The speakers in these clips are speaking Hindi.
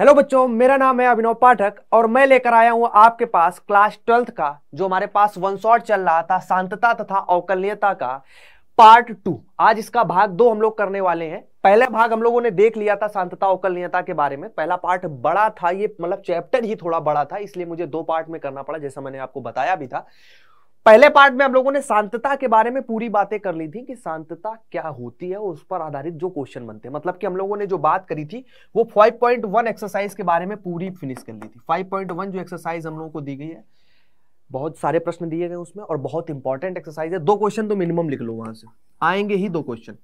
हेलो बच्चों मेरा नाम है अभिनव पाठक और मैं लेकर आया हूं आपके पास क्लास ट्वेल्थ का जो हमारे पास वन शॉट चल रहा था शांतता तथा अवकलनीयता का पार्ट टू आज इसका भाग दो हम लोग करने वाले हैं पहला भाग हम लोगों ने देख लिया था शांतता अवकलनीयता के बारे में पहला पार्ट बड़ा था ये मतलब चैप्टर ही थोड़ा बड़ा था इसलिए मुझे दो पार्ट में करना पड़ा जैसा मैंने आपको बताया भी था पहले पार्ट में हम लोगों ने शांतता के बारे में पूरी बातें कर ली थी कि शांतता क्या होती है उस पर आधारित जो क्वेश्चन बनते हैं मतलब कि हम लोगों ने जो बात करी थी वो 5.1 एक्सरसाइज के बारे में पूरी फिनिश कर ली थी 5.1 जो एक्सरसाइज हम लोगों को दी गई है बहुत सारे प्रश्न दिए गए उसमें और बहुत इंपॉर्टेंट एक्सरसाइज है दो क्वेश्चन तो मिनिमम लिख लो वहां से आएंगे ही दो क्वेश्चन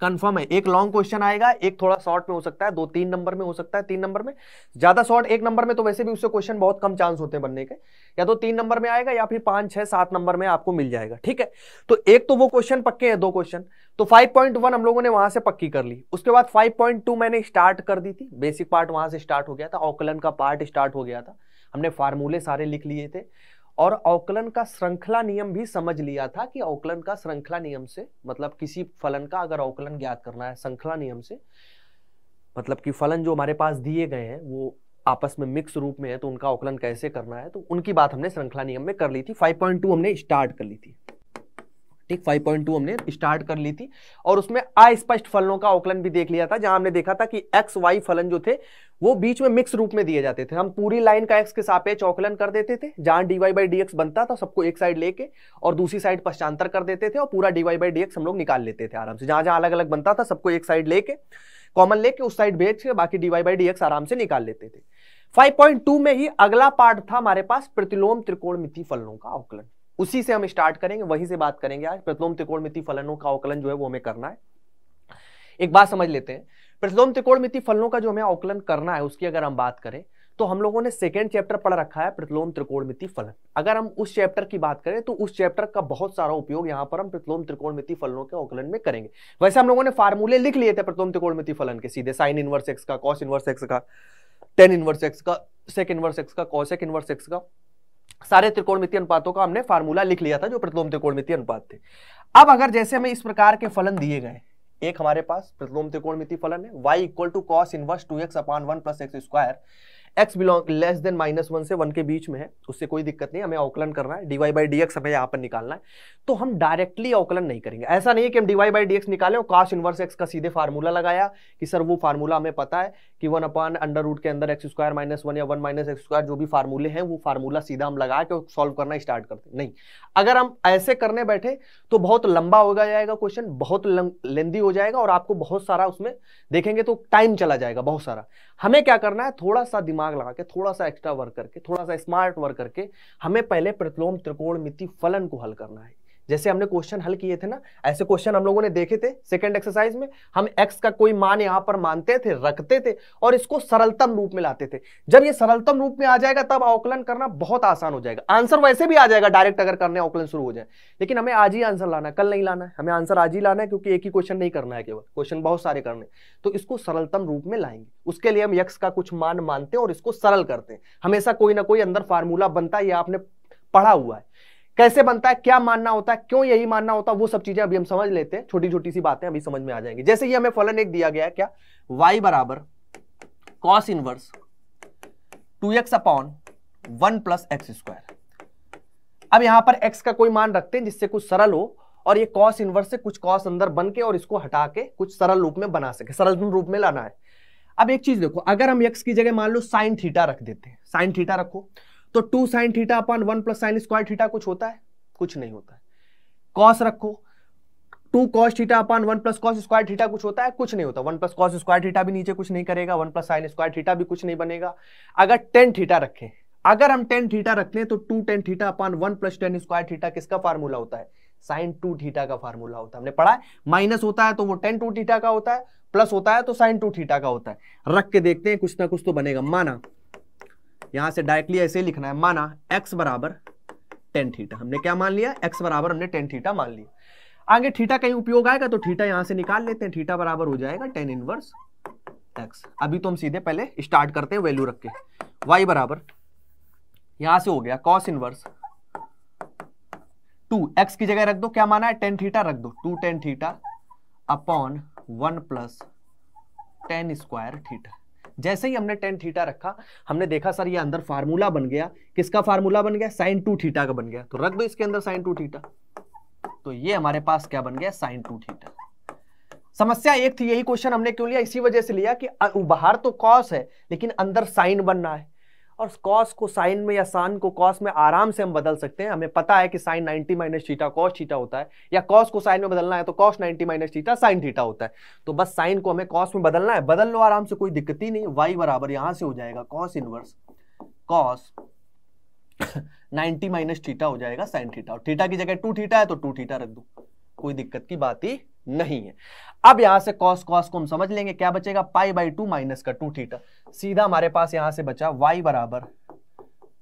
कंफर्म है एक लॉन्ग क्वेश्चन आएगा एक थोड़ा शॉर्ट में हो सकता है दो तीन नंबर में हो सकता है तीन नंबर में ज्यादा शॉर्ट एक नंबर में तो वैसे भी उससे क्वेश्चन बहुत कम चांस होते हैं बनने के या तो तीन नंबर में आएगा या फिर पांच छह सात नंबर में आपको मिल जाएगा ठीक है तो एक तो वो क्वेश्चन पक्के हैं दो क्वेश्चन तो फाइव हम लोगों ने वहां से पक्की कर ली उसके बाद फाइव मैंने स्टार्ट कर दी थी बेसिक पार्ट वहां से स्टार्ट हो गया था ऑकलन का पार्ट स्टार्ट हो गया था हमने फार्मूले सारे लिख लिए थे और अवकलन का श्रृंखला नियम भी समझ लिया था कि अवकलन का श्रृंखला नियम से मतलब किसी फलन का अगर अवकलन ज्ञात करना है श्रृंखला नियम से मतलब कि फलन जो हमारे पास दिए गए हैं वो आपस में मिक्स रूप में है तो उनका अवकलन कैसे करना है तो उनकी बात हमने श्रृंखला नियम में कर ली थी 5.2 हमने स्टार्ट कर ली थी ठीक 5.2 हमने स्टार्ट कर ली थी और उसमें अस्पष्ट फलनों का आकलन भी देख लिया था जहां हमने देखा था कि एक्स वाई फलन जो थे वो बीच में मिक्स रूप में दिए जाते थे हम पूरी लाइन का एक्स के सापेक्ष आकलन कर देते थे जहां डीवाई बाई डी बनता था सबको एक साइड लेके और दूसरी साइड पश्चांतर कर देते थे और पूरा डीवाई बाई डी हम लोग निकाल लेते थे आराम से जहां जहां अलग अलग बनता था सबको एक साइड लेके कॉमन लेके उस साइड भेज के बाकी डीवाई बाई डी आराम से निकाल लेते थे 5.2 में ही अगला पार्ट था हमारे पास प्रतिलोम त्रिकोणमिति फलनों का आकलन उसी से हम स्टार्ट करेंगे वहीं से बात करेंगे आज प्रतिलोम त्रिकोण मिति फलनों का अवकलन जो है वो हमें करना है एक बात समझ लेते हैं प्रतिलोम त्रिकोण मिति फलनों का जो हमें अवकलन करना है उसकी अगर हम बात करें तो हम लोगों ने सेकेंड चैप्टर पढ़ रखा है प्रतिलोम त्रिकोण मिति फलन अगर हम उस चैप्टर की बात करें तो उस चैप्टर का बहुत सारा उपयोग यहाँ पर हम प्रतिलोम त्रिकोण मिति फलनों के अवकलन में करेंगे वैसे हम लोगों ने फार्मूले लिख लिए थे प्रतिलोम त्रिकोण मिति फलन के सीधे साइन इनवर्स एक्स का कॉस इनवर्स एक्स का टेन इनवर्स एक्स का सेक इनवर्स एक्स का कॉसेक इनवर्स एक्स का सारे त्रिकोणमितीय अनुपातों का हमने फार्मूला लिख लिया था जो प्रतिलोम त्रिकोणमितीय अनुपात थे अब अगर जैसे हमें इस प्रकार के फलन दिए गए एक हमारे पास प्रतिलोम त्रिकोणमिति फलन है y equal to cos inverse two x upon one plus x square x belong less than minus one से वन के बीच में है उससे कोई दिक्कत नहीं हमें अवकलन करना है डीवाई बाई डी हमें यहाँ पर निकालना है तो हम डायरेक्टली अवकलन नहीं करेंगे ऐसा नहीं है कि हम डीवाई बाई डी एक्स निकालें और काश इनवर्स एक्स का सीधे फार्मूला लगाया कि सर वो फार्मूला हमें पता है कि वन अपॉन अंडर रूट के अंदर एक्स स्क्वायर माइनस वन या वन माइनस एक्स स्क्वायर जो भी फार्मूले हैं वो फार्मूला सीधा हम लगा के सॉल्व करना स्टार्ट करते नहीं अगर हम ऐसे करने बैठे तो बहुत लंबा हो जाएगा क्वेश्चन बहुत लेंदी हो जाएगा और आपको बहुत सारा उसमें देखेंगे तो टाइम चला जाएगा बहुत सारा हमें क्या करना है थोड़ा सा दिमाग लगा के थोड़ा सा एक्स्ट्रा वर्क करके थोड़ा सा स्मार्ट वर्क करके हमें पहले प्रतिलोम मिति फलन को हल करना है जैसे हमने क्वेश्चन हल किए थे ना ऐसे क्वेश्चन हम लोगों ने देखे थे सेकंड एक्सरसाइज में हम एक्स का कोई मान यहाँ पर मानते थे रखते थे और इसको सरलतम रूप में लाते थे जब ये सरलतम रूप में आ जाएगा तब आकलन करना बहुत आसान हो जाएगा आंसर वैसे भी आ जाएगा डायरेक्ट अगर करने आकलन शुरू हो जाए लेकिन हमें आज ही आंसर लाना कल नहीं लाना है हमें आंसर आज ही लाना है क्योंकि एक ही क्वेश्चन नहीं करना है केवल क्वेश्चन बहुत सारे करने तो इसको सरलतम रूप में लाएंगे उसके लिए हम यक्स का कुछ मान मानते हैं और इसको सरल करते हैं हमेशा कोई ना कोई अंदर फार्मूला बनता है ये आपने पढ़ा हुआ है कैसे बनता है क्या मानना होता है क्यों यही मानना होता है वो सब चीजें अभी हम समझ लेते हैं छोटी छोटी सी बातें अभी समझ में आ जाएंगी जैसे ही हमें फलन एक दिया गया है क्या वाई बराबर cos inverse x upon one plus x square अब यहां पर x का कोई मान रखते हैं जिससे कुछ सरल हो और ये cos इनवर्स से कुछ cos अंदर बन के और इसको हटा के कुछ सरल रूप में बना सके सरल रूप में लाना है अब एक चीज देखो अगर हम x की जगह मान लो साइन थीटा रख देते हैं साइन थीटा रखो तो two sine theta upon one plus sine square theta कुछ होता है कुछ नहीं होता है कॉस रखो two cos theta upon one plus cos square theta कुछ होता है कुछ नहीं होता one plus cos square theta भी नीचे कुछ नहीं करेगा one plus sine square theta भी कुछ नहीं बनेगा अगर टेन थीटा रखें अगर हम टेन थीटा रख लें तो two tan theta upon one plus tan square theta किसका फार्मूला होता है साइन टू थीटा का फार्मूला होता है हमने पढ़ा है माइनस होता है तो वो टेन टू थीटा का होता है प्लस होता है तो साइन टू थीटा का होता है रख के देखते हैं कुछ ना कुछ तो बनेगा माना यहां से डायरेक्टली ऐसे लिखना है माना x बराबर टेन थीटा हमने क्या मान लिया x बराबर हमने टेन थीटा मान लिया आगे थीटा कहीं उपयोग आएगा तो थीटा यहां से निकाल लेते हैं थीटा बराबर हो जाएगा टेन इनवर्स x अभी तो हम सीधे पहले स्टार्ट करते हैं वैल्यू रख के y बराबर यहां से हो गया कॉस इनवर्स टू एक्स की जगह रख दो क्या माना है टेन थीटा रख दो two tan theta upon one plus tan square theta जैसे ही हमने टेन थीटा रखा हमने देखा सर ये अंदर फार्मूला बन गया किसका फार्मूला बन गया साइन टू थीटा का बन गया तो रख दो इसके अंदर साइन टू थीटा तो ये हमारे पास क्या बन गया साइन टू थीटा समस्या एक थी यही क्वेश्चन हमने क्यों लिया इसी वजह से लिया कि बाहर तो कॉस है लेकिन अंदर साइन बन रहा है और कॉस को साइन में या सान को कॉस में आराम से हम बदल सकते हैं हमें पता है कि sine 90 minus theta cos theta होता है या कॉस को साइन में बदलना है तो cos 90 minus theta sine theta होता है तो बस साइन को हमें कॉस में बदलना है बदल लो आराम से कोई दिक्कत ही नहीं वाई बराबर यहां से हो जाएगा cos inverse cos 90 minus theta हो जाएगा साइन थीटा और थीटा की जगह टू थीटा है तो टू थीटा रख दो कोई दिक्कत की बात ही नहीं है अब यहां से कॉस कॉस को हम समझ लेंगे क्या बचेगा पाई बाई टू माइनस का टू थीटा सीधा हमारे पास यहां से बचा वाई बराबर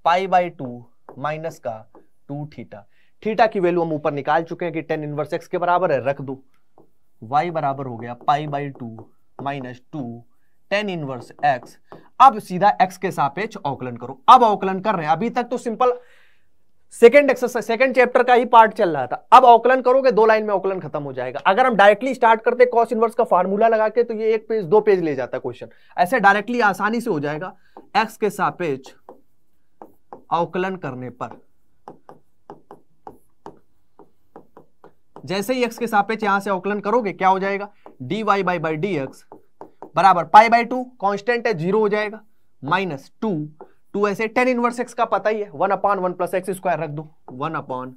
पाई बाई टू माइनस का टू थीटा थीटा की वैल्यू हम ऊपर निकाल चुके हैं कि टेन इनवर्स एक्स के बराबर है रख दो वाई बराबर हो गया pi by two minus two tan inverse x अब सीधा एक्स के सापेक्ष अवकलन करो अब अवकलन कर रहे हैं अभी तक तो simple second exercise second chapter का ही पार्ट चल रहा था अब औकलन करोगे दो लाइन में औकलन खत्म हो जाएगा अगर हम डायरेक्टली स्टार्ट करते कॉस इनवर्स का फार्मूला लगा के तो ये एक पेज दो पेज ले जाता क्वेश्चन ऐसे डायरेक्टली आसानी से हो जाएगा एक्स के सापेज अवकलन करने पर जैसे ही एक्स के सापेक्ष यहां से अवकलन करोगे क्या हो जाएगा d y by by d x बराबर पाई बाई टू कॉन्स्टेंट है जीरो हो जाएगा माइनस टू टू ऐसे टेन इनवर्स एक्स का पता ही है one upon one plus x square रख दो one upon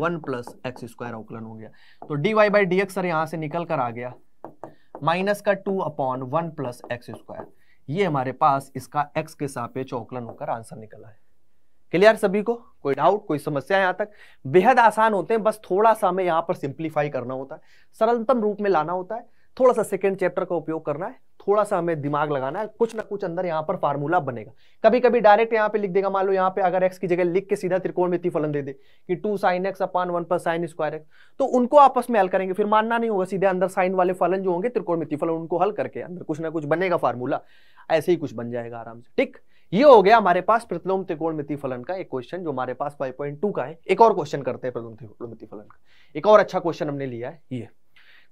one plus x square अवकलन हो गया तो d y by d x sir यहां से निकल कर आ गया माइनस का two upon one plus x square ये हमारे पास इसका एक्स के सापेक्ष अवकलन होकर आंसर निकला है क्लियर सभी को कोई डाउट कोई समस्या यहां तक बेहद आसान होते हैं बस थोड़ा सा हमें यहां पर सिंप्लीफाई करना होता है सरलतम रूप में लाना होता है थोड़ा सा सेकेंड चैप्टर का उपयोग करना है थोड़ा सा हमें दिमाग लगाना है कुछ ना कुछ अंदर यहाँ पर फार्मूला बनेगा कभी कभी डायरेक्ट यहाँ पे लिख देगा मान लो यहाँ पे अगर एक्स की जगह लिख के सीधा त्रिकोण त्रिकोणमिति फलन दे दे कि two sine x upon one plus sine square x तो उनको आपस में हल करेंगे फिर मानना नहीं होगा सीधे अंदर साइन वाले फलन जो होंगे त्रिकोणमिति फलन उनको हल करके अंदर कुछ ना कुछ बनेगा फार्मूला ऐसे ही कुछ बन जाएगा आराम से ठीक ये हो गया हमारे पास प्रतिलोम मिति फलन का एक क्वेश्चन जो हमारे पास 5.2 का है एक और क्वेश्चन करते हैं प्रतिलोम मिति फलन का एक और अच्छा क्वेश्चन हमने लिया है ये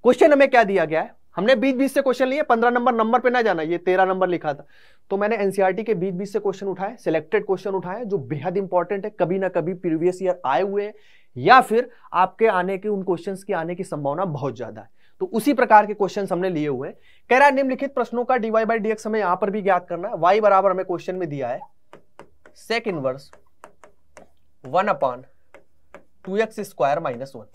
क्वेश्चन हमें क्या दिया गया है हमने बीच बीच से क्वेश्चन लिए पंद्रह नंबर नंबर पे ना जाना ये तेरह नंबर लिखा था तो मैंने एनसीईआरटी e के बीच बीच से क्वेश्चन उठाए सिलेक्टेड क्वेश्चन उठाए जो बेहद इंपॉर्टेंट है कभी ना कभी प्रीवियस ईयर आए हुए या फिर आपके आने के उन क्वेश्चन की आने की संभावना बहुत ज्यादा है तो उसी प्रकार के क्वेश्चन हमने लिए हुए कह रहा है निम्नलिखित प्रश्नों का डीवाई बाई डी हमें यहां पर भी ज्ञात करना है वाई बराबर हमें क्वेश्चन में दिया है sec inverse one upon two x square minus one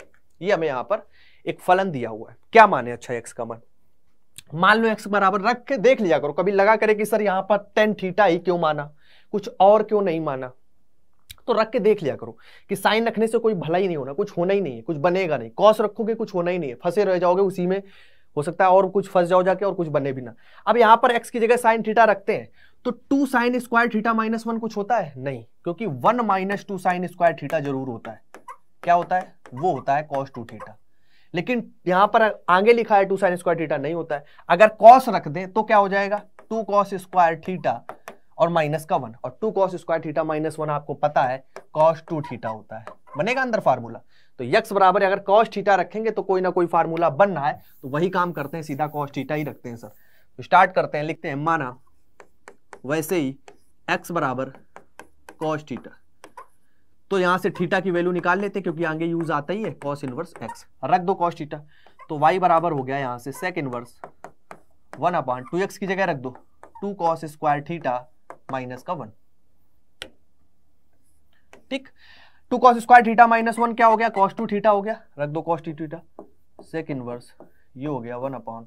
ये हमें यहां पर एक फलन दिया हुआ है क्या माने अच्छा एक्स का मान मान लो एक्स बराबर रख के देख लिया करो कभी लगा करे कि सर यहाँ पर टेन थीटा ही क्यों माना कुछ और क्यों नहीं माना तो रख के देख लिया करो कि साइन रखने से कोई भला ही नहीं होना कुछ होना ही नहीं है कुछ बनेगा नहीं कॉस रखोगे कुछ होना ही नहीं है फंसे रह जाओगे उसी में हो सकता है और कुछ फंस जाओ जाके और कुछ बने भी ना अब यहाँ पर एक्स की जगह साइन थीटा रखते हैं तो two sine square theta minus one कुछ होता है नहीं क्योंकि one minus two sine square theta जरूर होता है क्या होता है वो होता है कॉस टू थीटा लेकिन यहां पर आगे लिखा है टू साइन स्क्वायर थीटा नहीं होता है अगर कॉस रख दें तो क्या हो जाएगा टू कॉस स्क्वायर थीटा और माइनस का वन और two cos square theta minus one आपको पता है कॉस टू थीटा होता है बनेगा अंदर फार्मूला तो यक्स बराबर अगर कॉस थीटा रखेंगे तो कोई ना कोई फार्मूला बन रहा है तो वही काम करते हैं सीधा कॉस थीटा ही रखते हैं सर तो स्टार्ट करते हैं लिखते हैं माना वैसे ही एक्स बराबर कॉस थीटा तो यहां से थीटा की वैल्यू निकाल लेते क्योंकि आगे यूज आता ही है कॉस इनवर्स एक्स रख दो कॉस थीटा तो वाई बराबर हो गया यहां से sec inverse one upon two x की जगह रख दो two cos square theta minus का वन ठीक two cos square theta minus one क्या हो गया कॉस टू थीटा हो गया रख दो cos two theta sec inverse ये हो गया one upon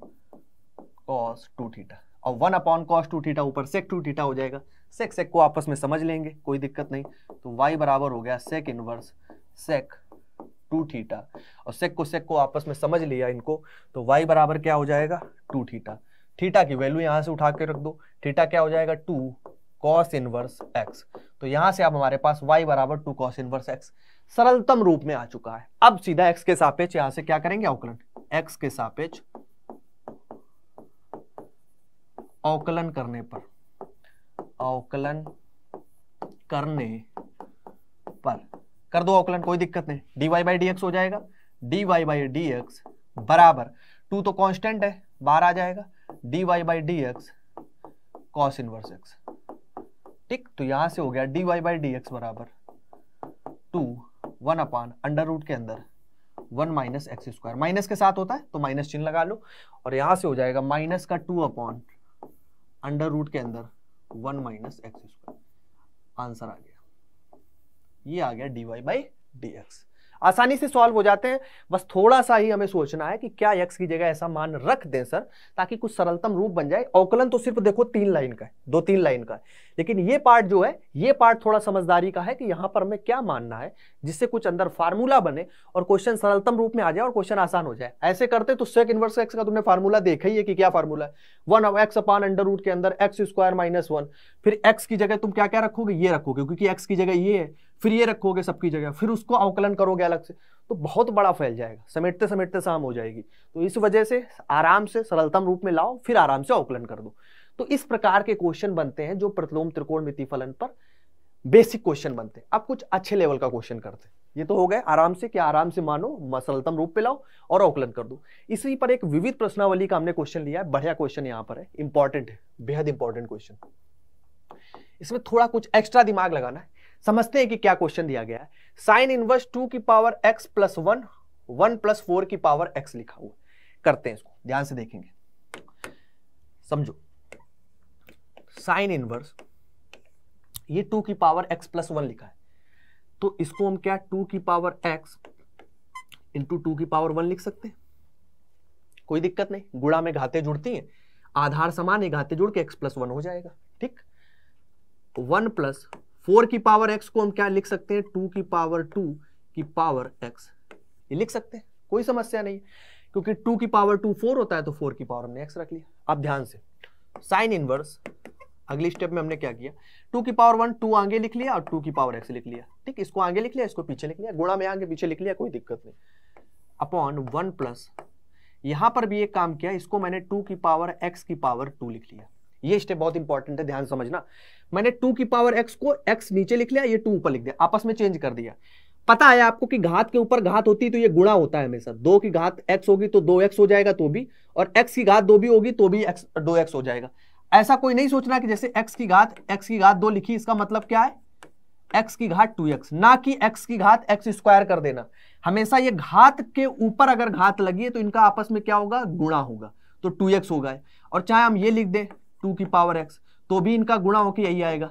cos two theta और one upon cos two theta ऊपर सेक टू थीटा हो जाएगा सेक सेक को आपस में समझ लेंगे कोई दिक्कत नहीं तो y बराबर हो गया sec inverse sec two theta और सेक को सेक को आपस में समझ लिया इनको तो y बराबर क्या हो जाएगा टू थीटा थीटा की वैल्यू यहाँ से उठा के रख दो थीटा क्या हो जाएगा टू कॉस इनवर्स x तो यहाँ से आप हमारे पास y बराबर टू कॉस इनवर्स x सरलतम रूप में आ चुका है अब सीधा x के सापेक्ष यहाँ से क्या करेंगे अवकलन x के सापेक्ष अवकलन करने पर अवकलन करने पर कर दो अवकलन कोई दिक्कत नहीं d y by d x हो जाएगा d y by d x बराबर टू तो कांस्टेंट है बार आ जाएगा d y by d x cos inverse x ठीक तो यहां से हो गया d y by d x बराबर two one upon under root के अंदर one minus x square minus के साथ होता है तो माइनस चिन्ह लगा लो और यहां से हो जाएगा माइनस का टू अपॉन अंडर रूट के अंदर one minus x square answer आ गया ये आ गया d y by d x आसानी से सॉल्व हो जाते हैं बस थोड़ा सा ही हमें सोचना है कि क्या यक्स की जगह ऐसा मान रख दें सर ताकि कुछ सरलतम रूप बन जाए अवकलन तो सिर्फ देखो तीन लाइन का है दो तीन लाइन का है लेकिन ये पार्ट जो है ये पार्ट थोड़ा समझदारी का है कि यहाँ पर हमें क्या मानना है जिससे कुछ अंदर फार्मूला बने और क्वेश्चन सरलतम रूप में आ जाए और क्वेश्चन आसान हो जाए ऐसे करते तो सेक इनवर्स एक्स का तुमने फार्मूला देखा ही है कि क्या फार्मूला है one x upon under root के अंदर एक्स स्क्वायर माइनस वन फिर एक्स की जगह तुम क्या क्या रखोगे ये रखोगे क्योंकि एक्स की जगह ये है फिर ये रखोगे सबकी जगह फिर उसको अवकलन करोगे अलग से तो बहुत बड़ा फैल जाएगा समेटते समेटते शाम हो जाएगी तो इस वजह से आराम से सरलतम रूप में लाओ फिर आराम से अवकलन कर दो तो इस प्रकार के क्वेश्चन बनते हैं जो प्रतिलोम मिति फलन पर बेसिक क्वेश्चन बनते हैं अब कुछ अच्छे लेवल का क्वेश्चन करते हैं ये तो हो गए आराम से क्या आराम से मानो सरलतम रूप पे लाओ और अवकलन कर दो इसी पर एक विविध प्रश्नावली का हमने क्वेश्चन लिया है बढ़िया क्वेश्चन यहाँ पर है इंपॉर्टेंट है बेहद इंपॉर्टेंट क्वेश्चन इसमें थोड़ा कुछ एक्स्ट्रा दिमाग लगाना है समझते हैं कि क्या क्वेश्चन दिया गया है साइन इनवर्स टू की power x plus one one plus four की पावर एक्स लिखा हुआ करते हैं इसको ध्यान से देखेंगे समझो साइन इनवर्स ये टू की पावर एक्स प्लस वन लिखा है तो इसको हम क्या टू की पावर एक्स इंटू टू की पावर वन लिख सकते हैं कोई दिक्कत नहीं गुड़ा में घाते जुड़ती हैं आधार समान है घाते जुड़ के एक्स प्लस वन हो जाएगा ठीक वन प्लस फोर की पावर एक्स को हम क्या लिख सकते हैं टू की पावर टू की पावर एक्स ये लिख सकते हैं कोई समस्या नहीं क्योंकि टू की पावर टू फोर होता है तो फोर की पावर हमने एक्स रख लिया अब ध्यान से साइन इनवर्स अगली स्टेप में हमने क्या किया टू की पावर वन टू आगे लिख लिया और टू की पावर एक्स लिख लिया ठीक इसको आगे लिख लिया इसको पीछे लिख लिया गुणा में आगे पीछे लिख लिया कोई दिक्कत नहीं अपॉन वन प्लस यहां पर भी एक काम किया इसको मैंने टू की पावर एक्स की पावर टू लिख लिया ये स्टेप बहुत इंपॉर्टेंट है ध्यान समझना मैंने टू की पावर एक्स को एक्स नीचे लिख लिया ये टू ऊपर लिख दिया आपस में चेंज कर दिया पता है आपको कि घात के ऊपर घात होती है तो ये गुणा होता है हमेशा दो की घात एक्स होगी तो दो एक्स हो जाएगा तो भी और एक्स की घात दो भी होगी तो भी एक्स दो एक्स हो जाएगा ऐसा कोई नहीं सोचना कि जैसे एक्स की घात एक्स की घात दो लिखी इसका मतलब क्या है एक्स की घात टू एक्स ना कि एक्स की घात एक्स स्क्वायर कर देना हमेशा ये घात के ऊपर अगर घात लगी है तो इनका आपस में क्या होगा गुणा होगा तो टू एक्स होगा और चाहे हम ये लिख दें टू की पावर एक्स तो भी इनका गुणा होकर यही आएगा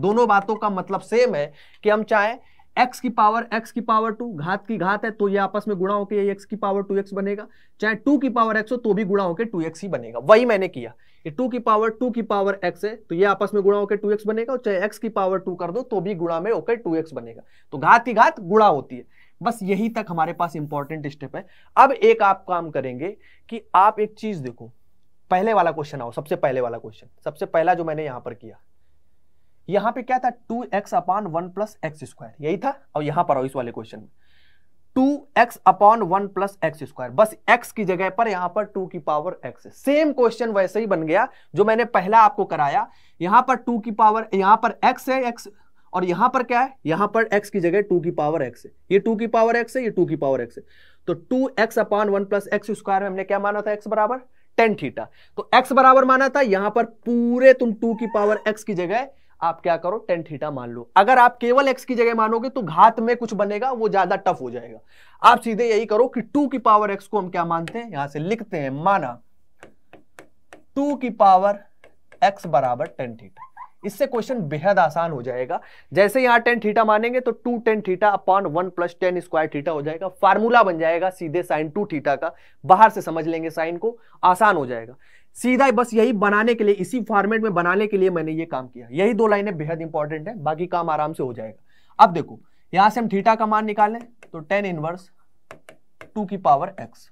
दोनों बातों का मतलब सेम है कि हम चाहे x की पावर x की पावर टू घात की घात है तो ये आपस में गुणा होकर यही x की पावर 2x बनेगा चाहे 2 की पावर x हो तो भी गुणा होकर 2x ही बनेगा वही मैंने किया ये 2 की पावर 2 की पावर x है तो ये आपस में गुणा होकर 2x बनेगा और चाहे x की पावर 2 कर दो तो भी गुणा में होकर 2x बनेगा तो घात की घात गुणा होती है बस यही तक हमारे पास इंपॉर्टेंट स्टेप है अब एक आप काम करेंगे कि आप एक चीज देखो पहले वाला क्वेश्चन आओ सबसे पहले वाला क्वेश्चन सबसे पहला जो मैंने यहां पर किया यहां पे क्या था two x upon one plus x square यही था और यहां पर आओ इस वाले क्वेश्चन में two x upon one plus x square बस x की जगह पर यहां पर टू की पावर एक्स सेम क्वेश्चन वैसे ही बन गया जो मैंने पहला आपको कराया यहां पर टू की पावर यहां पर एक्स है एक्स और यहां पर क्या है यहां पर x की जगह 2 की पावर x है ये 2 की पावर x है ये 2 की पावर x है तो 2x x upon one plus x square में हमने क्या माना था x बराबर टेन थीटा तो एक्स बराबर माना था यहां पर पूरे तुम टू की पावर एक्स की जगह आप क्या करो टेन थीटा मान लो अगर आप केवल एक्स की जगह मानोगे तो घात में कुछ बनेगा वो ज्यादा टफ हो जाएगा आप सीधे यही करो कि टू की पावर एक्स को हम क्या मानते हैं यहां से लिखते हैं माना टू की पावर एक्स बराबर टेन थीटा इससे क्वेश्चन बेहद आसान हो जाएगा जैसे यहां टेन थीटा मानेंगे तो two tan theta upon one plus tan square theta हो जाएगा फार्मूला बन जाएगा सीधे साइन टू थीटा का बाहर से समझ लेंगे साइन को आसान हो जाएगा सीधा बस यही बनाने के लिए इसी फॉर्मेट में बनाने के लिए मैंने ये काम किया यही दो लाइनें बेहद इंपॉर्टेंट है बाकी काम आराम से हो जाएगा अब देखो यहां से हम थीटा का मान निकालें तो टेन इनवर्स टू की पावर एक्स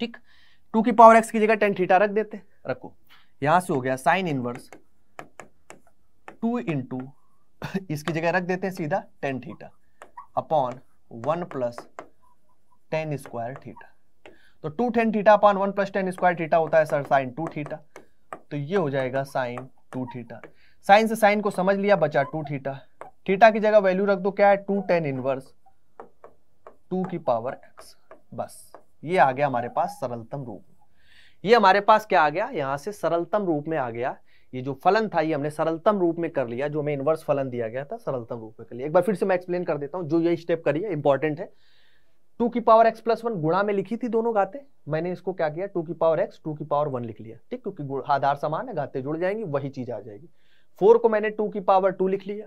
ठीक टू की पावर एक्स की जगह टेन थीटा रख देते रखो यहां से हो गया साइन इनवर्स टू इंटू इसकी जगह रख देते हैं सीधा tan theta upon one plus tan square theta तो two tan theta upon one plus tan square theta होता है सर साइन टू थीटा तो ये हो जाएगा साइन टू थीटा साइन से साइन को समझ लिया बचा टू थीटा थीटा की जगह वैल्यू रख दो क्या है टू टेन इनवर्स टू की पावर एक्स बस ये आ गया हमारे पास सरलतम रूप ये हमारे पास क्या आ गया यहां से सरलतम रूप में आ गया ये जो फलन था ये हमने सरलतम रूप में कर लिया जो हमें इनवर्स फलन दिया गया था सरलतम रूप में कर लिया एक बार फिर से मैं एक्सप्लेन कर देता हूँ जो ये स्टेप करिए इंपॉर्टेंट है टू की पावर एक्स प्लस वन गुणा में लिखी थी दोनों गाते मैंने इसको क्या किया टू की पावर एक्स टू की पावर वन लिख लिया ठीक क्योंकि आधार समान है गाते जुड़ जाएंगी वही चीज आ जाएगी फोर को मैंने टू की पावर टू लिख लिया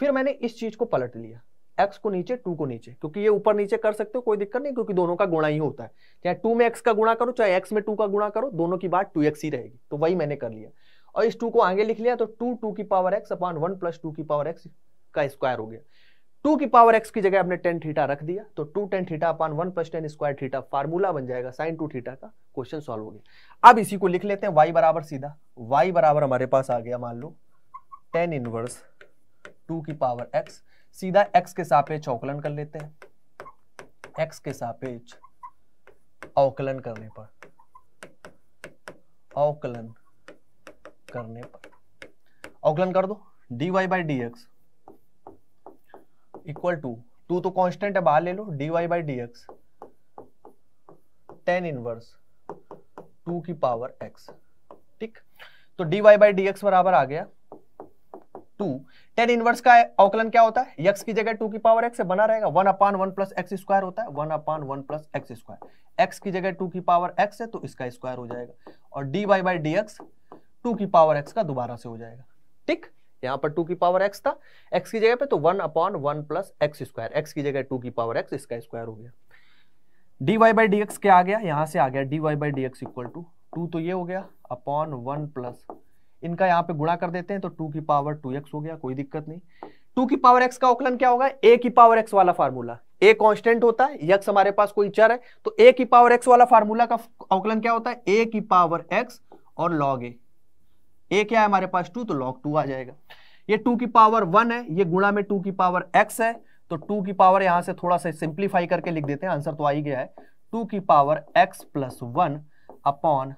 फिर मैंने इस चीज को पलट लिया एक्स को नीचे टू को नीचे क्योंकि ये ऊपर नीचे कर सकते हो कोई दिक्कत नहीं क्योंकि दोनों का गुणा ही होता है चाहे टू में एक्स का गुणा करो चाहे एक्स में टू का गुणा करो दोनों की बात टू एक्स ही रहेगी तो वही मैंने कर लिया और इस टू को आगे लिख लिया तो टू टू की power x upon one plus two की पावर एक्स का स्क्वायर हो गया टू की पावर एक्स की जगह आपने टेन थीटा रख दिया तो two tan theta upon one plus tan square theta formula बन जाएगा साइन टू थीटा का क्वेश्चन सॉल्व हो गया अब इसी को लिख लेते हैं वाई बराबर सीधा वाई बराबर हमारे पास आ गया मान लो टेन इनवर्स टू की पावर एक्स सीधा एक्स के सापेक्ष अवकलन कर लेते हैं एक्स के सापेक्ष अवकलन करने पर अवकलन करने पर अवकलन कर दो d y by d x equal to two तो कांस्टेंट है बाहर ले लो d y by d x tan inverse two की पावर एक्स ठीक तो d y by d x बराबर आ गया टू टेन इनवर्स का अवकलन क्या होता है यक्स की जगह टू की पावर एक्स बना रहेगा one upon one plus x square होता है one upon one plus x square x की जगह टू की पावर एक्स है तो इसका स्क्वायर हो जाएगा और d y by d x two की पावर एक्स का दोबारा से हो जाएगा ठीक यहां पर टू की पावर एक्स था एक्स की जगह पे तो one upon one plus x square x की जगह टू की पावर एक्स इसका स्क्वायर हो गया d y by d x क्या आ गया यहां से आ गया d y by d x equal to two तो ये हो गया अपॉन वन प्लस इनका यहाँ पे गुणा कर देते हैं तो टू की पावर टू एक्स हो गया कोई दिक्कत नहीं टू की पावर एक्स का औकलन क्या होगा ए की पावर एक्स वाला फार्मूला ए कांस्टेंट होता है यक्स हमारे पास कोई चर है तो ए की पावर एक्स वाला फार्मूला का औकलन क्या होता है ए की पावर एक्स और लॉग ए ए क्या है हमारे पास टू तो लॉग टू आ जाएगा ये टू की पावर वन है ये गुणा में टू की पावर एक्स है तो टू की पावर यहां से थोड़ा सा सिंप्लीफाई करके लिख देते हैं आंसर तो आ ही गया है टू की power x plus one upon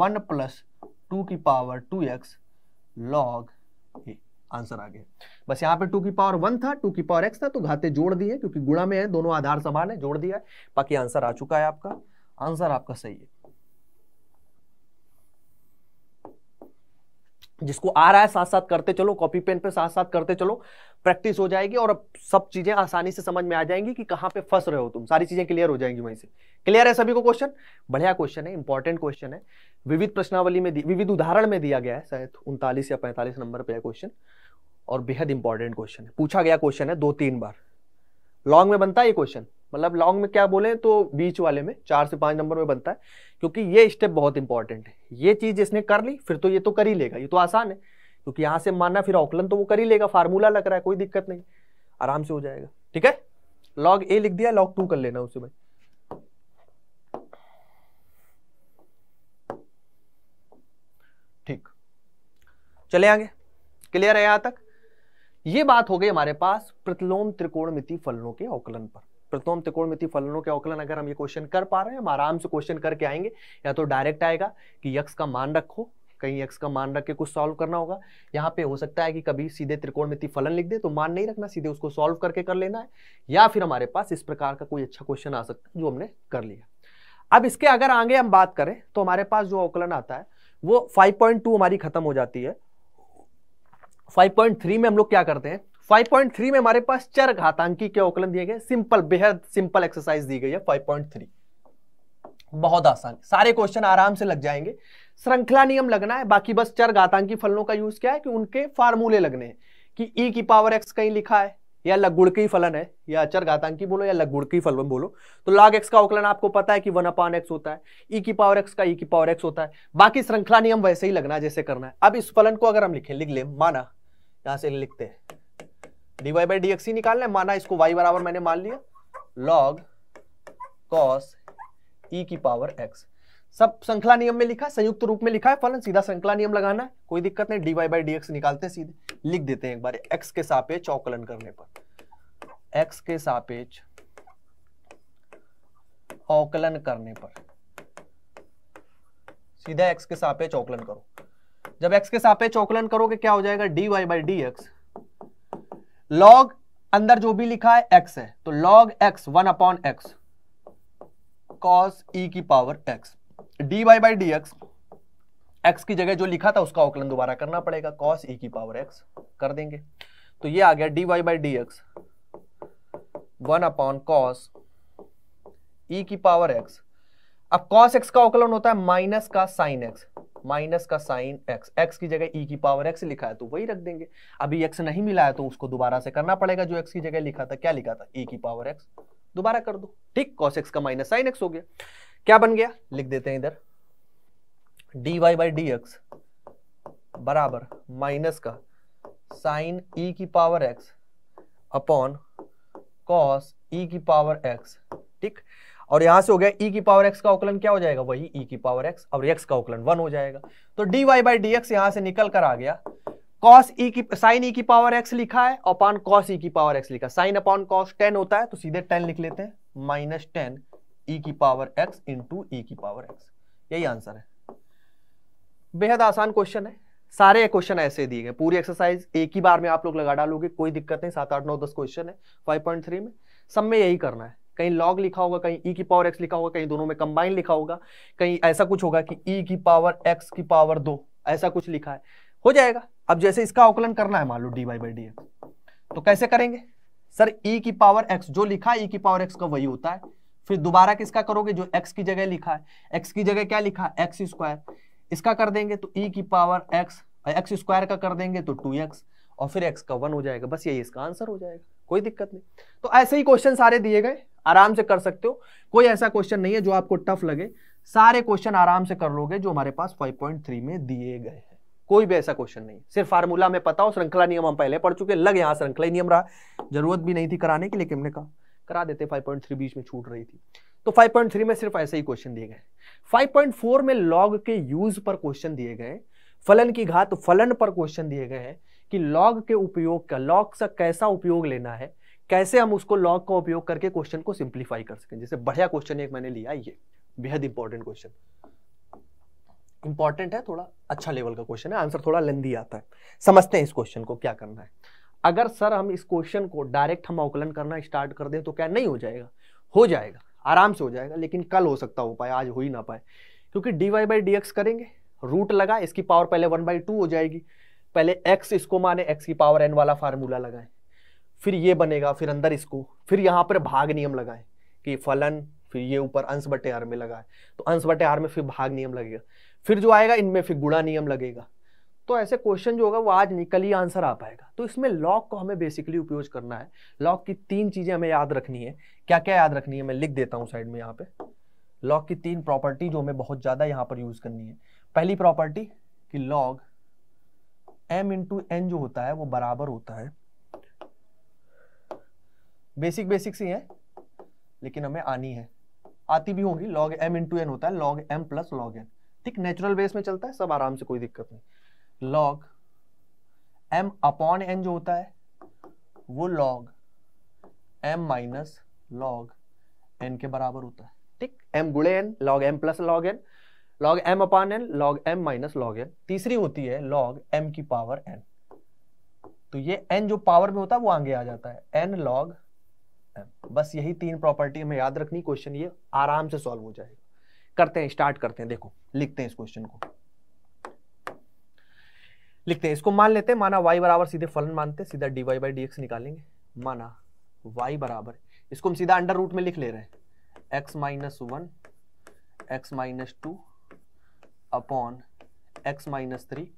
one plus two की power two x log a answer आ गया बस यहाँ पे टू की पावर वन था टू की पावर एक्स था तो घाते जोड़ दिए क्योंकि गुणा में है दोनों आधार समान है जोड़ दिया है बाकी आंसर आ चुका है आपका आंसर आपका सही है जिसको आ रहा है साथ साथ करते चलो कॉपी पेन पे साथ साथ करते चलो प्रैक्टिस हो जाएगी और अब सब चीज़ें आसानी से समझ में आ जाएंगी कि कहाँ पे फंस रहे हो तुम सारी चीज़ें क्लियर हो जाएंगी वहीं से क्लियर है सभी को क्वेश्चन बढ़िया क्वेश्चन है इंपॉर्टेंट क्वेश्चन है विविध प्रश्नावली में विविध उदाहरण में दिया गया है शायद उनतालीस या पैंतालीस नंबर पर क्वेश्चन और बेहद इंपॉर्टेंट क्वेश्चन है पूछा गया क्वेश्चन है दो तीन बार लॉन्ग में बनता है ये क्वेश्चन मतलब लॉन्ग में क्या बोले तो बीच वाले में चार से पांच नंबर में बनता है क्योंकि ये स्टेप बहुत इंपॉर्टेंट है ये चीज़ इसने कर ली फिर तो ये तो कर ही लेगा ये तो आसान है क्योंकि यहां से मानना फिर ऑकलन तो वो कर ही लेगा फार्मूला लग रहा है कोई दिक्कत नहीं आराम से हो जाएगा ठीक है लॉग ए लिख दिया लॉग टू कर लेना उसे भाई ठीक चले आगे क्लियर है यहां तक ये बात हो गई हमारे पास प्रतिलोम त्रिकोणमिति फलनों के अवकलन पर प्रथम त्रिकोण तो त्रिकोणमिति फलनों के अवकलन अगर हम ये क्वेश्चन कर पा रहे हैं हम आराम से क्वेश्चन करके आएंगे या तो डायरेक्ट आएगा कि यक्स का मान रखो कहीं एक्स का मान रख के कुछ सॉल्व करना होगा यहाँ पे हो सकता है कि कभी सीधे त्रिकोणमिति फलन लिख दे तो मान नहीं रखना सीधे उसको सॉल्व करके कर लेना है या फिर हमारे पास इस प्रकार का कोई अच्छा क्वेश्चन आ सकता है जो हमने कर लिया अब इसके अगर आगे हम बात करें तो हमारे पास जो अवकलन आता है वो 5.2 हमारी खत्म हो जाती है 5.3 में हम लोग क्या करते हैं 5.3 में हमारे पास चर घातांकी के अवकलन दिए गए सिंपल बेहद सिंपल एक्सरसाइज दी गई है 5.3 बहुत आसान सारे क्वेश्चन आराम से लग जाएंगे श्रृंखला नियम लगना है बाकी बस चर घातांकी फलनों का यूज क्या है कि उनके फार्मूले लगने हैं कि e की पावर x कहीं लिखा है या लघुड़की फलन है या चर घातांकी बोलो या लघुड़की फलन बोलो तो लॉग एक्स का अवकलन आपको पता है कि वन अपान एक्स होता है ई e की पावर एक्स का ई e की पावर एक्स होता है बाकी श्रृंखला नियम वैसे ही लगना है जैसे करना है अब इस फलन को अगर हम लिखें लिख ले माना यहां से लिखते हैं डीवाई बाई डी एक्स ही निकालना है माना इसको वाई बराबर मैंने मान लिया लॉग कॉस ई की पावर एक्स सब श्रृंखला नियम में लिखा संयुक्त रूप में लिखा है फलन सीधा श्रृंखला नियम लगाना है कोई दिक्कत नहीं डीवाई बाई डी एक्स निकालते हैं सीधे लिख देते हैं एक बार एक्स के सापेक्ष अवकलन करने पर एक्स के सापेक्ष अवकलन करने पर सीधा एक्स के सापेक्ष अवकलन करो जब एक्स के सापेक्ष अवकलन करोगे क्या हो जाएगा d y by d x log अंदर जो भी लिखा है एक्स है तो log x one upon x cos e की power x d y by d x x की जगह जो लिखा था उसका अवकलन दोबारा करना पड़ेगा कॉस ई e की पावर एक्स कर देंगे तो ये आ गया d y by d x one upon cos e की पावर एक्स अब कॉस एक्स का अवकलन होता है माइनस का साइन एक्स माइनस का साइन एक्स एक्स की जगह ई e की पावर एक्स लिखा है तो वही रख देंगे अभी एक्स नहीं मिला है तो उसको दोबारा से करना पड़ेगा जो एक्स की जगह लिखा था क्या लिखा था ई e की पावर एक्स दोबारा कर दो ठीक कॉस एक्स का माइनस साइन एक्स हो गया क्या बन गया लिख देते हैं इधर d y by d x बराबर माइनस का साइन ई e की power x upon cos e की पावर एक्स ठीक और यहां से हो गया ई e की पावर एक्स का अवकलन क्या हो जाएगा वही ई e की पावर एक्स और एक्स का अवकलन वन हो जाएगा तो d y by d x यहां से निकल कर आ गया कॉस ई e की साइन ई e की पावर एक्स लिखा है अपॉन कॉस ई की पावर एक्स लिखा साइन अपॉन कॉस टेन होता है तो सीधे टेन लिख लेते हैं माइनस टेन ई की पावर एक्स इंटू ई की पावर एक्स यही आंसर है बेहद आसान क्वेश्चन है सारे क्वेश्चन ऐसे दिए गए पूरी एक्सरसाइज एक ही बार में आप लोग लगा डालोगे कोई दिक्कत नहीं सात आठ नौ दस क्वेश्चन है फाइव पॉइंट थ्री में सब में यही करना है कहीं लॉग लिखा होगा कहीं ई e की पावर एक्स लिखा होगा कहीं दोनों में कंबाइन लिखा होगा कहीं ऐसा कुछ होगा कि ई e की पावर एक्स की पावर दो ऐसा कुछ लिखा है हो जाएगा अब जैसे इसका अवकलन करना है मान लो डी बाई तो कैसे करेंगे सर ई e की पावर एक्स जो लिखा है ई e की पावर एक्स का वही होता है फिर दोबारा किसका करोगे जो एक्स की जगह लिखा है एक्स की जगह क्या लिखा है एक्स स्क्वायर इसका कर देंगे तो ई e की पावर एक्स एक्स स्क्वायर का कर देंगे तो टू एक्स और फिर एक्स का वन हो जाएगा बस यही इसका आंसर हो जाएगा कोई दिक्कत नहीं तो ऐसे ही क्वेश्चन सारे दिए गए आराम से कर सकते हो कोई ऐसा क्वेश्चन नहीं है जो आपको टफ लगे सारे क्वेश्चन आराम से कर लोगे जो हमारे पास 5.3 में दिए गए हैं कोई भी ऐसा क्वेश्चन नहीं सिर्फ फार्मूला में पता हो श्रृंखला नियम हम पहले पढ़ चुके लग यहाँ श्रृंखला नियम रहा जरूरत भी नहीं थी कराने की लेकिन हमने कहा करा देते 5.3 बीच में छूट रही थी तो 5.3 में सिर्फ ऐसे ही क्वेश्चन दिए गए 5.4 में लॉग के यूज पर क्वेश्चन दिए गए फलन की घात फलन पर क्वेश्चन दिए गए हैं कि लॉग के उपयोग का लॉग का कैसा उपयोग लेना है कैसे हम उसको लॉग का उपयोग करके क्वेश्चन को सिंप्लीफाई कर सकें जैसे बढ़िया क्वेश्चन एक मैंने लिया ये बेहद इंपॉर्टेंट क्वेश्चन इंपॉर्टेंट है थोड़ा अच्छा लेवल का क्वेश्चन है आंसर थोड़ा लेंदी आता है समझते हैं इस क्वेश्चन को क्या करना है अगर सर हम इस क्वेश्चन को डायरेक्ट हम अवकलन करना स्टार्ट कर दें तो क्या नहीं हो जाएगा हो जाएगा आराम से हो जाएगा लेकिन कल हो सकता हो पाए आज हो ही ना पाए क्योंकि d y by d x करेंगे रूट लगा इसकी पावर पहले वन बाई टू हो जाएगी पहले एक्स इसको माने एक्स की पावर एन वाला फार्मूला लगाएं फिर ये बनेगा फिर अंदर इसको फिर यहाँ पर भाग नियम लगाए कि फलन फिर ये ऊपर अंश बटे आर में लगाए तो अंश बटे आर में फिर भाग नियम लगेगा फिर जो आएगा इनमें फिर गुणा नियम लगेगा तो ऐसे क्वेश्चन जो होगा वो आज निकल ही आंसर आ पाएगा तो इसमें लॉक को हमें बेसिकली उपयोग करना है लॉक की तीन चीज़ें हमें याद रखनी है क्या क्या याद रखनी है मैं लिख देता हूँ साइड में यहाँ पे लॉग की तीन प्रॉपर्टी जो हमें बहुत ज़्यादा यहाँ पर यूज़ करनी है पहली प्रॉपर्टी कि लॉग एम इंटू एन जो होता है वो बराबर होता है बेसिक बेसिक्स ही है लेकिन हमें आनी है आती भी होंगी लॉग एम इंटू एन होता है log m plus log n ठीक नेचुरल बेस में चलता है सब आराम से कोई दिक्कत नहीं लॉग एम अपॉन एन जो होता है वो log m minus log n के बराबर होता है ठीक एम गुड़े n log m plus log n log m upon n log m minus log n तीसरी होती है लॉग एम की पावर एन तो ये एन जो पावर में होता है वो आगे आ जाता है एन लॉग बस यही तीन प्रॉपर्टी हमें याद रखनी क्वेश्चन ये आराम से सॉल्व हो जाएगा करते हैं स्टार्ट करते हैं देखो लिखते हैं इस क्वेश्चन को लिखते हैं इसको मान लेते हैं माना y बराबर सीधे फलन मानते हैं सीधा डी वाई बाई डी निकालेंगे माना y बराबर इसको हम सीधा अंडर रूट में लिख ले रहे हैं x minus one x minus two upon x minus three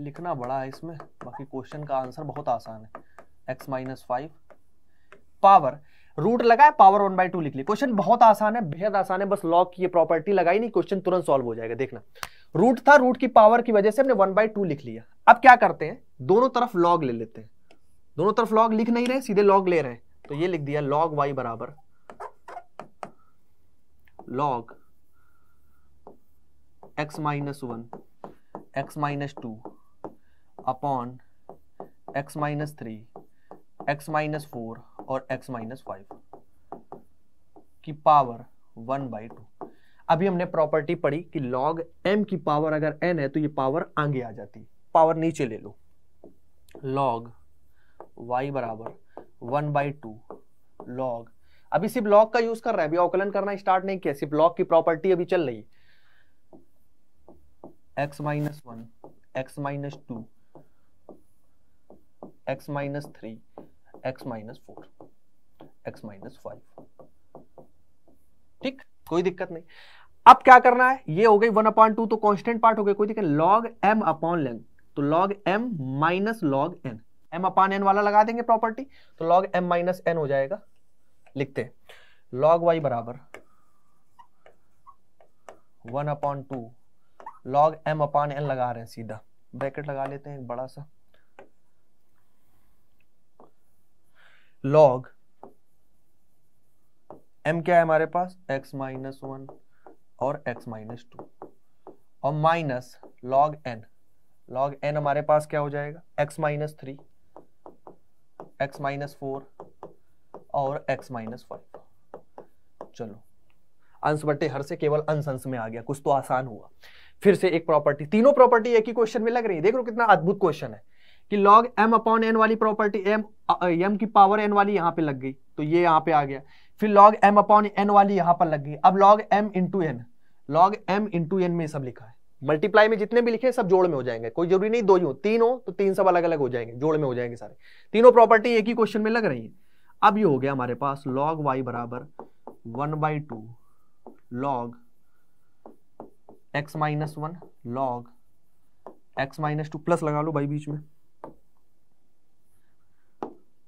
लिखना बड़ा है इसमें बाकी क्वेश्चन का आंसर बहुत आसान है x minus five power root लगाए पावर वन बाई टू लिख ली क्वेश्चन बहुत आसान है बेहद आसान है बस लॉक की ये प्रॉपर्टी लगाई नहीं क्वेश्चन तुरंत सॉल्व हो जाएगा देखना रूट था रूट की पावर की वजह से हमने वन बाई टू लिख लिया अब क्या करते हैं दोनों तरफ लॉग ले लेते हैं दोनों तरफ लॉग लिख नहीं रहे सीधे लॉग ले रहे हैं तो ये लिख दिया लॉग वाई बराबर log x minus one x minus two upon x minus three x minus four और एक्स माइनस फाइव की पावर वन बाई टू अभी हमने प्रॉपर्टी पढ़ी कि लॉग एम की पावर अगर एन है तो ये पावर आगे आ जाती पावर नीचे ले लो लॉग y बराबर वन बाई टू लॉग अभी सिर्फ लॉग का यूज कर रहे हैं अभी अवकलन करना स्टार्ट नहीं किया सिर्फ लॉग की प्रॉपर्टी अभी चल रही x x minus one x minus two x minus three x minus four x minus five ठीक कोई दिक्कत नहीं अब क्या करना है ये हो गई वन अपॉन टू तो कांस्टेंट पार्ट हो गई कोई दिक्कत लॉग एम अपॉन लेन तो log m minus log n m upon n वाला लगा देंगे प्रॉपर्टी तो लॉग एम माइनस एन हो जाएगा लिखते हैं लॉग वाई बराबर one upon two log m upon n लगा रहे हैं सीधा ब्रैकेट लगा लेते हैं एक बड़ा सा लॉग एम क्या है हमारे पास एक्स माइनस वन और एक्स माइनस टू और minus log n log n हमारे पास क्या हो जाएगा x minus three x minus four और एक्स माइनस फाइव चलो अंश बटे हर से केवल अंश अंश में आ गया कुछ तो आसान हुआ फिर से एक प्रॉपर्टी तीनों प्रॉपर्टी एक ही क्वेश्चन में लग रही है देख लो कितना अद्भुत क्वेश्चन है कि लॉग एम अपॉन एन वाली प्रॉपर्टी एम एम की पावर एन वाली यहाँ पे लग गई तो ये यहाँ पे आ गया फिर लॉग एम अपॉन एन वाली यहाँ पर लग गई अब log m into n log m into n में सब लिखा है मल्टीप्लाई में जितने भी लिखे सब जोड़ में हो जाएंगे कोई जरूरी नहीं दो ही हो तीन हो तो तीन सब अलग अलग हो जाएंगे जोड़ में हो जाएंगे सारे तीनों प्रॉपर्टी एक ही क्वेश्चन में लग रही है अब ये हो गया हमारे पास लॉग वाई बराबर one by two log x minus one log x minus two plus लगा लो भाई बीच में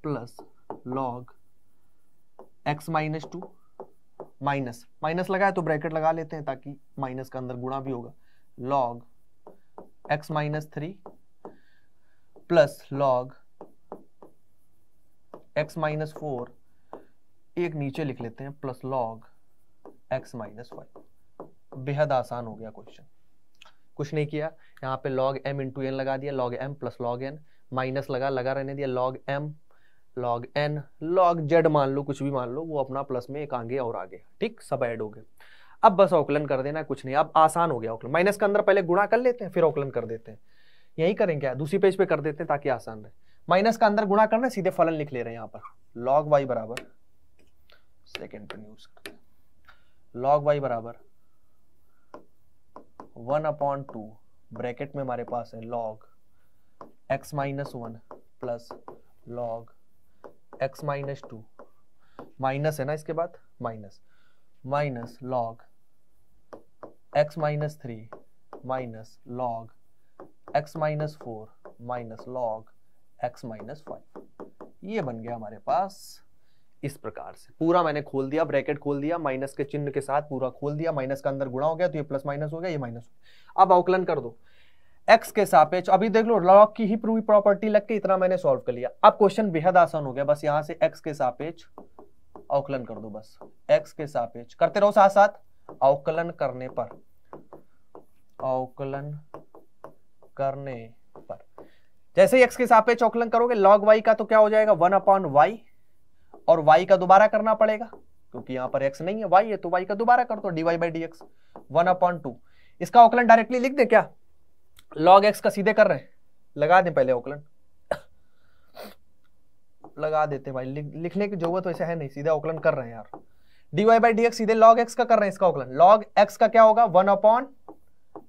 plus log x minus two minus minus लगा है तो ब्रैकेट लगा लेते हैं ताकि माइनस का अंदर गुणा भी होगा log x minus three plus log x minus four एक नीचे लिख लेते हैं plus log x minus five बेहद आसान हो गया क्वेश्चन कुछ नहीं किया यहाँ पे लॉग एम इंटू एन लगा दिया log m plus log n minus लगा लगा रहने दिया log m log n log z मान लो कुछ भी मान लो वो अपना प्लस में एक आगे और आगे ठीक सब ऐड हो गए अब बस औकलन कर देना कुछ नहीं अब आसान हो गया औकलन माइनस के अंदर पहले गुणा कर लेते हैं फिर औकलन कर देते हैं यही करें क्या दूसरी पेज पे कर देते हैं ताकि आसान रहे माइनस का अंदर गुणा करना सीधे फलन लिख ले रहे हैं यहाँ पर लॉग वाई बराबर सेकेंड पर यूज करते लॉग वाई बराबर वन अपॉन टू ब्रैकेट में हमारे पास है log x minus one plus log x minus two minus है ना इसके बाद minus minus log x minus three minus log x minus four minus log x minus five ये बन गया हमारे पास इस प्रकार से पूरा मैंने खोल दिया ब्रैकेट खोल दिया माइनस के चिन्ह के साथ पूरा खोल दिया माइनस का अंदर गुणा हो गया तो ये प्लस माइनस हो गया ये माइनस अब अवकलन कर दो एक्स के सापेक्ष अभी देख लो लॉग की ही पूरी प्रॉपर्टी लग के इतना मैंने सॉल्व कर लिया अब क्वेश्चन बेहद आसान हो गया बस यहां से एक्स के सापेक्ष अवकलन कर दो बस एक्स के सापेक्ष करते रहो साथ साथ अवकलन करने पर अवकलन करने पर जैसे एक्स के सापेक्ष अवकलन करोगे लॉग वाई का तो क्या हो जाएगा वन अपॉन वाई और वाई का दोबारा करना पड़ेगा क्योंकि यहां पर एक्स नहीं है वाई है तो वाई का दोबारा कर दो d y by d x one upon two इसका अवकलन डायरेक्टली लिख दे क्या लॉग एक्स का सीधे कर रहे हैं लगा दें पहले ओकलन लगा देते भाई लि, लिखने की जरूरत वैसे तो है नहीं सीधे ऑकलन कर रहे हैं यार d y by d x सीधे लॉग एक्स का कर रहे हैं इसका ऑकलन लॉग एक्स का क्या होगा one upon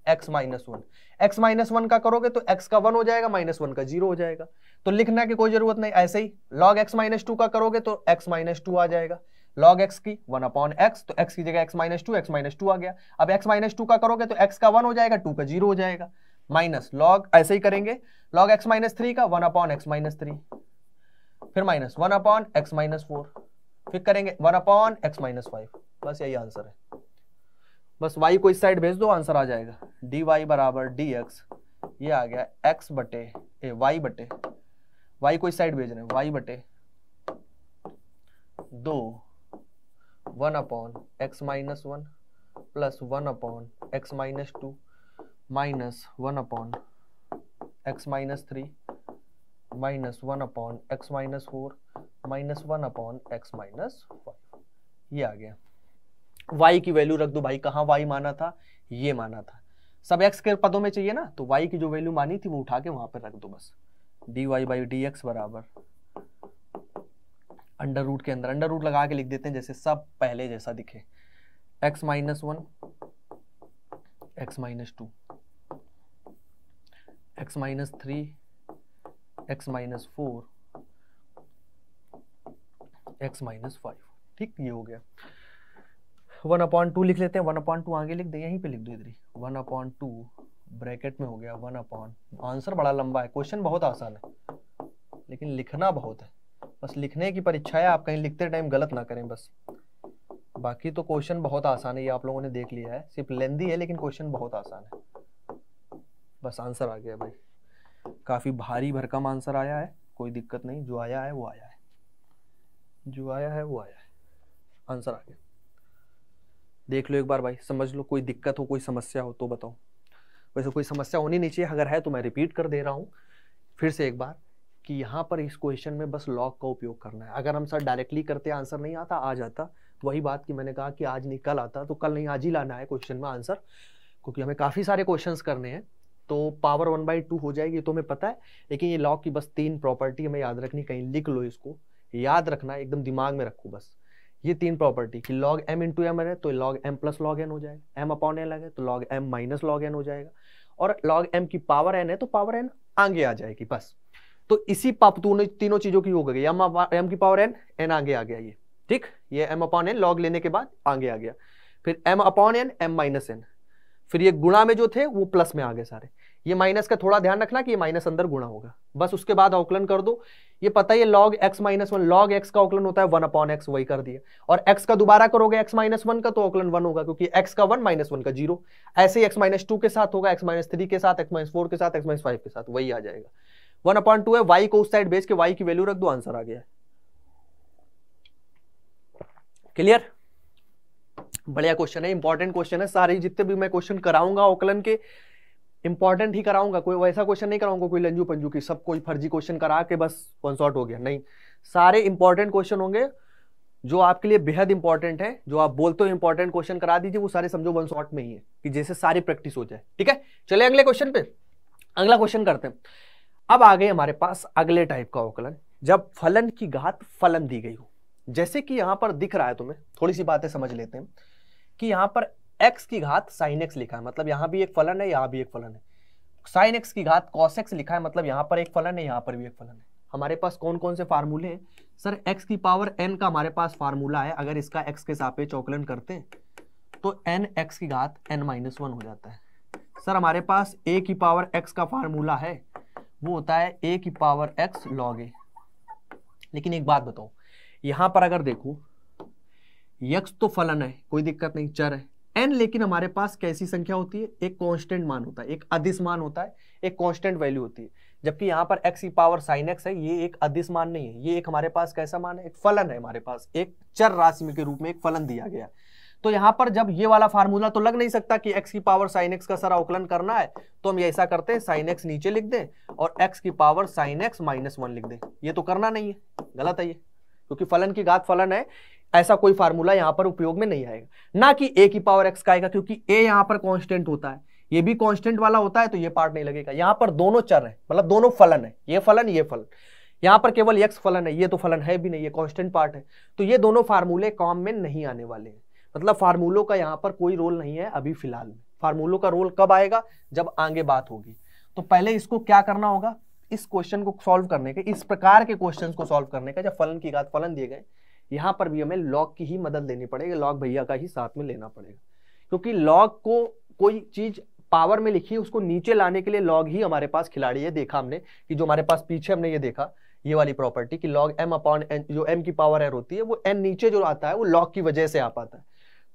x minus one x minus one का करोगे तो एक्स का वन हो जाएगा माइनस वन का जीरो हो जाएगा तो लिखना की कोई जरूरत नहीं ऐसे ही लॉग एक्स माइनस टू का करोगे तो एक्स माइनस टू आ जाएगा लॉग एक्स की वन अपॉन एक्स तो एक्स की जगह x minus two x minus two आ गया अब एक्स माइनस टू का करोगे तो एक्स का वन हो जाएगा टू का जीरो हो जाएगा माइनस लॉग ऐसे ही करेंगे लॉग एक्स माइनस थ्री का one upon x minus three फिर minus one upon x minus four फिर करेंगे one upon x minus five बस यही आंसर है बस वाई को इस साइड भेज दो आंसर आ जाएगा डी वाई बराबर डी एक्स ये आ गया एक्स बटे ए वाई बटे वाई को इस साइड भेज रहे हैं वाई बटे दो one upon x minus one plus one upon x minus two minus one upon x minus three minus one upon x minus four minus one upon x minus five ये आ गया वाई की वैल्यू रख दो भाई कहाँ वाई माना था ये माना था सब एक्स के पदों में चाहिए ना तो वाई की जो वैल्यू मानी थी वो उठा के वहां पर रख दो बस d y by d x बराबर अंडर रूट के अंदर अंडर रूट लगा के लिख देते हैं जैसे सब पहले जैसा दिखे x minus one x minus two x minus three x minus four x minus five ठीक ये हो गया वन अपॉइंट टू लिख लेते हैं वन अपॉइंट टू आगे लिख दें यहीं पे लिख दो इधर वन अपॉइंट टू ब्रैकेट में हो गया वन अपॉन आंसर बड़ा लंबा है क्वेश्चन बहुत आसान है लेकिन लिखना बहुत है बस लिखने की परीक्षा है आप कहीं लिखते टाइम गलत ना करें बस बाकी तो क्वेश्चन बहुत आसान है ये आप लोगों ने देख लिया है सिर्फ लेंदी है लेकिन क्वेश्चन बहुत आसान है बस आंसर आ गया भाई काफ़ी भारी भरकम आंसर आया है कोई दिक्कत नहीं जो आया है वो आया है जो आया है वो आया है आंसर आ गया देख लो एक बार भाई समझ लो कोई दिक्कत हो कोई समस्या हो तो बताओ वैसे कोई समस्या होनी नहीं चाहिए अगर है तो मैं रिपीट कर दे रहा हूँ फिर से एक बार कि यहाँ पर इस क्वेश्चन में बस लॉग का उपयोग करना है अगर हम सर डायरेक्टली करते आंसर नहीं आता आ जाता तो वही बात कि मैंने कहा कि आज नहीं कल आता तो कल नहीं आज ही लाना है क्वेश्चन में आंसर क्योंकि हमें काफ़ी सारे क्वेश्चंस करने हैं तो पावर वन बाई टू हो जाएगी तो हमें पता है लेकिन ये लॉ की बस तीन प्रॉपर्टी हमें याद रखनी कहीं लिख लो इसको याद रखना एकदम दिमाग में रखो बस ये तीन प्रॉपर्टी कि लॉग एम इंटू एम है तो log m plus log n हो जाएगा एम अपॉन एन है तो log m minus log n हो जाएगा और लॉग एम की पावर एन है तो पावर एन आगे आ जाएगी बस तो इसी तीनों चीजों की हो गई एम एम की पावर एन एन आगे आ गया ये ठीक ये एम अपॉन एन लॉग लेने के बाद आगे आ गया फिर m upon n m minus n फिर ये गुणा में जो थे वो प्लस में आ गए सारे ये माइनस का थोड़ा ध्यान रखना कि ये माइनस अंदर गुणा होगा बस उसके बाद अवकलन कर दो ये पता है log x minus one log x का अवकलन होता है वन अपॉन एक्स वही कर दिया और एक्स का दोबारा करोगे एक्स माइनस वन का तो अवकलन वन होगा क्योंकि एक्स का वन माइनस वन का जीरो ऐसे ही एक्स माइनस टू के साथ होगा एक्स माइनस थ्री के साथ एक्स माइनस फोर के साथ एक्स माइनस फाइव के साथ वही आ जाएगा वन अपॉन टू है वाई को उस साइड बेच के वाई की वैल्यू रख दो आंसर आ गया क्लियर बढ़िया क्वेश्चन है इंपॉर्टेंट क्वेश्चन है सारे जितने भी मैं क्वेश्चन कराऊंगा ओकलन के इंपॉर्टेंट ही कराऊंगा कोई वैसा क्वेश्चन नहीं कराऊंगा कोई लंजू पंजू की सब कोई फर्जी क्वेश्चन करा के बस वन शॉट हो गया नहीं सारे इंपॉर्टेंट क्वेश्चन होंगे जो आपके लिए बेहद इंपॉर्टेंट है जो आप बोलते हो इंपॉर्टेंट क्वेश्चन करा दीजिए वो सारे समझो वन शॉट में ही है कि जैसे सारी प्रैक्टिस हो जाए ठीक है चले अगले क्वेश्चन पे अगला क्वेश्चन करते हैं अब आ गए हमारे पास अगले टाइप का ओकलन जब फलन की घात फलन दी गई हो जैसे कि यहां पर दिख रहा है तुम्हें थोड़ी सी बातें समझ लेते हैं कि यहाँ पर एक्स की घात साइन एक्स लिखा है मतलब यहाँ भी एक फलन है यहाँ भी एक फलन है साइन एक्स की घात कॉस एक्स लिखा है मतलब यहाँ पर एक फलन है यहाँ पर भी एक फलन है हमारे पास कौन कौन से फार्मूले हैं सर एक्स की पावर एन का हमारे पास फार्मूला है अगर इसका एक्स के साथ चौकलन करते हैं तो एन एक्स की घात एन माइनस वन हो जाता है सर हमारे पास ए की पावर एक्स का फार्मूला है वो होता है ए की पावर एक्स लॉग ए लेकिन एक बात बताओ यहां पर अगर देखो यक्ष तो फलन है कोई दिक्कत नहीं चर है एन लेकिन हमारे पास कैसी संख्या होती है एक कांस्टेंट मान होता है एक अधिस मान होता है एक कांस्टेंट वैल्यू होती है जबकि यहाँ पर एक्स की पावर साइन एक्स है ये एक अधिस मान नहीं है ये एक हमारे पास कैसा मान है एक फलन है हमारे पास एक चर राशि के रूप में एक फलन दिया गया तो यहाँ पर जब ये वाला फार्मूला तो लग नहीं सकता कि एक्स की पावर साइन एक्स का सर अवकलन करना है तो हम ऐसा करते हैं साइन एक्स नीचे लिख दें और एक्स की power sine x minus one लिख दें ये तो करना नहीं है गलत है ये क्योंकि फलन की घात फलन है ऐसा कोई फार्मूला यहाँ पर उपयोग में नहीं आएगा ना कि ए की पावर एक्स का आएगा क्योंकि ए यहाँ पर कॉन्स्टेंट होता है ये भी कॉन्स्टेंट वाला होता है तो ये पार्ट नहीं लगेगा यहां पर दोनों चर है मतलब दोनों फलन है ये फलन ये फलन यहाँ पर केवल एक्स फलन है ये तो फलन है भी नहीं ये कॉन्स्टेंट पार्ट है तो ये दोनों फार्मूले काम में नहीं आने वाले हैं मतलब फार्मूलों का यहाँ पर कोई रोल नहीं है अभी फिलहाल में फार्मूलों का रोल कब आएगा जब आगे बात होगी तो पहले इसको क्या करना होगा इस क्वेश्चन को सॉल्व करने के इस प्रकार के क्वेश्चन को सॉल्व करने का जब फलन की बात फलन दिए गए यहाँ पर भी हमें लॉग की ही मदद लेनी पड़ेगी लॉक भैया का ही साथ में लेना पड़ेगा क्योंकि लॉग को कोई चीज पावर में लिखी उसको नीचे लाने के लिए लॉग ही हमारे पास खिलाड़ी है देखा हमने कि जो हमारे पास पीछे हमने ये देखा ये वाली प्रॉपर्टी कि लॉग एम अपॉन एन जो एम की पावर एन होती है वो एन नीचे जो आता है वो लॉग की वजह से आ पाता है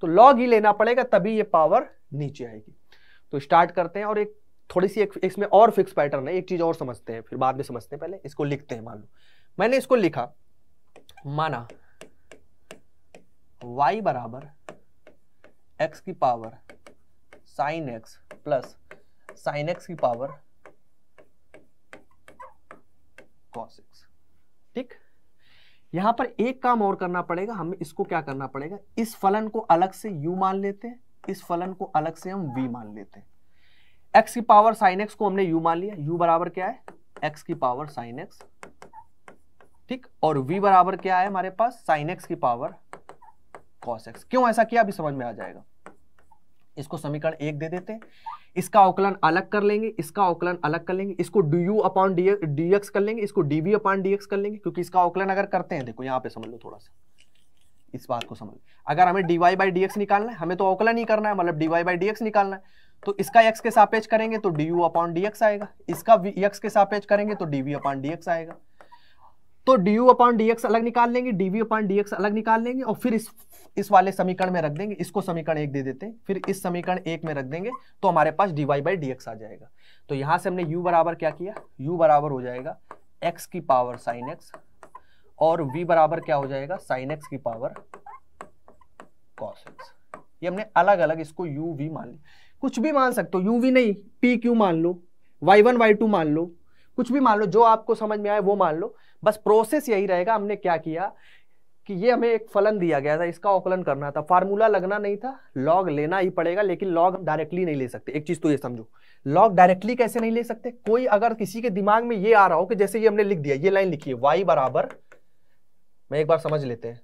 तो लॉग ही लेना पड़ेगा तभी ये पावर नीचे आएगी तो स्टार्ट करते हैं और एक थोड़ी सी एक इसमें और फिक्स पैटर्न है एक चीज और समझते हैं फिर बाद में समझते हैं पहले इसको लिखते हैं मान लो मैंने इसको लिखा माना y बराबर एक्स की power sine x plus sine x की पावर cos x ठीक यहां पर एक काम और करना पड़ेगा हमें इसको क्या करना पड़ेगा इस फलन को अलग से u मान लेते हैं इस फलन को अलग से हम v मान लेते हैं x की पावर साइन एक्स को हमने u मान लिया u बराबर क्या है x की पावर साइन एक्स ठीक और v बराबर क्या है हमारे पास साइन एक्स की पावर कॉस एक्स क्यों ऐसा किया अभी समझ में आ जाएगा इसको समीकरण एक दे देते इसका अवकलन अलग कर लेंगे इसका अवकलन अलग कर लेंगे इसको d u upon d x कर लेंगे इसको d v upon d x कर लेंगे क्योंकि इसका अवकलन अगर करते हैं देखो यहाँ पे समझ लो थोड़ा सा इस बात को समझ अगर हमें d y by d x निकालना है हमें तो अवकलन ही करना है मतलब d y by d x निकालना है तो इसका एक्स के सापेक्ष करेंगे तो d u upon d x आएगा इसका एक्स के सापेक्ष करेंगे तो d v upon d x आएगा तो d u upon d x अलग निकाल लेंगे d v upon d x अलग निकाल लेंगे और फिर इस इस वाले समीकरण में रख देंगे इसको समीकरण एक दे देते हैं फिर इस समीकरण एक में रख देंगे तो हमारे पास डीवाई बाई डी एक्स आ जाएगा तो यहां से हमने यू बराबर क्या किया यू बराबर हो जाएगा एक्स की पावर साइन एक्स और v बराबर क्या हो जाएगा साइन एक्स की पावर कॉस एक्स ये हमने अलग अलग इसको u v मान ली कुछ भी मान सकते हो u v नहीं p q मान लो y1 y2 मान लो कुछ भी मान लो जो आपको समझ में आए वो मान लो बस प्रोसेस यही रहेगा हमने क्या किया कि ये हमें एक फलन दिया गया था इसका अवकलन करना था फार्मूला लगना नहीं था लॉग लेना ही पड़ेगा लेकिन लॉग हम डायरेक्टली नहीं ले सकते एक चीज़ तो ये समझो लॉग डायरेक्टली कैसे नहीं ले सकते कोई अगर किसी के दिमाग में ये आ रहा हो कि जैसे ये हमने लिख दिया ये लाइन लिखी है वाई बराबर मैं एक बार समझ लेते हैं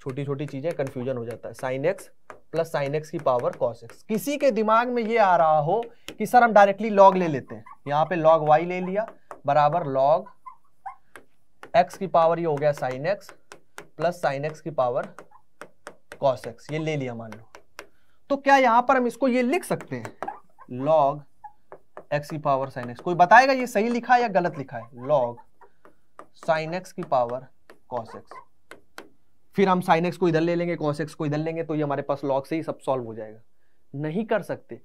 छोटी छोटी चीज़ें कंफ्यूजन हो जाता है sine x plus sine x की पावर कॉस एक्स किसी के दिमाग में ये आ रहा हो कि सर हम डायरेक्टली लॉग ले लेते हैं यहाँ पे लॉग वाई ले लिया बराबर लॉग एक्स की पावर ये हो गया sine x plus sine x की पावर कॉस एक्स ये ले लिया मान लो तो क्या यहां पर हम इसको ये लिख सकते हैं लॉग एक्स की पावर साइन एक्स कोई बताएगा ये सही लिखा है या गलत लिखा है लॉग साइन एक्स की पावर कॉस एक्स फिर हम साइन एक्स को इधर ले लेंगे कॉस एक्स को इधर लेंगे तो ये हमारे पास लॉग से ही सब सॉल्व हो जाएगा नहीं कर सकते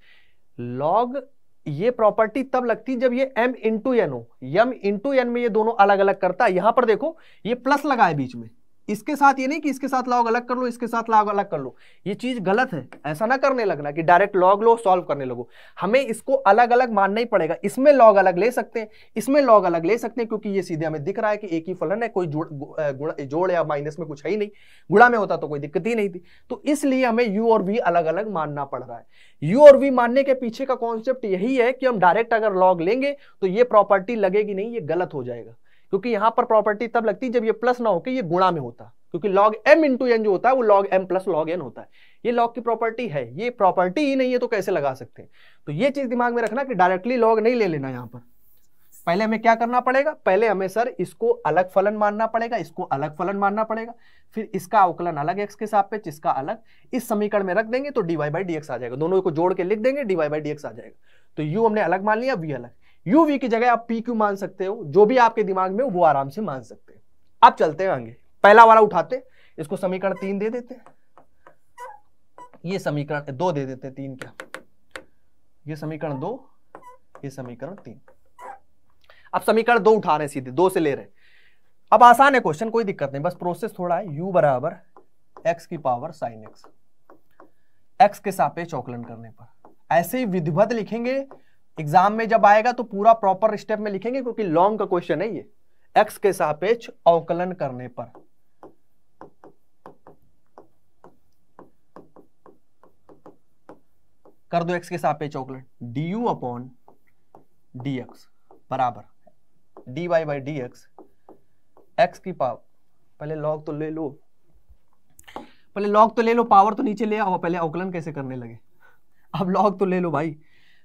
लॉग ये प्रॉपर्टी तब लगती जब ये m इंटू एन हो यम इंटू एन में ये दोनों अलग अलग करता है यहां पर देखो ये प्लस लगा है बीच में इसके साथ ये नहीं कि इसके साथ लॉग अलग कर लो इसके साथ लॉग अलग कर लो ये चीज गलत है ऐसा ना करने लगना कि डायरेक्ट लॉग लो सॉल्व करने लगो हमें इसको अलग अलग मानना ही पड़ेगा इसमें लॉग अलग ले सकते हैं इसमें लॉग अलग ले सकते हैं क्योंकि ये सीधे हमें दिख रहा है कि एक ही फलन है कोई जोड़ जोड़ या माइनस में कुछ है ही नहीं गुड़ा में होता तो कोई दिक्कत ही नहीं थी तो इसलिए हमें यू और वी अलग अलग मानना पड़ रहा है यू और वी मानने के पीछे का कॉन्सेप्ट यही है कि हम डायरेक्ट अगर लॉग लेंगे तो ये प्रॉपर्टी लगेगी नहीं ये गलत हो जाएगा क्योंकि यहां पर प्रॉपर्टी तब लगती जब ये प्लस ना होकर ये गुणा में होता क्योंकि लॉग एम इंटू एन जो होता है वो log m plus log n होता है ये लॉग की प्रॉपर्टी है ये प्रॉपर्टी ही नहीं है तो कैसे लगा सकते तो ये चीज दिमाग में रखना कि डायरेक्टली लॉग नहीं ले लेना यहाँ पर पहले हमें क्या करना पड़ेगा पहले हमें सर इसको अलग फलन मानना पड़ेगा इसको अलग फलन मानना पड़ेगा फिर इसका अवकलन अलग एक्स के पे जिसका अलग इस समीकरण में रख देंगे तो डीवाई बाई डी एक्स आ जाएगा दोनों को जोड़ के लिख देंगे डीवाई बाई डी एक्स आ जाएगा तो यू हमने अलग मान लिया वी अलग यू वी की जगह आप पी क्यू मान सकते हो जो भी आपके दिमाग में वो आराम से मान सकते हैं आप चलते हैं आगे पहला वाला उठाते इसको समीकरण तीन दे देते ये समीकरण दो दे देते तीन क्या ये समीकरण दो ये समीकरण तीन अब समीकरण दो उठा रहे सीधे दो से ले रहे हैं अब आसान है क्वेश्चन कोई दिक्कत नहीं बस प्रोसेस थोड़ा है यू बराबर एक्स की पावर साइन एक्स एक्स के सापेक्ष अवकलन करने पर ऐसे ही विधिवत लिखेंगे एग्जाम में जब आएगा तो पूरा प्रॉपर स्टेप में लिखेंगे क्योंकि लॉन्ग का क्वेश्चन है ये एक्स के सापेक्ष अवकलन करने पर कर दो एक्स के सापेक्ष अवकलन d u upon d x बराबर d y by d x x की पावर पहले लॉग तो ले लो पहले लॉग तो ले लो पावर तो नीचे ले आओ पहले अवकलन कैसे करने लगे अब लॉग तो ले लो भाई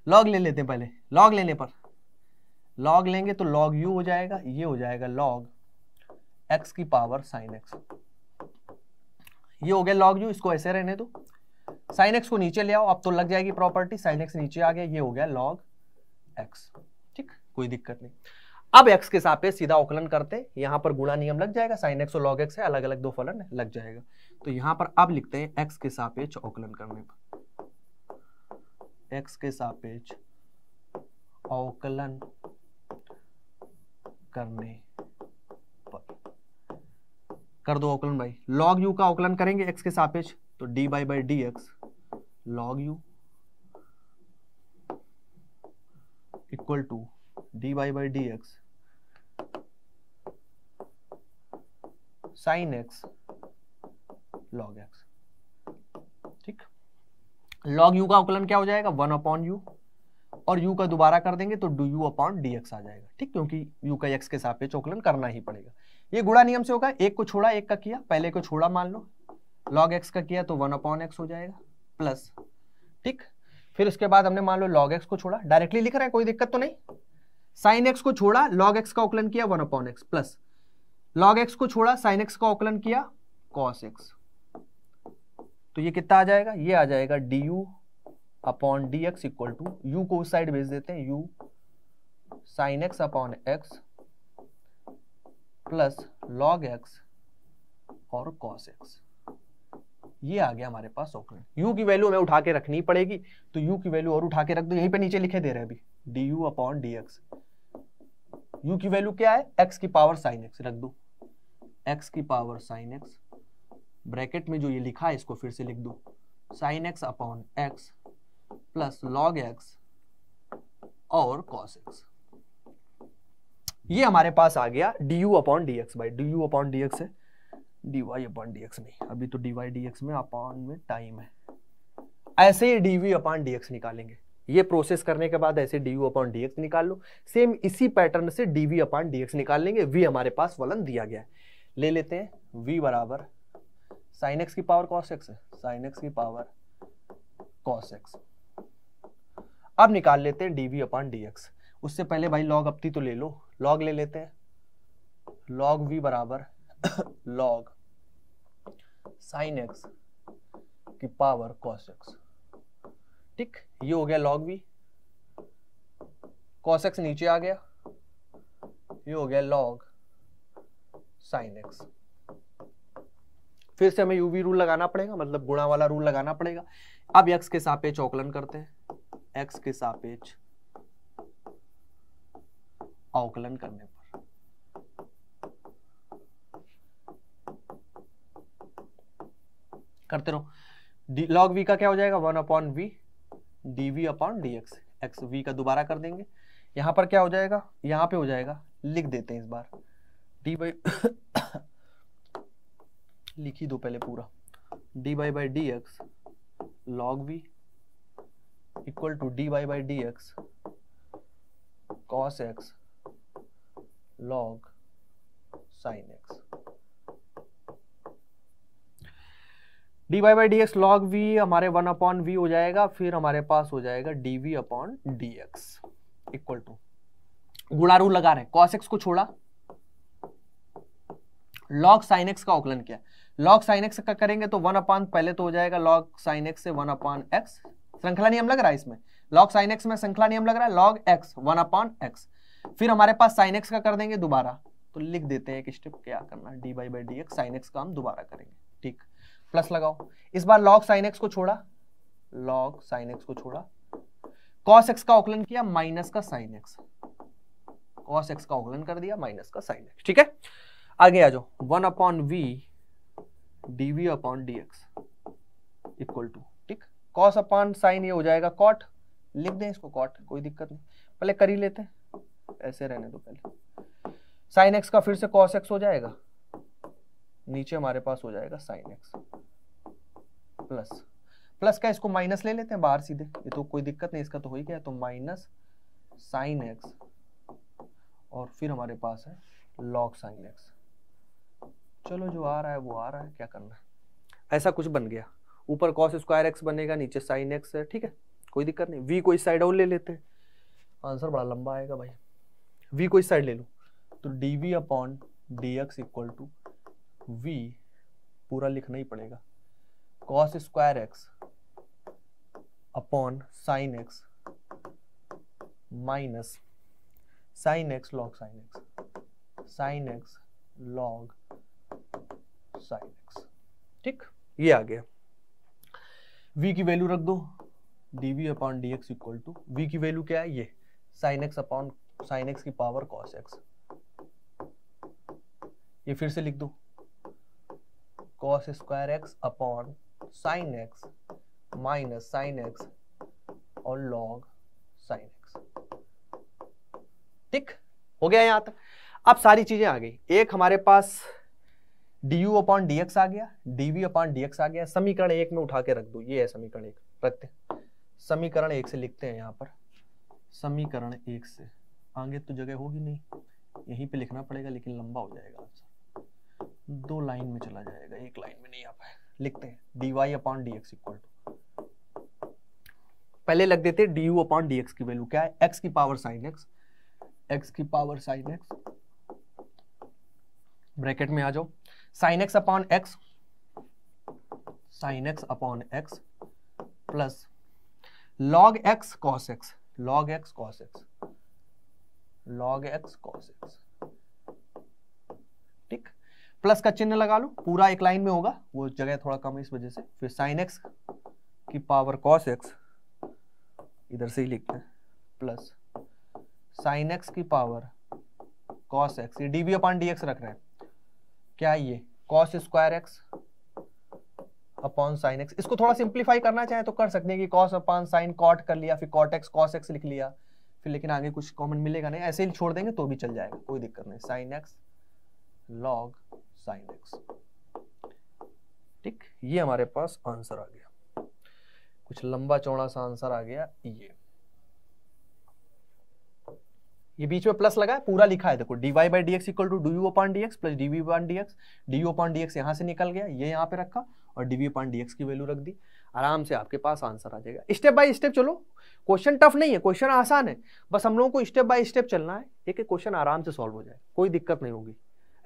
लॉग ले लेते हैं पहले लॉग लेने पर लॉग लेंगे तो लॉग यू हो जाएगा ये हो जाएगा लॉग एक्स की पावर साइन एक्स ये हो गया लॉग यू इसको ऐसे रहने दो साइन एक्स को नीचे ले आओ अब तो लग जाएगी प्रॉपर्टी साइन एक्स नीचे आ गया ये हो गया लॉग एक्स ठीक कोई दिक्कत नहीं अब एक्स के सापेक्ष सीधा अवकलन करते यहां पर गुणा नियम लग जाएगा साइन एक्स और लॉग एक्स है अलग अलग दो फलन लग जाएगा तो यहां पर अब लिखते हैं एक्स के सापेक्ष अवकलन करने पर एक्स के सापेक्ष अवकलन करने पर कर दो अवकलन भाई लॉग यू का अवकलन करेंगे एक्स के सापेक्ष तो d by by d x log u equal to d by by d x sine x log x log u का अवकलन क्या हो जाएगा वन अपॉन यू और यू का दोबारा कर देंगे तो डू यू अपॉन डी आ जाएगा ठीक क्योंकि यू का एक्स के सापेक्ष चौकलन करना ही पड़ेगा ये गुड़ा नियम से होगा एक को छोड़ा एक का किया पहले को छोड़ा मान लो लॉग एक्स का किया तो वन अपॉन एक्स हो जाएगा प्लस ठीक फिर उसके बाद हमने मान लो लॉग एक्स को छोड़ा डायरेक्टली लिख रहे हैं कोई दिक्कत तो नहीं साइन एक्स को छोड़ा लॉग एक्स का अवकलन किया one upon x plus log x को छोड़ा साइन एक्स का अवकलन किया कॉस एक्स तो ये कितना आ जाएगा ये आ जाएगा d u upon d x equal to u को उस साइड भेज देते हैं u sine x upon x plus log x और कॉस एक्स ये आ गया हमारे पास ऑप्शन यू की वैल्यू हमें उठा के रखनी पड़ेगी तो यू की वैल्यू और उठा के रख दो यहीं पे नीचे लिखे दे रहे अभी d u upon d x u की वैल्यू क्या है एक्स की पावर साइन एक्स रख दो एक्स की पावर साइन एक्स ब्रैकेट में जो ये लिखा है इसको फिर से लिख दो sine x upon x plus log x और कॉस एक्स ये हमारे पास आ गया d u upon d x by d u upon d x है d y upon d x नहीं अभी तो डी वाई डी एक्स में अपॉन में टाइम है ऐसे ही d v upon d x निकालेंगे ये प्रोसेस करने के बाद ऐसे d u upon d x निकाल लो सेम इसी पैटर्न से d v upon d x निकाल लेंगे वी हमारे पास वलन दिया गया है ले लेते हैं वी बराबर साइन एक्स की पावर कॉस एक्स है साइन एक्स की पावर कॉस एक्स अब निकाल लेते हैं डीवी अपॉन डी एक्स उससे पहले भाई लॉग अपती तो ले लो लॉग ले लेते हैं लॉग वी बराबर लॉग साइन एक्स की पावर कॉस एक्स ठीक ये हो गया लॉग वी कॉस एक्स नीचे आ गया ये हो गया लॉग साइन एक्स फिर से हमें यूवी रूल लगाना पड़ेगा मतलब गुणा वाला रूल लगाना पड़ेगा अब एक्स के सापेक्ष अवकलन करते हैं एक्स के सापेक्ष अवकलन करने पर करते रहो लॉग वी का क्या हो जाएगा one upon v d v upon d x x v का दोबारा कर देंगे यहां पर क्या हो जाएगा यहां पे हो जाएगा लिख देते हैं इस बार डी बाई लिखी दो पहले पूरा d y by d x log v equal to d y by d x cos x log sine x d y by d x log v हमारे वन अपॉन वी हो जाएगा फिर हमारे पास हो जाएगा d v upon d x equal to गुणा रूल लगा रहे कॉस एक्स को छोड़ा लॉग साइन एक्स का आकलन किया लॉग साइन एक्स का करेंगे तो वन अपान पहले तो हो जाएगा लॉग साइन एक्स से वन अपान एक्स श्रृंखला नियम लग रहा है इसमें लॉग साइन एक्स में श्रृंखला नियम लग रहा है log x one upon x फिर हमारे पास साइन एक्स का कर देंगे दोबारा तो लिख देते हैं एक स्टेप क्या करना d by by d x sine x का हम दोबारा करेंगे ठीक प्लस लगाओ इस बार लॉग साइन एक्स को छोड़ा लॉग साइन एक्स को छोड़ा कॉस एक्स का औकलन किया माइनस का साइन एक्स कॉस एक्स का औकलन कर दिया माइनस का साइन एक्स ठीक है आगे आ जाओ one upon v dv upon x equal to ठीक कॉस अपॉन साइन ये हो जाएगा कॉट लिख दें इसको कॉट कोई दिक्कत नहीं पहले कर ही लेते हैं ऐसे रहने दो पहले साइन एक्स का फिर से कॉस एक्स हो जाएगा नीचे हमारे पास हो जाएगा साइन एक्स प्लस प्लस का इसको माइनस ले लेते हैं बाहर सीधे ये तो कोई दिक्कत नहीं इसका तो हो ही गया तो माइनस साइन एक्स और फिर हमारे पास है लॉग साइन एक्स चलो जो आ रहा है वो आ रहा है क्या करना है ऐसा कुछ बन गया ऊपर कॉस स्क्वायर एक्स बनेगा नीचे साइन एक्स है ठीक है कोई दिक्कत नहीं वी कोई साइड और ले लेते हैं आंसर बड़ा लंबा आएगा भाई वी इस साइड ले लो तो d v upon d x equal to v पूरा लिखना ही पड़ेगा cos square x upon sine x minus sine x log sine x sine x log sine x ठीक ये आ गया v की वैल्यू रख दो d v upon d x equal to v की वैल्यू क्या है ये sine x upon sine x की पावर कॉस एक्स ये फिर से लिख दो cos square x upon sine x minus sine x और लॉग साइन एक्स ठीक हो गया यहां तक अब सारी चीजें आ गई एक हमारे पास d u upon d x आ गया d v upon d x आ गया समीकरण एक में उठा के रख दो ये है समीकरण एक रखते समीकरण एक से लिखते हैं यहाँ पर समीकरण एक से आगे तो जगह होगी नहीं यहीं पे लिखना पड़ेगा लेकिन लंबा हो जाएगा दो लाइन में चला जाएगा एक लाइन में नहीं आ पाए लिखते हैं d y upon d x equal to पहले लग देते d u upon d x की वैल्यू क्या है एक्स की पावर साइन एक्स एक्स की पावर साइन एक्स ब्रैकेट में आ जाओ sine x upon x sine x upon x plus log x cos x log x cos x log x cos x ठीक प्लस का चिन्ह लगा लो पूरा एक लाइन में होगा वो जगह थोड़ा कम है इस वजह से फिर साइन एक्स की पावर कॉस एक्स इधर से ही लिखते हैं प्लस साइन एक्स की पावर कॉस एक्स ये d b upon d x रख रहे हैं क्या ये cos square x upon sine x इसको थोड़ा सिंप्लीफाई करना चाहे तो कर सकते हैं कि कॉस अपॉन साइन कॉट कर लिया फिर कॉट एक्स कॉस एक्स लिख लिया फिर लेकिन आगे कुछ कॉमन मिलेगा नहीं ऐसे ही छोड़ देंगे तो भी चल जाएगा कोई दिक्कत नहीं sine x log sine x ठीक ये हमारे पास आंसर आ गया कुछ लंबा चौड़ा सा आंसर आ गया ये ये बीच में प्लस लगा है पूरा लिखा है देखो d y by d x equal to d u upon d x plus d v upon d x d u upon d x यहाँ से निकल गया ये यहाँ पे रखा और d v upon d x की वैल्यू रख दी आराम से आपके पास आंसर आ जाएगा स्टेप बाय स्टेप चलो क्वेश्चन टफ नहीं है क्वेश्चन आसान है बस हम लोगों को स्टेप बाय स्टेप चलना है एक एक क्वेश्चन आराम से सॉल्व हो जाए कोई दिक्कत नहीं होगी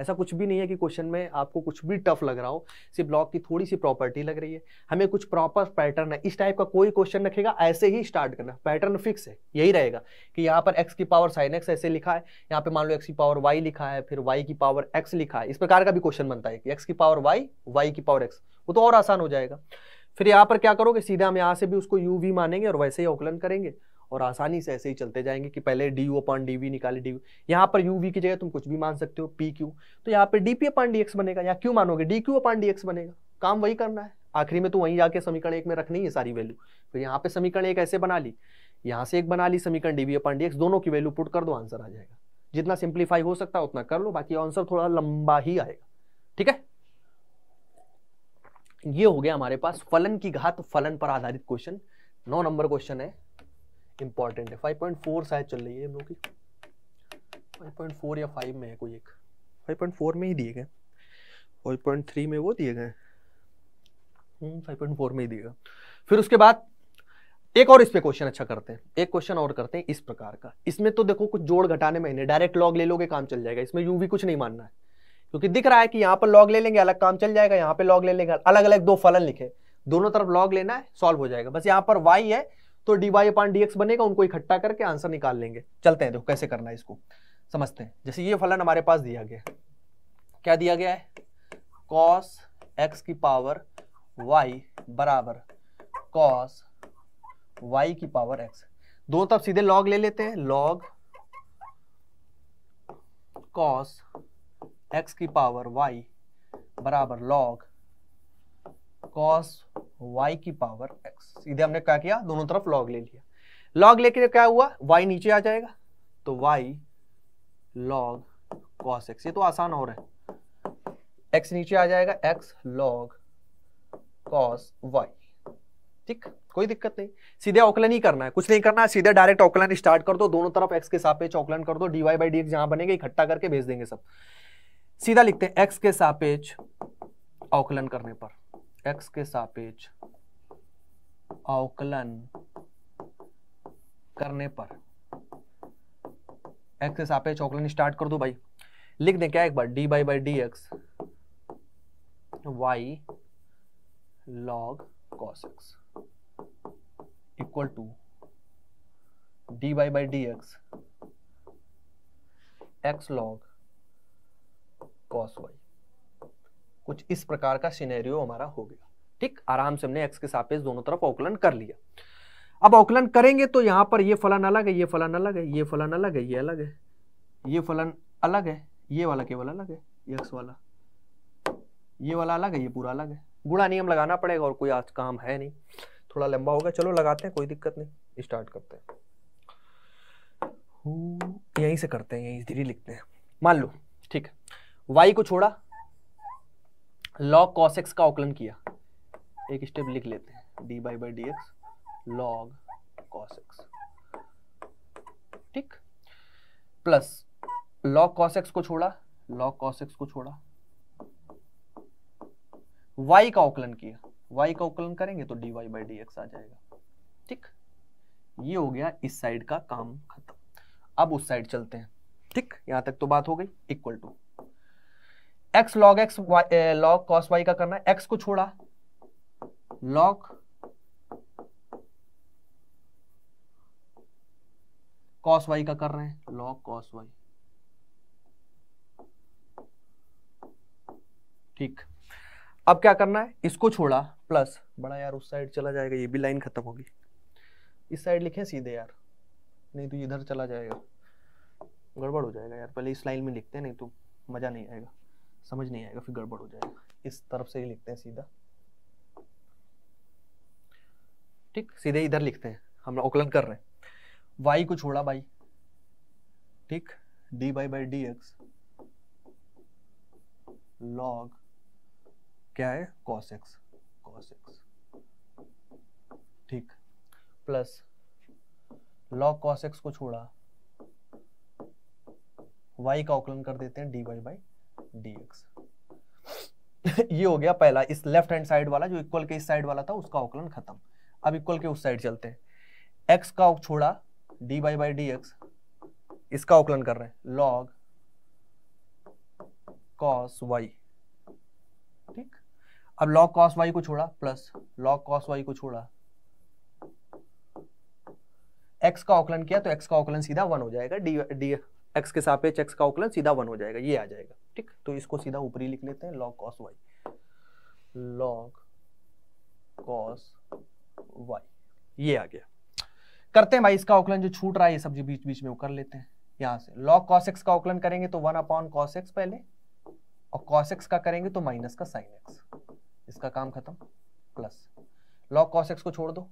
ऐसा कुछ भी नहीं है कि क्वेश्चन में आपको कुछ भी टफ लग रहा हो सिर्फ ब्लॉक की थोड़ी सी प्रॉपर्टी लग रही है हमें कुछ प्रॉपर पैटर्न है इस टाइप का कोई क्वेश्चन रखेगा ऐसे ही स्टार्ट करना पैटर्न फिक्स है यही रहेगा कि यहाँ पर एक्स की पावर साइन एक्स ऐसे लिखा है यहाँ पे मान लो एक्स की पावर वाई लिखा है फिर वाई की पावर एक्स लिखा है इस प्रकार का भी क्वेश्चन बनता है कि एक्स की पावर वाई वाई की पावर एक्स वो तो और आसान हो जाएगा फिर यहाँ पर क्या करोगे सीधा हम यहाँ से भी उसको यू वी मानेंगे और वैसे ही आकलन करेंगे और आसानी से ऐसे ही चलते जाएंगे कि पहले d u upon d v निकाले डी यहाँ पर यू वी की जगह तुम कुछ भी मान सकते हो पी क्यू तो यहाँ पर d p upon d x बनेगा या क्यू मानोगे d q upon d x बनेगा काम वही करना है आखिरी में तो वहीं जाके समीकरण एक में रखनी है सारी वैल्यू फिर यहाँ पे समीकरण एक ऐसे बना ली यहाँ से एक बना ली समीकरण d v upon d x दोनों की वैल्यू पुट कर दो आंसर आ जाएगा जितना सिंप्लीफाई हो सकता है उतना कर लो बाकी आंसर थोड़ा लंबा ही आएगा ठीक है ये हो गया हमारे पास फलन की घात फलन पर आधारित क्वेश्चन नौ नंबर क्वेश्चन है इंपॉर्टेंट है फाइव पॉइंट फोर शायद चल रही है हम लोग की फाइव पॉइंट फोर या फाइव में है कोई एक फाइव पॉइंट फोर में ही दिए गए फाइव पॉइंट थ्री में वो दिए गए फाइव पॉइंट फोर में ही दिएगा फिर उसके बाद एक और इस पे क्वेश्चन अच्छा करते हैं एक क्वेश्चन और करते हैं इस प्रकार का इसमें तो देखो कुछ जोड़ घटाने में नहीं डायरेक्ट लॉग ले लोगे काम चल जाएगा इसमें यू भी कुछ नहीं मानना है क्योंकि दिख रहा है कि यहाँ पर लॉग ले लेंगे अलग काम चल जाएगा यहाँ पे लॉग ले लेंगे अलग अलग दो फलन लिखे दोनों तरफ लॉग लेना है सॉल्व हो जाएगा बस यहाँ पर वाई है तो डी वाई अपान डी बनेगा उनको इकट्ठा करके आंसर निकाल लेंगे चलते हैं देखो कैसे करना है इसको समझते हैं जैसे ये फलन हमारे पास दिया गया क्या दिया गया है कॉस एक्स की पावर वाई बराबर कॉस वाई की पावर एक्स दो तरफ सीधे लॉग ले लेते हैं लॉग कॉस एक्स की पावर वाई बराबर लॉग कॉस वाई की पावर एक्स सीधे हमने क्या किया दोनों तरफ लॉग ले लिया लॉग लेके तो क्या हुआ वाई नीचे आ जाएगा तो वाई लॉग कॉस एक्स ये तो आसान और है एक्स नीचे आ जाएगा एक्स लॉग कॉस वाई ठीक कोई दिक्कत नहीं सीधे ऑकलन ही करना है कुछ नहीं करना है सीधे डायरेक्ट ऑकलन स्टार्ट कर दो दोनों तरफ एक्स के सापेक्ष ऑकलन कर दो d y by d x जहां बनेगा इकट्ठा करके भेज देंगे सब सीधा लिखते हैं एक्स के सापेक्ष ऑकलन करने पर एक्स के सापेक्ष अवकलन करने पर एक्स के सापेक्ष अवकलन स्टार्ट कर दो भाई लिख दें क्या एक बार d by by d x y log cos x equal to d y by d x x log cos y कुछ इस प्रकार का सिनेरियो हमारा हो गया ठीक आराम से हमने एक्स के सापेक्ष दोनों तरफ औकलन कर लिया अब अवकलन करेंगे तो यहाँ पर ये फलन अलग है ये फलन अलग है ये फलन अलग है ये अलग है ये फलन अलग है ये वाला केवल अलग है एक्स वाला ये वाला अलग है ये पूरा अलग है गुड़ा नियम लगाना पड़ेगा और कोई आज काम है नहीं थोड़ा लंबा होगा चलो लगाते हैं कोई दिक्कत नहीं स्टार्ट करते हैं हम्म, यहीं से करते हैं यहीं धीरे लिखते हैं मान लो ठीक है वाई को छोड़ा लॉग कॉस एक्स का आकलन किया एक स्टेप लिख लेते हैं d by by d x log cos x ठीक प्लस लॉग कॉस एक्स को छोड़ा लॉग कॉस एक्स को छोड़ा y का आकलन किया y का आकलन करेंगे तो dy y by d x आ जाएगा ठीक ये हो गया इस साइड का काम खत्म अब उस साइड चलते हैं ठीक यहां तक तो बात हो गई equal to x log x log cos y का करना है एक्स को छोड़ा लॉग कॉस वाई का कर रहे हैं लॉग कॉस वाई ठीक अब क्या करना है इसको छोड़ा प्लस बड़ा यार उस साइड चला जाएगा ये भी लाइन खत्म होगी इस साइड लिखे सीधे यार नहीं तो इधर चला जाएगा गड़बड़ हो जाएगा यार पहले इस लाइन में लिखते हैं नहीं तो मज़ा नहीं आएगा समझ नहीं आएगा फिर गड़बड़ हो जाएगा इस तरफ से ही लिखते हैं सीधा ठीक सीधे इधर लिखते हैं हम ओकलन कर रहे हैं वाई को छोड़ा बाई ठीक d by by d x log क्या है कॉस एक्स कॉस एक्स ठीक प्लस लॉग कॉस एक्स को छोड़ा वाई का ओकलन कर देते हैं डी वाई बाई dx ये हो गया पहला इस लेफ्ट हैंड साइड वाला जो इक्वल के इस साइड वाला था उसका अवकलन खत्म अब इक्वल के उस साइड चलते हैं x का छोड़ा d by by d x इसका अवकलन कर रहे हैं log cos y ठीक अब log cos y को छोड़ा प्लस log cos y को छोड़ा x का अवकलन किया तो x का अवकलन सीधा वन हो जाएगा डी डी एक्स के सापेक्ष x का अवकलन सीधा वन हो जाएगा ये आ जाएगा ठीक तो इसको सीधा ऊपरी लिख लेते हैं log cos y log cos y ये आ गया करते हैं भाई इसका औकलन जो छूट रहा है ये सब जो बीच बीच में वो कर लेते हैं यहां से लॉग कॉस एक्स का औकलन करेंगे तो वन अपॉन कॉस एक्स पहले और कॉस एक्स का करेंगे तो माइनस का साइन एक्स इसका काम खत्म प्लस लॉग कॉस एक्स को छोड़ दो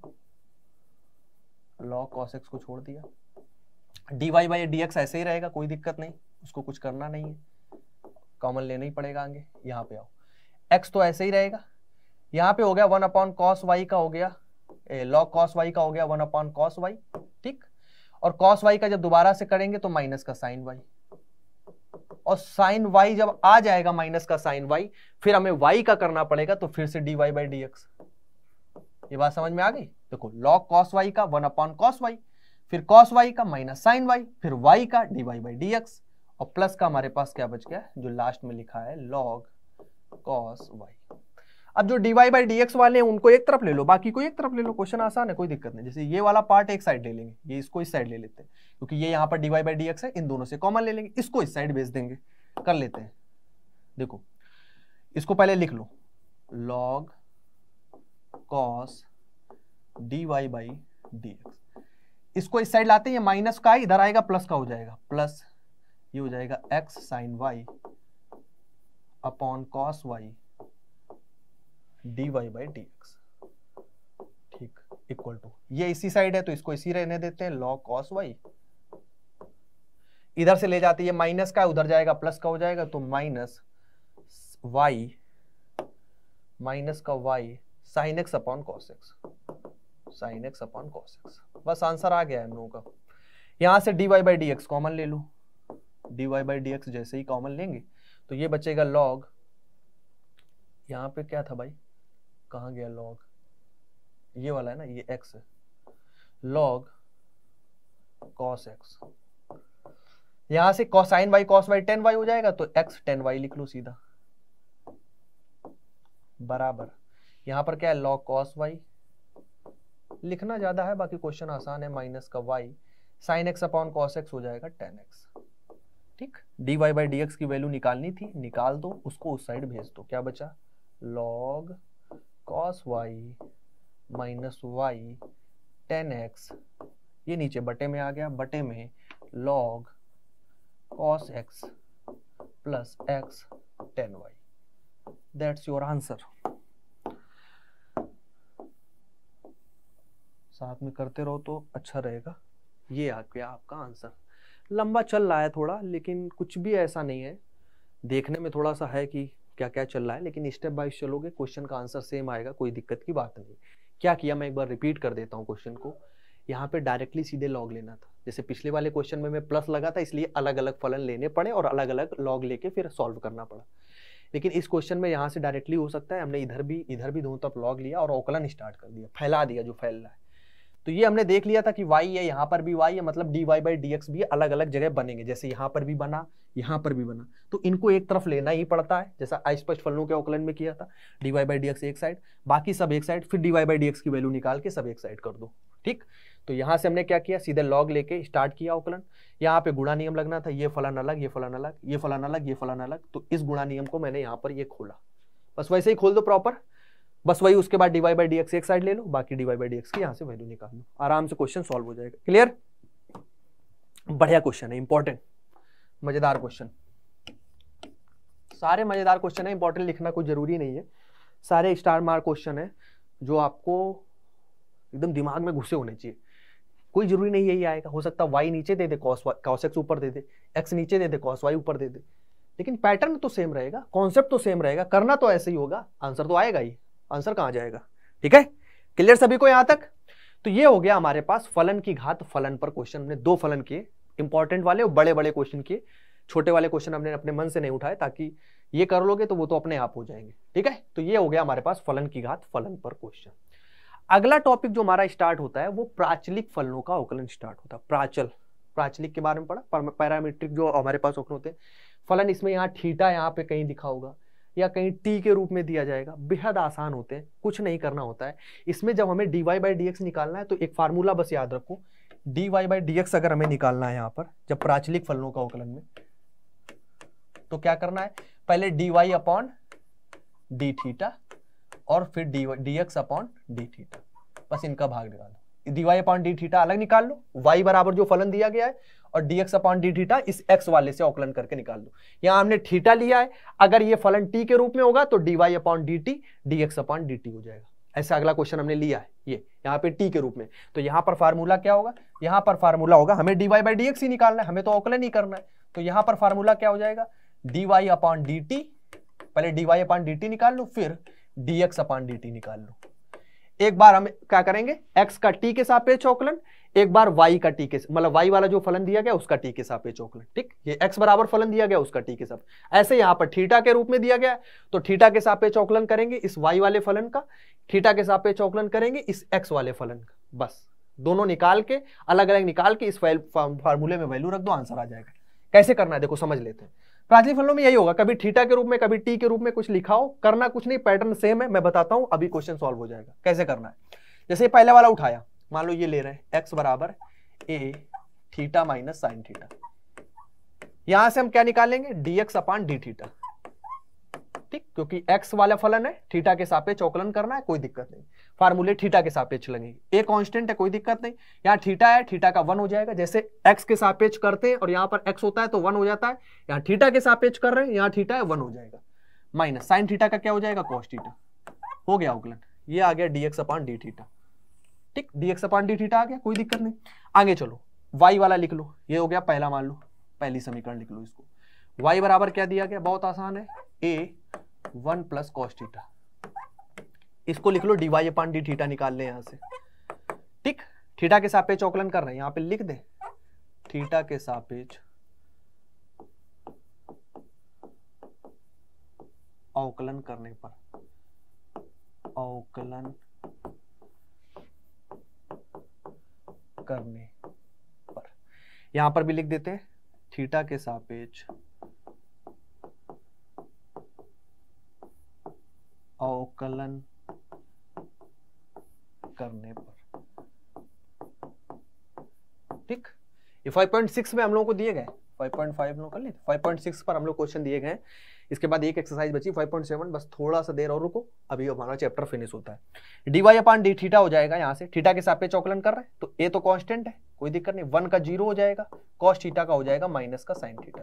लॉग कॉस एक्स को छोड़ दिया d y by d x ऐसे ही रहेगा कोई दिक्कत नहीं उसको कुछ करना नहीं है कॉमन लेना ही पड़ेगा आगे यहाँ पे आओ एक्स तो ऐसे ही रहेगा यहाँ पे हो गया वन अपॉन कॉस वाई का हो गया लॉग कॉस वाई का हो गया वन अपॉन कॉस वाई ठीक और कॉस वाई का जब दोबारा से करेंगे तो माइनस का साइन वाई और साइन वाई जब आ जाएगा माइनस का साइन वाई फिर हमें वाई का करना पड़ेगा तो फिर से d y by d x ये बात समझ में आ गई देखो लॉग कॉस वाई का वन अपॉन कॉस वाई फिर कॉस वाई का माइनस साइन वाई फिर वाई का d y by d x और प्लस का हमारे पास क्या बच गया जो लास्ट में लिखा है लॉग कॉस वाई अब जो डीवाई बाई डी एक्स वाले हैं उनको एक तरफ ले लो बाकी को एक तरफ ले लो क्वेश्चन आसान है कोई दिक्कत नहीं जैसे ये वाला पार्ट एक साइड ले लेंगे ये इसको इस साइड ले लेते हैं क्योंकि ये यहाँ पर डी बाई डी एक्स है इन दोनों से कॉमन ले लेंगे इसको इस साइड भेज देंगे कर लेते हैं देखो इसको पहले लिख लो log cos d y by d x इसको इस साइड लाते हैं माइनस का इधर आएगा प्लस का हो जाएगा प्लस ये हो जाएगा x sine y upon cos y d y by d x ठीक इक्वल टू ये इसी साइड है तो इसको इसी रहने देते हैं लॉ कॉस वाई इधर से ले जाते ये माइनस का उधर जाएगा प्लस का हो जाएगा तो माइनस वाई माइनस का y sine x upon cos x sine x upon cos x बस आंसर आ गया है हम लोगों का यहां से dy by d x common ले लो d y by d x जैसे ही कॉमन लेंगे तो ये बचेगा लॉग यहाँ पे क्या था भाई कहाँ गया लॉग ये वाला है ना ये एक्स है लॉग कॉस एक्स यहां से sine y cos y tan y हो जाएगा तो एक्स टेन वाई लिख लो सीधा बराबर यहां पर क्या है लॉग कॉस वाई लिखना ज्यादा है बाकी क्वेश्चन आसान है माइनस का y sine x upon cos x हो जाएगा टेन एक्स ठीक d y by d x की वैल्यू निकालनी थी निकाल दो उसको उस साइड भेज दो क्या बचा log cos y minus y tan x ये नीचे बटे में आ गया बटे में log cos x plus x tan y that's your answer साथ में करते रहो तो अच्छा रहेगा ये आ गया आपका आंसर लंबा चल रहा है थोड़ा लेकिन कुछ भी ऐसा नहीं है देखने में थोड़ा सा है कि क्या क्या चल रहा है लेकिन स्टेप बाय चलोगे क्वेश्चन का आंसर सेम आएगा कोई दिक्कत की बात नहीं क्या किया मैं एक बार रिपीट कर देता हूँ क्वेश्चन को यहाँ पे डायरेक्टली सीधे लॉग लेना था जैसे पिछले वाले क्वेश्चन में मैं प्लस लगा था इसलिए अलग अलग फलन लेने पड़े और अलग अलग लॉग लेके फिर सॉल्व करना पड़ा लेकिन इस क्वेश्चन में यहाँ से डायरेक्टली हो सकता है हमने इधर भी इधर भी दोनों तरफ लॉग लिया और ओकलन स्टार्ट कर दिया फैला दिया जो फैल रहा है तो ये हमने देख लिया था कि वाई है यहाँ पर भी वाई है मतलब डी वाई बाई डी भी अलग अलग जगह बनेंगे जैसे यहाँ पर भी बना यहाँ पर भी बना तो इनको एक तरफ लेना ही पड़ता है जैसा अस्पष्ट फलनों के ओकलन में किया था डी वाई बाई डी एक साइड बाकी सब एक साइड फिर डी वाई बाई डी की वैल्यू निकाल के सब एक साइड कर दो ठीक तो यहाँ से हमने क्या किया सीधे लॉग लेके स्टार्ट किया ओकलन यहाँ पे गुणा नियम लगना था ये फलन अलग ये फलन अलग ये फलन अलग ये फलन अलग तो इस गुणा नियम को मैंने यहाँ पर ये खोला बस वैसे ही खोल दो प्रॉपर बस वही उसके बाद डीवाई बाई डी एक्स एक साइड ले लो बाकी डीवाई बाई डी एक्स की यहाँ से वैल्यू निकाल लो आराम से क्वेश्चन सॉल्व हो जाएगा क्लियर बढ़िया क्वेश्चन है इंपॉर्टेंट मजेदार क्वेश्चन सारे मजेदार क्वेश्चन है इंपॉर्टेंट लिखना कोई जरूरी नहीं है सारे स्टार मार्क क्वेश्चन है जो आपको एकदम दिमाग में घुसे होने चाहिए कोई जरूरी नहीं यही आएगा हो सकता वाई नीचे दे दे कॉस कॉस एक्स ऊपर दे दे एक्स नीचे दे दे कॉस वाई ऊपर दे दे लेकिन पैटर्न तो सेम रहेगा कॉन्सेप्ट तो सेम रहेगा करना तो ऐसे ही होगा आंसर तो आएगा ही आंसर कहां जाएगा ठीक है क्लियर सभी को यहां तक तो ये हो गया हमारे पास फलन की घात फलन पर क्वेश्चन हमने दो फलन किए इंपॉर्टेंट वाले और बड़े बड़े क्वेश्चन किए छोटे वाले क्वेश्चन हमने अपने मन से नहीं उठाए ताकि ये कर लोगे तो वो तो अपने आप हो जाएंगे ठीक है तो ये हो गया हमारे पास फलन की घात फलन पर क्वेश्चन अगला टॉपिक जो हमारा स्टार्ट होता है वो प्राचलिक फलनों का अवकलन स्टार्ट होता है प्राचल प्राचलिक के बारे में पढ़ा पैरामीट्रिक जो हमारे पास अवकलन होते हैं फलन इसमें यहाँ ठीटा यहाँ पे कहीं दिखा होगा या कहीं टी के रूप में दिया जाएगा बेहद आसान होते हैं कुछ नहीं करना होता है इसमें जब हमें d y by d x निकालना है तो एक फार्मूला बस याद रखो d y by d x अगर हमें निकालना है यहाँ पर जब प्राचलिक फलनों का अवकलन में तो क्या करना है पहले d y upon d theta और फिर d d x upon d theta बस इनका भाग निकालो d y upon d theta अलग निकाल लो वाई बराबर जो फलन दिया गया है और dx अपॉन डी थीटा इस x वाले से औकलन करके निकाल दो यहां हमने थीटा लिया है अगर ये फलन t के रूप में होगा तो dy y upon d t d x upon d t हो जाएगा ऐसा अगला क्वेश्चन हमने लिया है ये यहाँ पे t के रूप में तो यहाँ पर फार्मूला क्या होगा यहाँ पर फार्मूला होगा हमें dy वाई बाई ही निकालना है हमें तो औकलन ही करना है तो यहाँ पर फार्मूला क्या हो जाएगा dy वाई अपॉन डी पहले dy वाई अपॉन डी निकाल लो फिर dx एक्स अपॉन डी निकाल लो एक बार हम क्या करेंगे x का t के सापेक्ष ऑकलन एक बार y का टीके के मतलब y वाला जो फलन दिया गया उसका टीके के पे अवकलन ठीक ये x बराबर फलन दिया गया उसका टीके के ऐसे यहां पर थीटा के रूप में दिया गया तो थीटा के सापेक्ष चौकलन करेंगे इस y वाले फलन का थीटा के पे चौकलन करेंगे इस x वाले फलन का बस दोनों निकाल के अलग अलग निकाल के इस फार्मूले में वैल्यू रख दो आंसर आ जाएगा कैसे करना है देखो समझ लेते हैं प्राचीन फलों में यही होगा कभी थीटा के रूप में कभी टी के रूप में कुछ लिखा हो करना कुछ नहीं पैटर्न सेम है मैं बताता हूं अभी क्वेश्चन सॉल्व हो जाएगा कैसे करना है जैसे पहले वाला उठाया मान लो ये ले रहे हैं एक्स बराबर a theta minus sine theta यहां से हम क्या निकालेंगे डीएक्स अपान डी थीटा ठीक क्योंकि एक्स वाला फलन है थीटा के सापेक्ष चौकलन करना है कोई दिक्कत नहीं फार्मूले थीटा के सापेक्ष लगेंगे ए कांस्टेंट है कोई दिक्कत नहीं यहाँ थीटा है थीटा का वन हो जाएगा जैसे एक्स के सापेक्ष करते हैं और यहाँ पर एक्स होता है तो वन हो जाता है यहाँ थीटा के सापेक्ष कर रहे हैं यहाँ थीटा है वन हो जाएगा माइनस साइन थीटा का क्या हो जाएगा कॉस्ट थीटा हो गया अवकलन ये आ गया डीएक्स अपॉन डी थीटा ठीक dx अपॉन डी थीटा आ गया कोई दिक्कत नहीं आगे चलो y वाला लिख लो ये हो गया पहला मान लो पहली समीकरण लिख लो इसको y बराबर क्या दिया गया बहुत आसान है ए वन प्लस थीटा इसको लिख लो d y upon d theta निकाल लें यहां से ठीक थीटा के सापेक्ष अवकलन कर रहे हैं यहां पे लिख दे थीटा के सापेक्ष अवकलन करने पर अवकलन करने पर यहां पर भी लिख देते हैं थीटा के सापेक्ष अवकलन करने पर ठीक ये 5.6 में हम लोगों को दिए गए 5.5 लोग कर लेते 5.6 पर हम लोग क्वेश्चन दिए गए इसके बाद एक एक्सरसाइज बची 5.7 बस थोड़ा सा देर और रुको अभी हमारा चैप्टर फिनिश होता है d y upon d theta हो जाएगा यहाँ से थीटा के साथ पे चौकलन कर रहे हैं तो ए तो कॉन्स्टेंट है कोई दिक्कत नहीं वन का जीरो हो जाएगा कॉस थीटा का हो जाएगा माइनस का साइन थीटा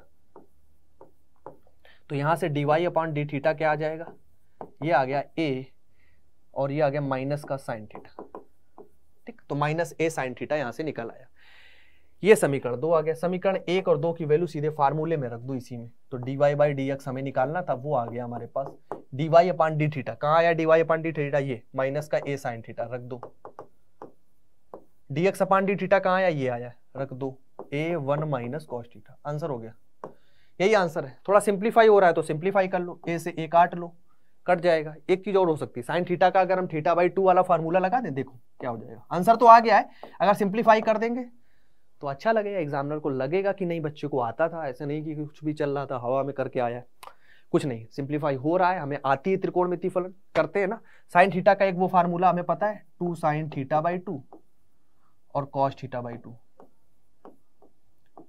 तो यहाँ से d y upon d theta क्या आ जाएगा ये आ गया ए और ये आ गया माइनस का साइन थीटा ठीक तो माइनस ए साइन थीटा यहाँ से निकल आया ये समीकरण दो आ गया समीकरण एक और दो की वैल्यू सीधे फार्मूले में रख दो इसी में तो d y by d x हमें निकालना था वो आ गया हमारे पास d y upon d theta कहाँ आया d y upon d theta ये माइनस का ए साइन थीटा रख दो d x upon d theta कहाँ आया ये आया रख दो a one minus cos theta answer हो गया यही आंसर है थोड़ा सिंप्लीफाई हो रहा है तो सिंप्लीफाई कर लो ए से ए काट लो कट जाएगा एक चीज और हो सकती है साइन थीटा का अगर हम थीटा बाई टू वाला फार्मूला लगा दें देखो क्या हो जाएगा आंसर तो आ गया है अगर सिंप्लीफाई कर देंगे तो अच्छा लगेगा एग्जामिनर को लगेगा कि नहीं बच्चे को आता था ऐसे नहीं कि कुछ भी चल रहा था हवा में करके आया कुछ नहीं सिंप्लीफाई हो रहा है हमें आती है त्रिकोण त्रिकोणमिति फलन करते हैं ना साइन थीटा का एक वो फार्मूला हमें पता है two sine theta by two और cos theta by two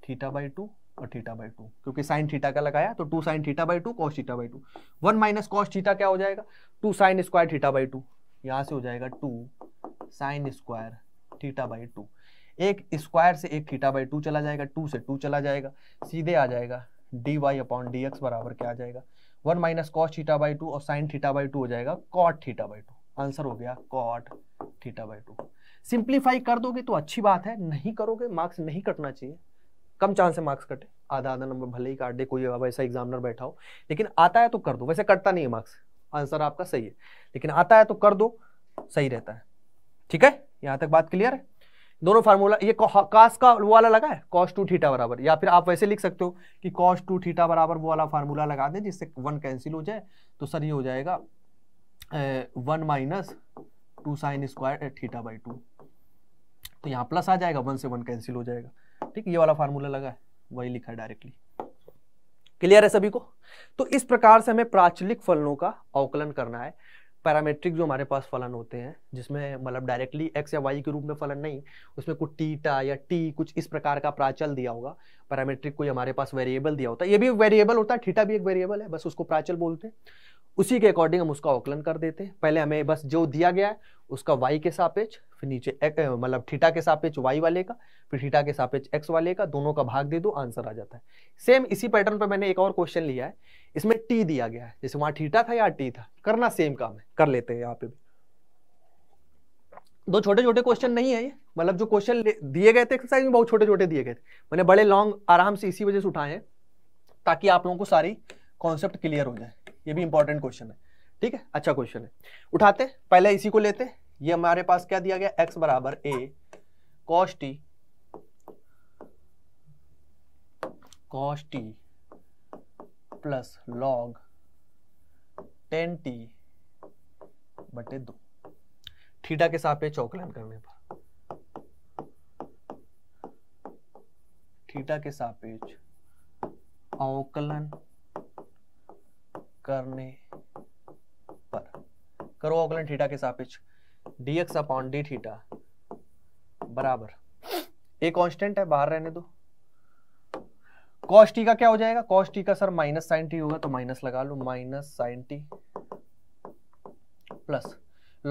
theta by two और थीटा बाई टू क्योंकि साइन थीटा का लगाया तो two sine theta by two cos theta by two one minus cos theta क्या हो जाएगा two sine square theta by two यहां से हो जाएगा two sine square theta by two एक स्क्वायर से एक थीटा बाई टू चला जाएगा टू से टू चला जाएगा सीधे आ जाएगा d y upon d x बराबर क्या आ जाएगा one minus cos theta by two और साइन थीटा बाई टू हो जाएगा cot theta by two answer हो गया cot theta by two simplify कर दोगे तो अच्छी बात है नहीं करोगे मार्क्स नहीं कटना चाहिए कम चांस है मार्क्स कटे आधा आधा नंबर भले ही काट दे कोई अब ऐसा एग्जामिनर बैठा हो लेकिन आता है तो कर दो वैसे कटता नहीं है मार्क्स आंसर आपका सही है लेकिन आता है तो कर दो सही रहता है ठीक है यहाँ तक बात क्लियर है दोनों फार्मूला ये कास का वो वाला लगा है कॉस टू थीटा बराबर या फिर आप वैसे लिख सकते हो कि कॉस टू थीटा बराबर वो वाला फार्मूला लगा दें जिससे वन कैंसिल हो जाए तो सर ये हो जाएगा one minus two sine square theta by two तो यहाँ प्लस आ जाएगा वन से वन कैंसिल हो जाएगा ठीक ये वाला फार्मूला लगा है वही लिखा है डायरेक्टली क्लियर है सभी को तो इस प्रकार से हमें प्राचलिक फलनों का अवकलन करना है पैरामेट्रिक जो हमारे पास फलन होते हैं जिसमें मतलब डायरेक्टली एक्स या वाई के रूप में फलन नहीं उसमें कुछ टीटा या टी कुछ इस प्रकार का प्राचल दिया होगा पैरामेट्रिक कोई हमारे पास वेरिएबल दिया होता है ये भी वेरिएबल होता है ठीटा भी एक वेरिएबल है बस उसको प्राचल बोलते हैं उसी के अकॉर्डिंग हम उसका आकलन कर देते हैं पहले हमें बस जो दिया गया है उसका वाई के सापेक्ष फिर नीचे मतलब थीटा के सापेक्ष वाई वाले का फिर थीटा के सापेक्ष एक्स वाले का दोनों का भाग दे दो आंसर आ जाता है सेम इसी पैटर्न पर मैंने एक और क्वेश्चन लिया है इसमें टी दिया गया है जैसे वहां थीटा था या टी था करना सेम काम है कर लेते हैं यहाँ पे भी दो छोटे छोटे क्वेश्चन नहीं है ये मतलब जो क्वेश्चन दिए गए थे एक्सरसाइज में बहुत छोटे छोटे दिए गए थे मैंने बड़े लॉन्ग आराम से इसी वजह से उठाए हैं ताकि आप लोगों को सारी कॉन्सेप्ट क्लियर हो जाए ये भी इंपॉर्टेंट क्वेश्चन है ठीक है अच्छा क्वेश्चन है उठाते पहले इसी को लेते ये हमारे पास क्या दिया गया एक्स बराबर a cos t cos t plus log tan t बटे दो थीटा के पे चौकलन करने पर थीटा के सापेक्ष अवकलन करने पर करो अवकलन थीटा के सापेक्ष डीएक्स अपॉन डी थीटा बराबर ये कांस्टेंट है बाहर रहने दो कॉस्टी का क्या हो जाएगा कॉस्टी का सर माइनस साइन टी होगा तो माइनस लगा लो minus sine t plus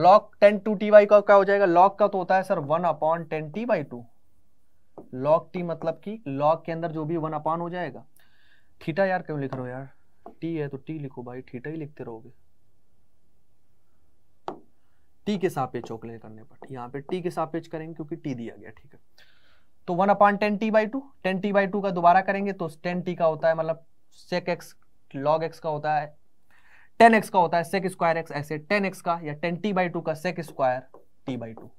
log tan two t y का क्या हो जाएगा लॉग का तो होता है sir one upon tan t by two log t मतलब कि लॉग के अंदर जो भी वन अपॉन हो जाएगा थीटा यार क्यों लिख रहे हो यार टी है तो टी लिखो भाई थीटा ही लिखते रहोगे टी के सापेक्ष अवकलन करने पर यहाँ पे टी के सापेक्ष करेंगे क्योंकि टी दिया गया ठीक है तो one upon tan t by two tan t by two का दोबारा करेंगे तो टेन टी का होता है मतलब सेक एक्स लॉग एक्स का होता है टेन एक्स का होता है सेक स्क्वायर एक्स ऐसे टेन एक्स का या टेन टी बाई टू का sec square t by two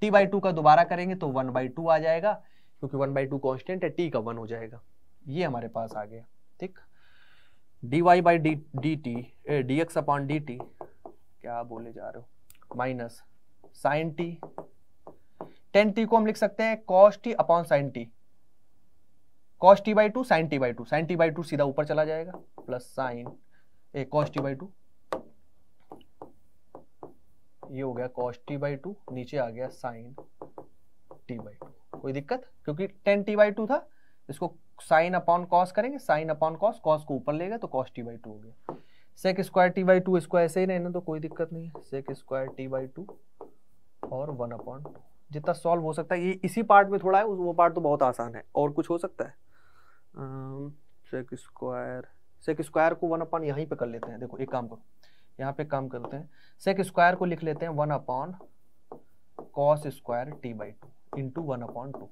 t by two का दोबारा करेंगे तो वन बाई टू आ जाएगा क्योंकि वन बाई टू कॉन्स्टेंट है टी का वन हो जाएगा ये हमारे पास आ गया ठीक d y by d d t a d x upon d t क्या बोले जा रहे हो minus sine t tan t को हम लिख सकते हैं cos t upon sine t cos t by two sine t by two sine t by two सीधा ऊपर चला जाएगा plus sign A cos t by two ये हो गया कॉस टी बाई टू नीचे आ गया साइन टी बाई टू कोई दिक्कत क्योंकि टेन टी बाई टू था इसको साइन अपॉन कॉस करेंगे साइन अपॉन कॉस कॉस को ऊपर लेगा तो कॉस टी बाई टू हो गया sec square t by two इसको ऐसे ही रहना तो कोई दिक्कत नहीं है sec square t by two और वन अपॉन जितना सॉल्व हो सकता है ये इसी पार्ट में थोड़ा है वो पार्ट तो बहुत आसान है और कुछ हो सकता है सेक स्क्वायर सेक स्क्वायर को वन अपॉन यहीं पे कर लेते हैं देखो एक काम करो यहाँ पे काम करते हैं सेक स्क्वायर को लिख लेते हैं one upon cos square t by two into one upon two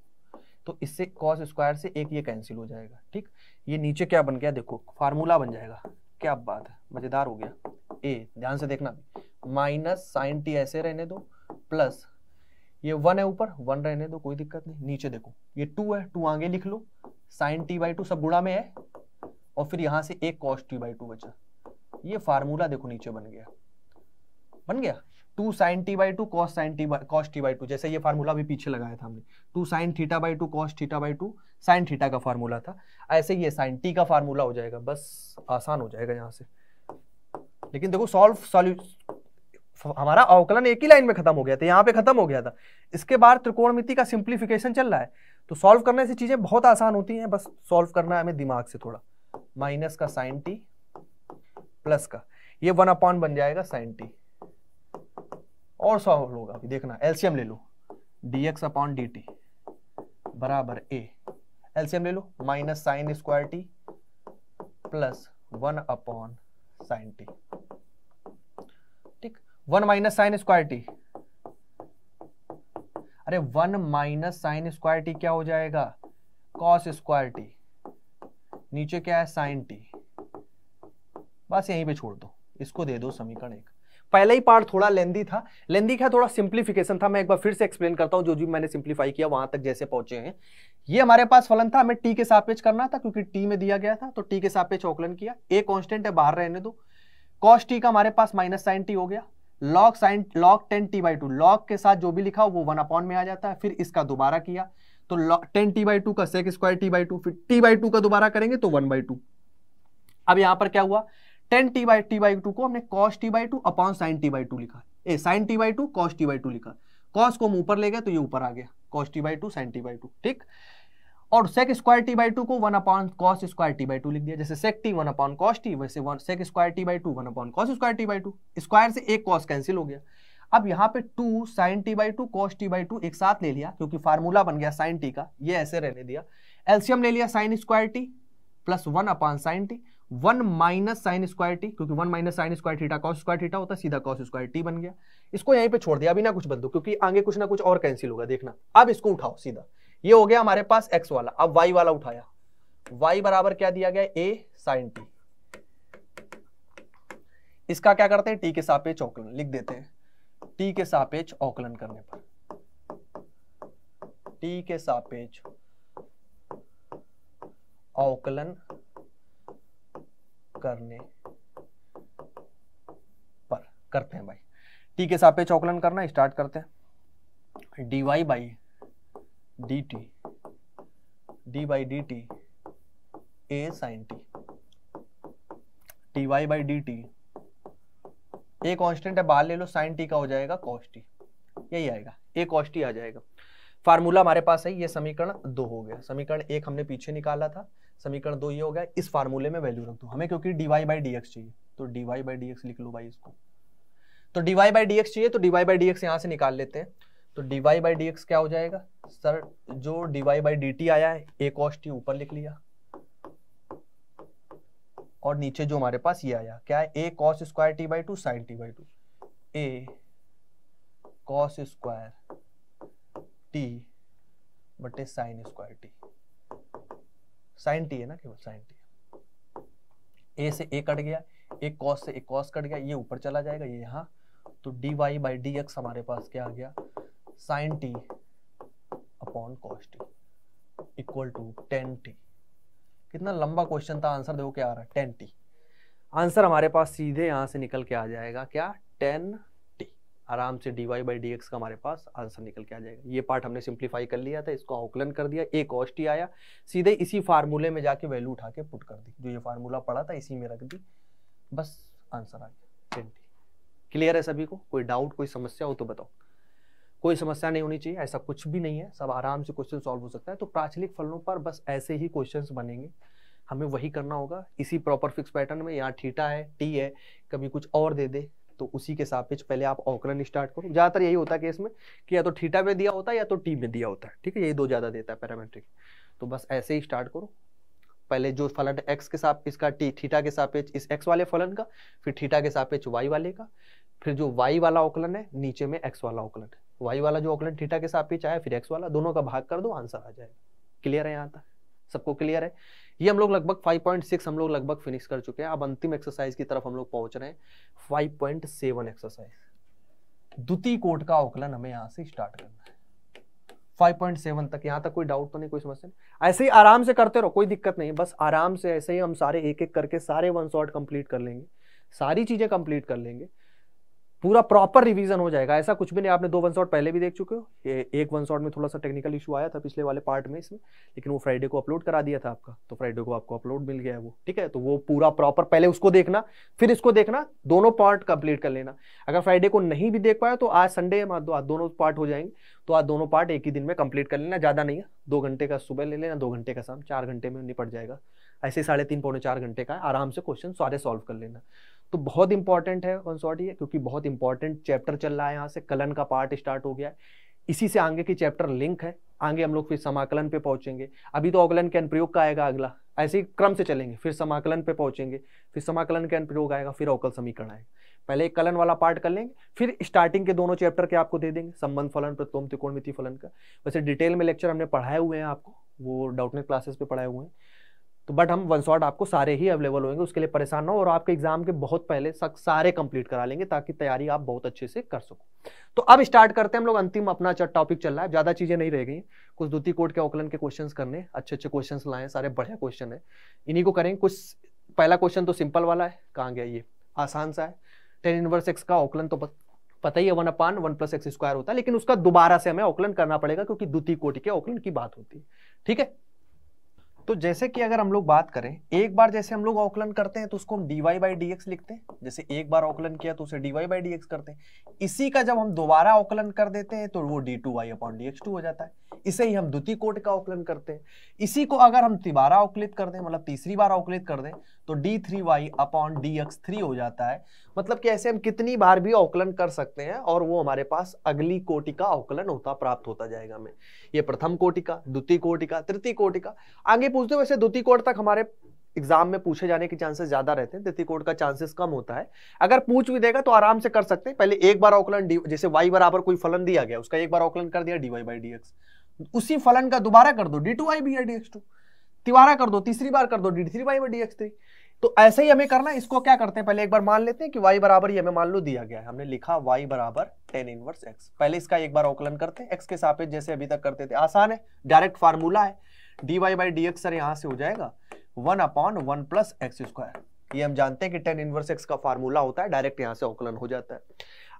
तो इससे कॉस स्क्वायर से एक ये कैंसिल हो जाएगा ठीक ये नीचे क्या बन गया देखो फार्मूला बन जाएगा क्या बात है मजेदार हो गया ए ध्यान से देखना माइनस साइन टी ऐसे रहने दो प्लस ये वन है ऊपर वन रहने दो कोई दिक्कत नहीं नीचे देखो ये टू है टू आगे लिख लो साइन टी बाई टू सब गुणा में है और फिर यहां से एक कॉस टी बाई टू बचा ये फार्मूला देखो नीचे बन गया बन गया two sine t by two cos sine t by cos t by two जैसे ये फार्मूला भी पीछे लगाया था हमने two sine theta by two cos theta by two sine theta का फार्मूला था ऐसे ये साइन टी का फार्मूला हो जाएगा बस आसान हो जाएगा यहाँ से लेकिन देखो सॉल्व सॉल्यू हमारा अवकलन एक ही लाइन में खत्म हो गया था यहाँ पे खत्म हो गया था इसके बाद त्रिकोणमिति का सिंप्लीफिकेशन चल रहा है तो सॉल्व करने से चीजें बहुत आसान होती हैं बस सॉल्व करना है हमें दिमाग से थोड़ा माइनस का साइन टी प्लस का ये वन अपॉन बन जाएगा साइन टी और सॉल्व होगा देखना एलसीएम ले लो d x upon d t बराबर ए एलसीएम ले लो minus sine square t plus one upon sine t ठीक one minus sine square t अरे one minus sine square t क्या हो जाएगा कॉस स्क्वायर टी नीचे क्या है साइन टी बस यहीं पे छोड़ दो इसको दे दो समीकरण एक पहला ही पार्ट थोड़ा लेंदी था लेंदी का थोड़ा सिंप्लीफिकेशन था मैं एक बार फिर से एक्सप्लेन करता हूँ जो जो मैंने सिंप्लीफाई किया वहां तक जैसे पहुंचे हैं ये हमारे पास फलन था हमें टी के सापेक्ष करना था क्योंकि टी में दिया गया था तो टी के सापेक्ष ऑकलन किया ए कॉन्स्टेंट है बाहर रहने दो कॉस टी का हमारे पास माइनस साइन टी हो गया log sine log tan t by two log के साथ जो भी लिखा वो वन अपॉन में आ जाता है फिर इसका दोबारा किया तो टेन टी बाई टू का sec square t by two फिर टी बाई टू का दोबारा करेंगे तो वन बाई टू अब यहां पर क्या हुआ tan t by t by two को हमने cos t by two upon sine t by two लिखा a sine t by two cos t by two लिखा कॉस को हम ऊपर ले गए तो ये ऊपर आ गया cos t by two sine t by two ठीक और sec square t by two को one upon cos square t by two लिख दिया जैसे sec t one upon cos t वैसे one sec square t by two one upon cos square t by two square से एक कॉस कैंसिल हो गया अब यहाँ पे two sine t by two cos t by two एक साथ ले लिया क्योंकि फार्मूला बन गया साइन टी का ये ऐसे रहने दिया एल्सियम ले लिया sine square t plus one upon sine t one minus sine square t क्योंकि one minus sine square theta cos square theta होता है सीधा कॉस स्क्वायर टी बन गया इसको यहीं पे छोड़ दिया अभी ना कुछ बंद क्योंकि आगे कुछ ना कुछ और कैंसिल होगा देखना अब इसको उठाओ सीधा ये हो गया हमारे पास एक्स वाला अब वाई वाला उठाया वाई बराबर क्या दिया गया ए साइन टी इसका क्या करते हैं टी के सापेक्ष औकलन लिख देते हैं टी के सापेक्ष औकलन करने पर टी के सापेक्ष औकलन करने पर करते हैं भाई टी के सापेक्ष चौकलन करना स्टार्ट करते हैं d y by d t d by d t a sine t t y by d t a constant है बाहर ले लो साइन टी का हो जाएगा कॉस्टी यही आएगा ए कॉस्टी आ जाएगा फार्मूला हमारे पास है ये समीकरण दो हो गया समीकरण एक हमने पीछे निकाला था समीकरण दो ये हो गया इस फार्मूले में वैल्यू रख दो हमें क्योंकि डीवाई बाई डी चाहिए तो डीवाई बाई डी लिख लो भाई इसको तो डीवाई बाई डी चाहिए तो डीवाई बाई डी यहाँ से निकाल लेते हैं तो डीवाई बाई डी क्या हो जाएगा सर जो डीवाई बाई डी आया है ए कॉस टी ऊपर लिख लिया और नीचे जो हमारे पास ये आया क्या है a cos square t by two sine t by two a cos square t बटे sine square t sine t है ना केवल साइन टी ए से ए कट गया एक कॉस से एक कॉस कट गया ये ऊपर चला जाएगा ये यहाँ तो d y by d x हमारे पास क्या आ गया sine t upon cos t equal to tan t कितना लंबा क्वेश्चन था आंसर देखो क्या आ रहा है टेन टी आंसर हमारे पास सीधे यहाँ से निकल के आ जाएगा क्या टेन आराम से d y by d x का हमारे पास आंसर निकल के आ जाएगा ये पार्ट हमने सिंप्लीफाई कर लिया था इसको आउकलन कर दिया एक कॉस्ट आया सीधे इसी फार्मूले में जाके वैल्यू उठा के पुट कर दी जो ये फार्मूला पड़ा था इसी में रख दी बस आंसर आ गया ट्वेंटी क्लियर है सभी को कोई डाउट कोई समस्या हो तो बताओ कोई समस्या नहीं होनी चाहिए ऐसा कुछ भी नहीं है सब आराम से क्वेश्चन सॉल्व हो सकता है तो प्राचलिक फलों पर बस ऐसे ही क्वेश्चन बनेंगे हमें वही करना होगा इसी प्रॉपर फिक्स पैटर्न में यहाँ ठीटा है टी है कभी कुछ और दे दे तो उसी के सापेक्ष पहले आप ऑकलन स्टार्ट करो ज़्यादातर यही होता है केस में कि या तो थीटा में दिया होता है या तो टी में दिया होता है ठीक है यही दो ज़्यादा देता है पैरामेट्रिक तो बस ऐसे ही स्टार्ट करो पहले जो फलन एक्स के साथ इसका टी थीटा के सापेक्ष इस एक्स वाले फलन का फिर थीटा के सापेक्ष वाई वाले का फिर जो वाई वाला ऑकलन है नीचे में एक्स वाला ऑकलन है वाई वाला जो ऑकलन थीटा के सापेक्ष आया फिर एक्स वाला दोनों का भाग कर दो आंसर आ जाएगा क्लियर है यहाँ तक सबको क्लियर है ये हम लोग लगभग 5.6 हम लोग लगभग फिनिश कर चुके हैं अब अंतिम एक्सरसाइज की तरफ हम लोग पहुंच रहे हैं 5.7 एक्सरसाइज द्वितीय कोट का आकलन हमें यहां से स्टार्ट करना है 5.7 तक यहाँ तक कोई डाउट तो नहीं कोई समस्या नहीं ऐसे ही आराम से करते रहो कोई दिक्कत नहीं बस आराम से ऐसे ही हम सारे एक एक करके सारे वन शॉट कंप्लीट कर लेंगे सारी चीज़ें कंप्लीट कर लेंगे पूरा प्रॉपर रिवीजन हो जाएगा ऐसा कुछ भी नहीं आपने दो वन शॉट पहले भी देख चुके हो ए, एक वन शॉट में थोड़ा सा टेक्निकल इशू आया था पिछले वाले पार्ट में इसमें लेकिन वो फ्राइडे को अपलोड करा दिया था आपका तो फ्राइडे को आपको अपलोड मिल गया है वो ठीक है तो वो पूरा प्रॉपर पहले उसको देखना फिर इसको देखना दोनों पार्ट कंप्लीट कर लेना अगर फ्राइडे को नहीं भी देख पाया तो आज संडे आज दोनों पार्ट हो जाएंगे तो आज दोनों पार्ट एक ही दिन में कंप्लीट कर लेना ज़्यादा नहीं है दो घंटे का सुबह ले लेना दो घंटे का शाम चार घंटे में निपट जाएगा ऐसे साढ़े तीन पौने चार घंटे का आराम से क्वेश्चन सारे सॉल्व कर लेना तो बहुत इंपॉर्टेंट है कंसॉर्ट ये क्योंकि बहुत इंपॉर्टेंट चैप्टर चल रहा है यहाँ से कलन का पार्ट स्टार्ट हो गया है इसी से आगे की चैप्टर लिंक है आगे हम लोग फिर समाकलन पे पहुंचेंगे अभी तो अवकलन के अनुप्रयोग का आएगा अगला ऐसे ही क्रम से चलेंगे फिर समाकलन पे पहुंचेंगे फिर समाकलन के अनुप्रयोग आएगा फिर अवकल समीकरण आएगा पहले एक कलन वाला पार्ट कर लेंगे फिर स्टार्टिंग के दोनों चैप्टर के आपको दे देंगे संबंध फलन त्रिकोण मिति फलन का वैसे डिटेल में लेक्चर हमने पढ़ाए हुए हैं आपको वो डाउटनेट क्लासेस पे पढ़ाए हुए हैं तो बट हम वन शॉट आपको सारे ही अवेलेबल होंगे उसके लिए परेशान ना हो और आपके एग्जाम के बहुत पहले सारे कंप्लीट करा लेंगे ताकि तैयारी आप बहुत अच्छे से कर सको तो अब स्टार्ट करते हैं हम लोग अंतिम अपना टॉपिक चल रहा है ज्यादा चीजें नहीं रह गई कुछ द्वितीय कोर्ट के ओकलन के क्वेश्चन करने अच्छे अच्छे क्वेश्चन लाए सारे बढ़िया क्वेश्चन है इन्हीं को करें कुछ पहला क्वेश्चन तो सिंपल वाला है कहाँ गया ये आसान सा है टेन इनवर्स एक्स का ओकलन तो पता ही है one upon one plus x square होता है लेकिन उसका दोबारा से हमें ओकलन करना पड़ेगा क्योंकि द्वितीय कोट के ओकलन की बात होती है ठीक है तो जैसे कि अगर हम लोग बात करें एक बार जैसे हम लोग औकलन करते हैं तो उसको हम d y by d x लिखते हैं जैसे एक बार औकलन किया तो उसे d y by d x करते हैं इसी का जब हम दोबारा औकलन कर देते हैं तो वो d two y upon d x two हो जाता है इसे ही हम द्वितीय कोट का औकलन करते हैं इसी को अगर हम तिबारा औकलित कर दें मतलब तीसरी बार औकलित कर दें तो d three y upon d x three हो जाता है मतलब कि ऐसे हम कितनी बार भी औकलन कर सकते हैं और वो हमारे पास अगली कोटि का ऑकलन होता प्राप्त होता जाएगा हमें ये प्रथम कोटि का द्वितीय कोटि का तृतीय कोटि का आगे पूछ दो वैसे द्वितीय कोड तक हमारे एग्जाम में पूछे जाने के चांसेस ज्यादा रहते हैं द्वितीय कोड का चांसेस कम होता है अगर पूछ भी देगा तो आराम से कर सकते हैं पहले एक बार ऑकलन जैसे वाई बराबर कोई फलन दिया गया उसका एक बार औकलन कर दिया डी वाई बाई डी उसी फलन का दोबारा कर दो d two y by d x two तिवारा कर दो तीसरी बार कर दो d three by by d x three तो ऐसे ही हमें करना इसको क्या करते हैं पहले एक बार मान लेते हैं कि y बराबर ये हमें मान लो दिया गया है हमने लिखा y बराबर टेन इनवर्स x पहले इसका एक बार औकलन करते हैं x के सापेक्ष जैसे अभी तक करते थे आसान है डायरेक्ट फार्मूला है d y by d x sir यहाँ से हो जाएगा one upon one plus x square ये हम जानते हैं कि टेन इनवर्स एक्स का फार्मूला होता है डायरेक्ट यहाँ से औकलन हो जाता है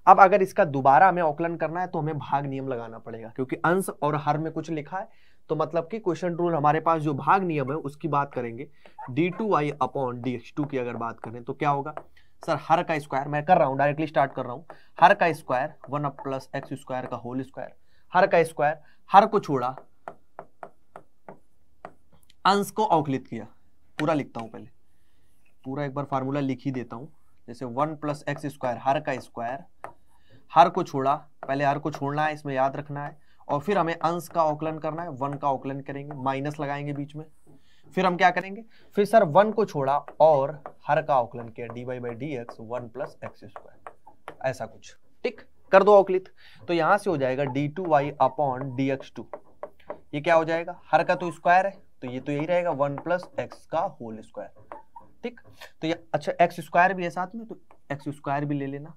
अब अगर इसका दोबारा हमें औकलन करना है तो हमें भाग नियम लगाना पड़ेगा क्योंकि अंश और हर में कुछ लिखा है तो मतलब कि क्वेश्चन रूल हमारे पास जो भाग नियम है उसकी बात करेंगे d two y upon d x two की अगर बात करें तो क्या होगा सर हर का स्क्वायर मैं कर रहा हूँ डायरेक्टली स्टार्ट कर रहा हूँ हर का square one plus x square का होल स्क्वायर हर का स्क्वायर हर को छोड़ा अंश को अवकलित किया पूरा लिखता हूं पहले पूरा एक बार फार्मूला लिख ही देता हूं जैसे वन प्लस एक्स स्क्वायर हर का स्क्वायर हर को छोड़ा पहले हर को छोड़ना है इसमें याद रखना है और फिर हमें अंश का औकलन करना है वन का औकलन करेंगे माइनस लगाएंगे बीच में फिर हम क्या करेंगे फिर सर वन को छोड़ा और हर का औकलन किया d y by d x one plus x square ऐसा कुछ ठीक कर दो औकलित तो यहां से हो जाएगा d two y upon d x two ये क्या हो जाएगा हर का तो स्क्वायर है तो ये तो यही रहेगा वन प्लस एक्स का होल स्क्वायर ठीक तो ये अच्छा एक्स स्क्वायर भी है साथ में तो एक्स स्क्वायर भी ले लेना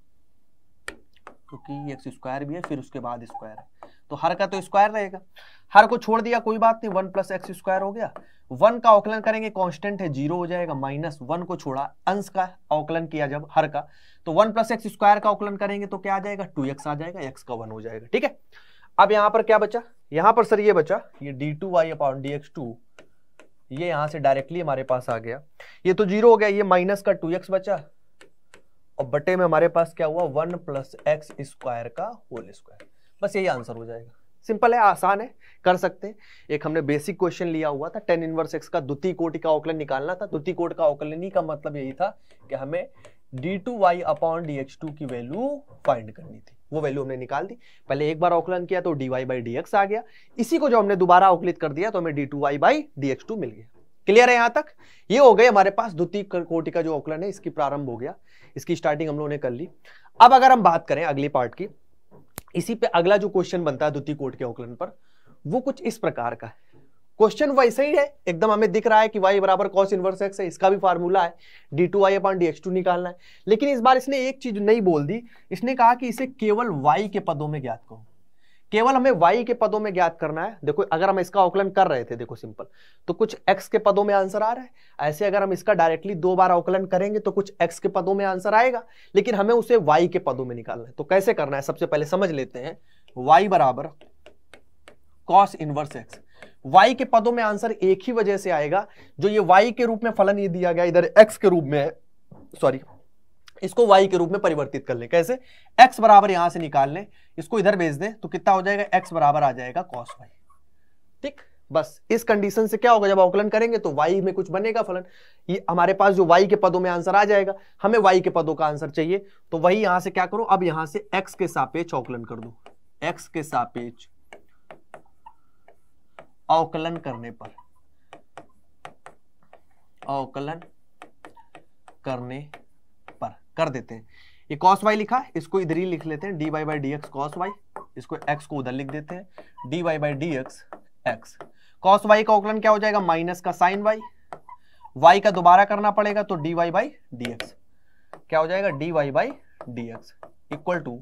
क्योंकि तो एक्स स्क्वायर भी है फिर उसके बाद स्क्वायर है तो हर का तो स्क्वायर रहेगा हर को छोड़ दिया कोई बात नहीं वन प्लस एक्स स्क्वायर हो गया वन का औकलन करेंगे कांस्टेंट है जीरो हो जाएगा माइनस वन को छोड़ा अंश का औकलन किया जब हर का तो वन प्लस एक्स स्क्वायर का औकलन करेंगे तो क्या आ जाएगा टू एक्स आ जाएगा एक्स का वन हो जाएगा ठीक है अब यहां पर क्या बचा यहां पर सर ये बचा ये d two y upon d x two ये यहां से डायरेक्टली हमारे पास आ गया ये तो जीरो हो गया ये माइनस का टू एक्स बचा और बटे में हमारे पास क्या हुआ वन प्लस एक्स स्क्वायर का होल स्क्वायर बस यही आंसर हो जाएगा सिंपल है आसान है कर सकते हैं एक हमने बेसिक क्वेश्चन लिया हुआ था टेन इनवर्स एक्स का द्वितीय कोटि का औकलन निकालना था द्वितीय कोट का अवकलनी का मतलब यही था कि हमें d two y upon d x two की वैल्यू फाइंड करनी थी वो वैल्यू हमने निकाल दी पहले एक बार औकलन किया तो d y by d x आ गया इसी को जो हमने दोबारा औकलित कर दिया तो हमें d two y by d x two मिल गया क्लियर है यहाँ तक ये हो गए हमारे पास द्वितीय कोटि का जो औकलन है इसकी प्रारंभ हो गया इसकी स्टार्टिंग हम लोगों ने कर ली अब अगर हम बात करें अगले पार्ट की इसी पे अगला जो क्वेश्चन बनता है द्वितीय कोट के औकलन पर वो कुछ इस प्रकार का है क्वेश्चन वैसे ही है एकदम हमें दिख रहा है कि वाई बराबर कॉस इनवर्स एक्स है इसका भी फार्मूला है d two y upon d x two निकालना है लेकिन इस बार इसने एक चीज नहीं बोल दी इसने कहा कि इसे केवल वाई के पदों में ज्ञात करो केवल हमें वाई के पदों में ज्ञात करना है देखो अगर हम इसका अवकलन कर रहे थे देखो सिंपल तो कुछ एक्स के पदों में आंसर आ रहा है ऐसे अगर हम इसका डायरेक्टली दो बार अवकलन करेंगे तो कुछ एक्स के पदों में आंसर आएगा लेकिन हमें उसे वाई के पदों में निकालना है तो कैसे करना है सबसे पहले समझ लेते हैं वाई बराबर कॉस इनवर्स एक्स वाई के पदों में आंसर एक ही वजह से आएगा जो ये वाई के रूप में फलन ये दिया गया इधर एक्स के रूप में सॉरी इसको y के रूप में परिवर्तित कर ले कैसे x बराबर यहां से निकाल लें इसको इधर भेज दें तो कितना हो जाएगा x बराबर आ जाएगा cos y ठीक बस इस कंडीशन से क्या होगा जब अवकलन करेंगे तो y में कुछ बनेगा फलन ये हमारे पास जो y के पदों में आंसर आ जाएगा हमें y के पदों का आंसर चाहिए तो वही यहां से क्या करो अब यहां से x के सापेक्ष अवकलन कर दो x के सापेक्ष अवकलन करने पर अवकलन करने पर कर देते हैं ये कॉस वाई लिखा इसको इधर ही लिख लेते हैं d y by d x cos y इसको एक्स को उधर लिख देते हैं d y by d x x cos y का अवकलन क्या हो जाएगा माइनस का साइन वाई वाई का दोबारा करना पड़ेगा तो d y by d x क्या हो जाएगा d y by d x equal to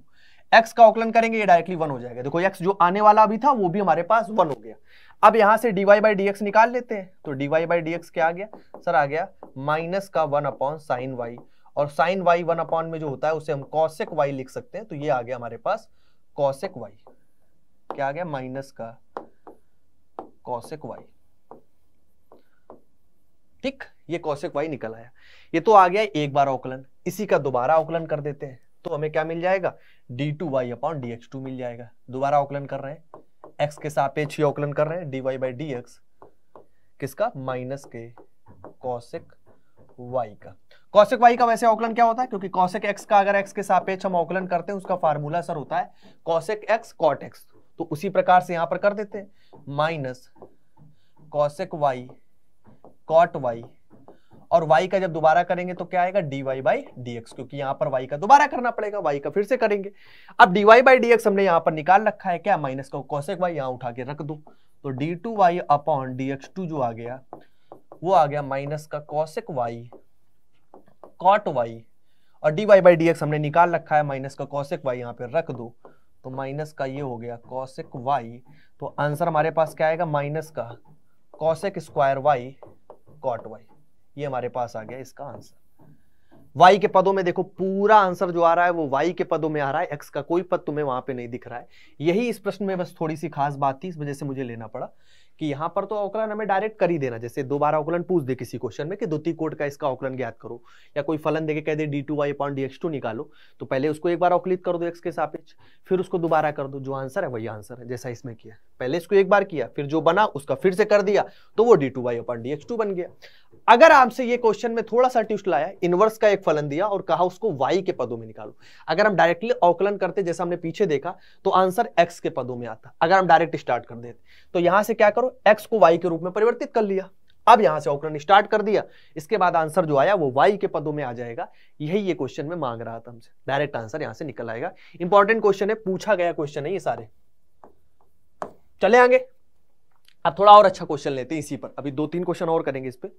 x का अवकलन करेंगे ये डायरेक्टली वन हो जाएगा देखो एक्स जो आने वाला अभी था वो भी हमारे पास वन हो गया अब यहां से dy बाई डी निकाल लेते हैं तो dy बाई डी क्या आ गया सर आ गया माइनस का वन अपॉन साइन वाई और साइन वाई वन अपॉन में जो होता है उसे हम कॉशिक वाई लिख सकते हैं तो ये आ गया हमारे पास कौशिक वाई क्या आ गया माइनस का कौशिक वाई ठीक ये कौशिक वाई निकल आया ये तो आ गया एक बार औकलन इसी का दोबारा औकलन कर देते हैं तो हमें क्या मिल जाएगा d two y upon d x two मिल जाएगा दोबारा औकलन कर रहे हैं x के सापेक्ष अवकलन कर रहे हैं dy वाई बाई किसका माइनस के कौशिक y का कौशिक y का वैसे अवकलन क्या होता है क्योंकि कौशिक x का अगर x के सापेक्ष हम अवकलन करते हैं उसका फार्मूला सर होता है कौशिक x cot x तो उसी प्रकार से यहां पर कर देते हैं minus cosec y cot y और वाई का जब दोबारा करेंगे तो क्या आएगा d y by d x क्योंकि यहाँ पर वाई का दोबारा करना पड़ेगा वाई का फिर से करेंगे अब d y by d x हमने यहाँ पर निकाल रखा है क्या माइनस का कौशिक वाई यहां उठा के रख दो तो d two y upon d x two जो आ गया वो आ गया माइनस का कौशिक वाई कॉट वाई और d y by d x हमने निकाल रखा है माइनस का कौशिक वाई यहाँ पर रख दो तो माइनस का ये हो गया कौशिक वाई तो आंसर हमारे पास क्या आएगा माइनस का cosec square y cot y ये हमारे पास आ गया इसका आंसर वाई के पदों में देखो पूरा आंसर जो आ रहा है वो वाई के पदों में आ रहा है एक्स का कोई पद तुम्हें वहां पे नहीं दिख रहा है यही इस प्रश्न में बस थोड़ी सी खास बात थी इस वजह से मुझे लेना पड़ा कि यहां पर तो अवकलन हमें डायरेक्ट कर ही देना जैसे दोबारा अवकलन पूछ दे किसी क्वेश्चन में कि द्वितीय कोट का इसका अवकलन ज्ञात करो या कोई फलन देके कह दे d two y upon d x two निकालो तो पहले उसको एक बार अवकलित कर दो एक्स के सापेक्ष फिर उसको दोबारा कर दो जो आंसर है वही आंसर है जैसा इसमें किया पहले इसको एक बार किया फिर जो बना उसका फिर से कर दिया तो वो d two y upon d x two बन गया अगर आपसे ये क्वेश्चन में थोड़ा सा ट्विस्ट लाया इनवर्स का एक फलन दिया और कहा उसको वाई के पदों में निकालो अगर हम डायरेक्टली अवकलन करते जैसे हमने पीछे देखा तो आंसर एक्स के पदों में आता अगर हम डायरेक्ट स्टार्ट कर देते तो यहां से क्या करो एक्स को वाई के रूप में परिवर्तित कर लिया अब यहां से अवकरण स्टार्ट कर दिया इसके बाद आंसर जो आया वो वाई के पदों में आ जाएगा यही ये क्वेश्चन में मांग रहा था हमसे डायरेक्ट आंसर यहां से निकल आएगा इंपॉर्टेंट क्वेश्चन है पूछा गया क्वेश्चन है ये सारे चले आगे अब थोड़ा और अच्छा क्वेश्चन लेते हैं इसी पर अभी दो तीन क्वेश्चन और करेंगे इस पर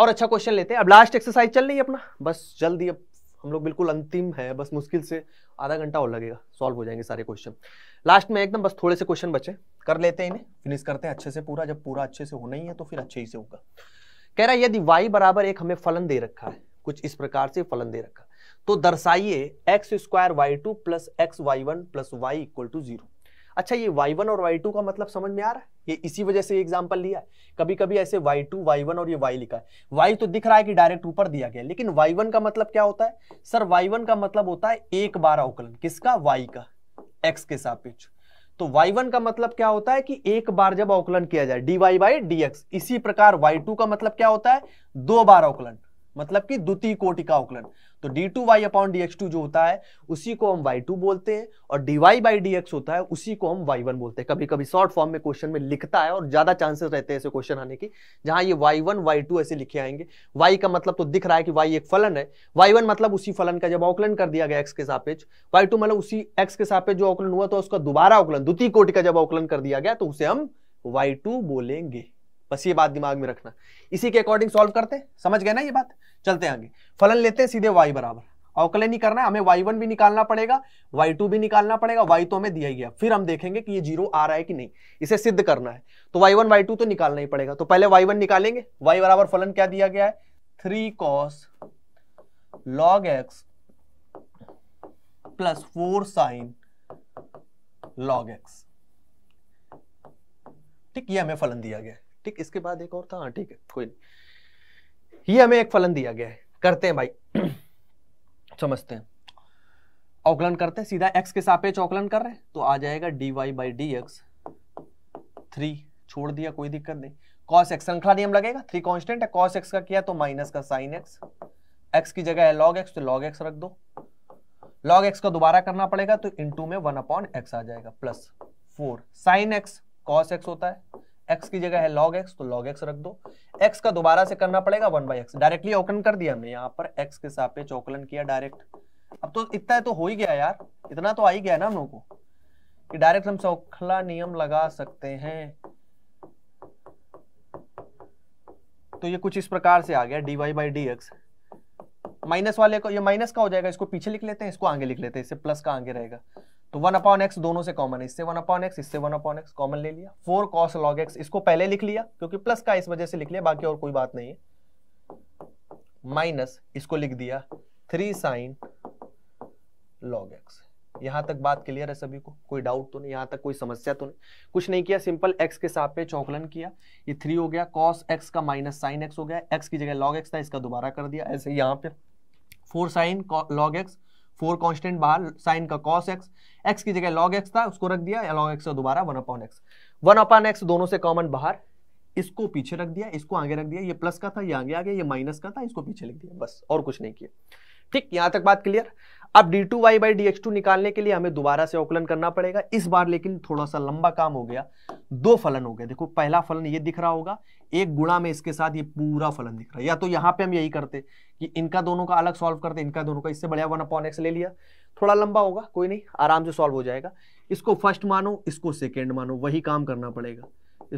और अच्छा क्वेश्चन लेते हैं अब लास्ट एक्सरसाइज चल रही है अपना बस जल्दी अब हम लोग बिल्कुल अंतिम है बस मुश्किल से आधा घंटा और लगेगा सॉल्व हो जाएंगे सारे क्वेश्चन लास्ट में एकदम बस थोड़े से क्वेश्चन बचे कर लेते हैं इन्हें फिनिश करते हैं अच्छे से पूरा जब पूरा अच्छे से होना ही है तो फिर अच्छे ही से होगा कह रहा है यदि वाई बराबर एक हमें फलन दे रखा है कुछ इस प्रकार से फलन दे रखा तो दर्शाइए x square y two plus x y one plus y equal to zero अच्छा ये y1 और y2 का मतलब समझ में आ रहा है ये इसी वजह से एग्जाम्पल लिया है कभी कभी ऐसे y2, y1 और ये y लिखा है y तो दिख रहा है कि डायरेक्ट ऊपर दिया गया लेकिन y1 का मतलब क्या होता है सर y1 का मतलब होता है एक बार अवकलन किसका y का x के सापेक्ष तो y1 का मतलब क्या होता है कि एक बार जब अवकलन किया जाए dy वाई इसी प्रकार y2 का मतलब क्या होता है दो बार अवकलन मतलब कि द्वितीय कोटि का अवकलन तो d two y upon d x two जो होता है उसी को हम वाई टू बोलते हैं और d y by d x होता है उसी को हम वाई वन बोलते हैं कभी कभी शॉर्ट फॉर्म में क्वेश्चन में लिखता है और ज्यादा चांसेस रहते हैं ऐसे क्वेश्चन आने की जहां ये वाई वन वाई टू ऐसे लिखे आएंगे वाई का मतलब तो दिख रहा है कि वाई एक फलन है वाई वन मतलब उसी फलन का जब अवकलन कर दिया गया एक्स के सापेक्ष वाई टू मतलब उसी एक्स के सापेक्ष जो अवकलन हुआ तो उसका दोबारा अवकलन द्वितीय कोटि का जब अवकलन कर दिया गया तो उसे हम वाई टू बोलेंगे बस ये बात दिमाग में रखना इसी के अकॉर्डिंग सॉल्व करते समझ गए ना ये बात चलते आगे फलन लेते हैं सीधे वाई बराबर अवकलन नहीं करना है हमें वाई वन भी निकालना पड़ेगा वाई टू भी निकालना पड़ेगा वाई तो हमें दिया ही गया फिर हम देखेंगे कि ये जीरो आ रहा है कि नहीं इसे सिद्ध करना है तो वाई वन वाई टू तो निकालना ही पड़ेगा तो पहले वाई वन निकालेंगे वाई बराबर फलन क्या दिया गया है three cos log x plus four sine log x ठीक ये हमें फलन दिया गया ठीक इसके बाद एक और था हाँ ठीक है कोई नहीं ये हमें एक फलन दिया गया है करते हैं भाई समझते हैं औकलन करते हैं सीधा एक्स के सापेक्ष औकलन कर रहे हैं तो आ जाएगा d y by d x three छोड़ दिया कोई दिक्कत नहीं कॉस एक्स श्रृंखला नियम लगेगा थ्री कॉन्स्टेंट है कॉस एक्स का किया तो माइनस का साइन एक्स एक्स की जगह है लॉग एक्स तो लॉग एक्स रख दो लॉग एक्स का दोबारा करना पड़ेगा तो इनटू में वन अपॉन एक्स आ जाएगा plus four sine x cos x होता है एक्स की जगह है लॉग एक्स तो लॉग एक्स रख दो एक्स का दोबारा से करना पड़ेगा वन बाई एक्स डायरेक्टली ओकन कर दिया हमने यहाँ पर एक्स के हिसाब से चौकलन किया डायरेक्ट अब तो इतना तो हो ही गया यार इतना तो आ ही गया ना हम लोग को कि डायरेक्ट हम चौखला नियम लगा सकते हैं तो ये कुछ इस प्रकार से आ गया d y by d x minus वाले को ये माइनस का हो जाएगा इसको पीछे लिख लेते हैं इसको आगे लिख लेते हैं इससे प्लस का आगे रहेगा तो वन अपॉन एक्स दोनों से कॉमन है इससे वन अपॉन एक्स इससे वन अपॉन एक्स कॉमन ले लिया फोर कॉस लॉग एक्स इसको पहले लिख लिया क्योंकि प्लस का इस वजह से लिख लिया बाकी और कोई बात नहीं है माइनस इसको लिख दिया थ्री साइन लॉग एक्स यहां तक बात क्लियर है सभी को कोई डाउट तो नहीं यहां तक कोई समस्या तो नहीं कुछ नहीं किया सिंपल एक्स के साथ पे चौकलन किया ये थ्री हो गया कॉस एक्स का माइनस साइन एक्स हो गया एक्स की जगह लॉग एक्स था इसका दोबारा कर दिया ऐसे यहां पर four sine log x four constant बाहर साइन का कॉस एक्स एक्स की जगह लॉग एक्स था उसको रख दिया लॉग एक्स का दोबारा one upon x one upon x दोनों से कॉमन बाहर इसको पीछे रख दिया इसको आगे रख दिया ये प्लस का था ये आगे आ गया ये माइनस का था इसको पीछे लिख दिया बस और कुछ नहीं किया ठीक यहां तक बात क्लियर अब d two y by d x two निकालने के लिए हमें दोबारा से अवकलन करना पड़ेगा इस बार लेकिन थोड़ा सा लंबा काम हो गया दो फलन हो गया देखो पहला फलन ये दिख रहा होगा एक गुणा में इसके साथ ये पूरा फलन दिख रहा है या तो यहाँ पे हम यही करते कि इनका दोनों का अलग सॉल्व करते इनका दोनों का इससे बढ़िया वन अपॉन एक्स ले लिया थोड़ा लंबा होगा कोई नहीं आराम से सॉल्व हो जाएगा इसको फर्स्ट मानो इसको सेकेंड मानो वही काम करना पड़ेगा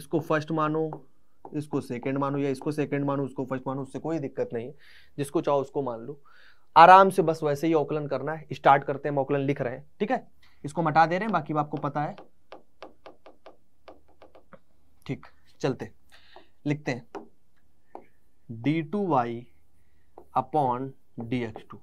इसको फर्स्ट मानो इसको सेकेंड मानो या इसको सेकेंड मानो उसको फर्स्ट मानो उससे कोई दिक्कत नहीं है जिसको चाहो उसको मान लो आराम से बस वैसे ही औकलन करना है स्टार्ट करते हैं औकलन लिख रहे हैं ठीक है इसको मटा दे रहे हैं बाकी आपको पता है ठीक चलते लिखते हैं d two y upon d x two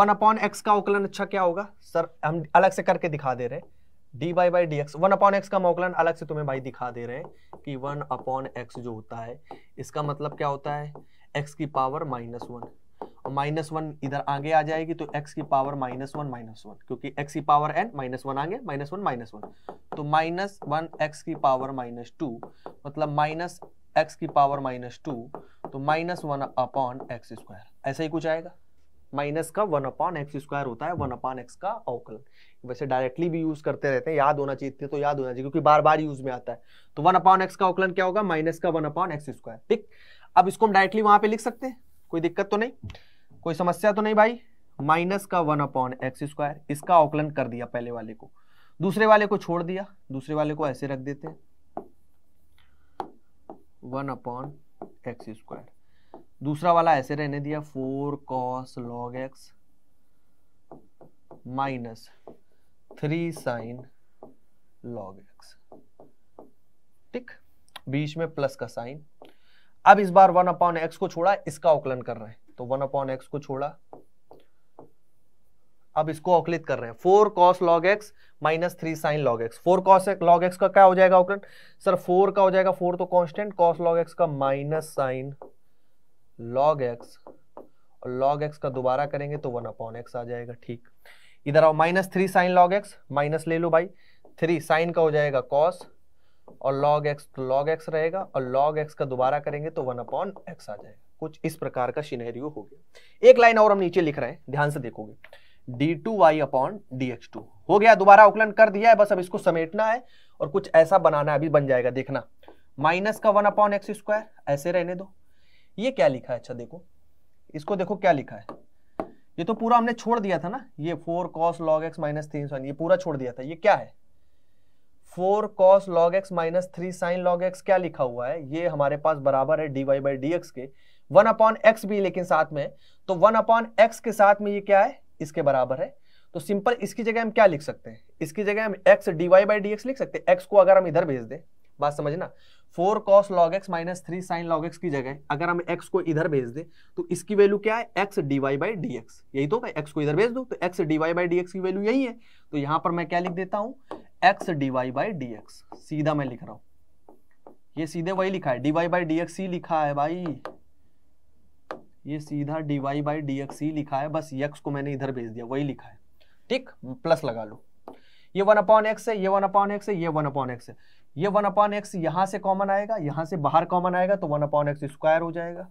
one upon x का औकलन अच्छा क्या होगा सर हम अलग से करके दिखा दे रहे हैं d by by d x one upon x का मौकलन अलग से तुम्हें भाई दिखा दे रहे हैं कि वन अपॉन एक्स जो होता है इसका मतलब क्या होता है एक्स की power minus one minus one इधर आगे आ जाएगी तो एक्स की power minus one minus one क्योंकि एक्स की पावर एन माइनस वन आगे माइनस वन माइनस वन तो माइनस वन एक्स की पावर माइनस टू मतलब माइनस एक्स की पावर माइनस टू तो minus one upon x square ऐसा ही कुछ आएगा माइनस का वन अपॉन एक्स स्क्वायर होता है वन अपॉन एक्स का अवकलन वैसे डायरेक्टली भी यूज करते रहते हैं याद होना चाहिए तो याद होना चाहिए क्योंकि बार बार यूज में आता है तो वन अपॉन एक्स का अवकलन क्या होगा माइनस का वन अपॉन एक्स स्क्वायर ठीक अब इसको हम डायरेक्टली वहां पे लिख सकते हैं कोई दिक्कत तो नहीं कोई समस्या तो नहीं भाई माइनस का वन अपॉन एक्स स्क्वायर इसका औकलन कर दिया पहले वाले को दूसरे वाले को छोड़ दिया दूसरे वाले को ऐसे रख देते हैं वन अपॉन एक्स स्क्वायर दूसरा वाला ऐसे रहने दिया four cos log x minus three sine log x ठीक बीच में प्लस का साइन अब इस बार वन अपॉन एक्स को छोड़ा इसका आकलन कर रहे हैं तो वन अपॉन एक्स को छोड़ा अब इसको अवकलित कर रहे हैं four cos log x minus three sine log x four cos log x का क्या हो जाएगा अवकलन सर फोर का हो जाएगा फोर तो कॉन्स्टेंट कॉस लॉग एक्स का माइनस साइन लॉग एक्स और लॉग एक्स का दोबारा करेंगे तो वन अपॉन एक्स आ जाएगा ठीक इधर आओ minus three sine log x minus ले लो भाई थ्री साइन का हो जाएगा कॉस और लॉग एक्स तो लॉग एक्स रहेगा और लॉग एक्स का दोबारा करेंगे तो वन अपॉन एक्स आ जाएगा कुछ इस प्रकार का सिनेरियो हो गया एक लाइन और हम नीचे लिख रहे हैं ध्यान से देखोगे d two y upon d h two हो गया दोबारा उकलन कर दिया है बस अब इसको समेटना है और कुछ ऐसा बनाना अभी बन जाएगा देखना माइनस का वन अपॉन एक्स स्क्वायर ऐसे रहने दो ये क्या लिखा है अच्छा देखो इसको देखो क्या लिखा है ये तो पूरा हमने छोड़ दिया था ना ये four cos log x minus three sine ये पूरा छोड़ दिया था ये क्या है four cos log x minus three sine log x क्या लिखा हुआ है ये हमारे पास बराबर है d y by d x के वन अपॉन एक्स भी लेकिन साथ में तो वन अपॉन एक्स के साथ में ये क्या है इसके बराबर है तो सिंपल इसकी जगह हम क्या लिख सकते हैं इसकी जगह हम x d y by d x लिख सकते हैं एक्स को अगर हम इधर भेज दें बात समझना four cos log x minus three sine log x की जगह अगर हम एक्स को इधर भेज दें तो इसकी वैल्यू क्या है x d y by d x यही तो भाई एक्स को इधर भेज दो तो x d y by d x की वैल्यू यही है तो यहाँ पर मैं क्या लिख देता हूँ x d y by d x सीधा मैं लिख रहा हूँ ये सीधे वही लिखा है d y by d x ही लिखा है भाई ये सीधा डीवाई बाई डी एक्स ही लिखा है बस यक्स को मैंने इधर भेज दिया वही लिखा है ठीक प्लस लगा लो ये वन अपॉन एक्स है ये वन अपॉन एक्स है ये वन अपॉन एक्स है ये वन अपॉन एक्स यहां से कॉमन आएगा यहां से बाहर कॉमन आएगा तो वन अपॉन एक्स स्क्वायर हो जाएगा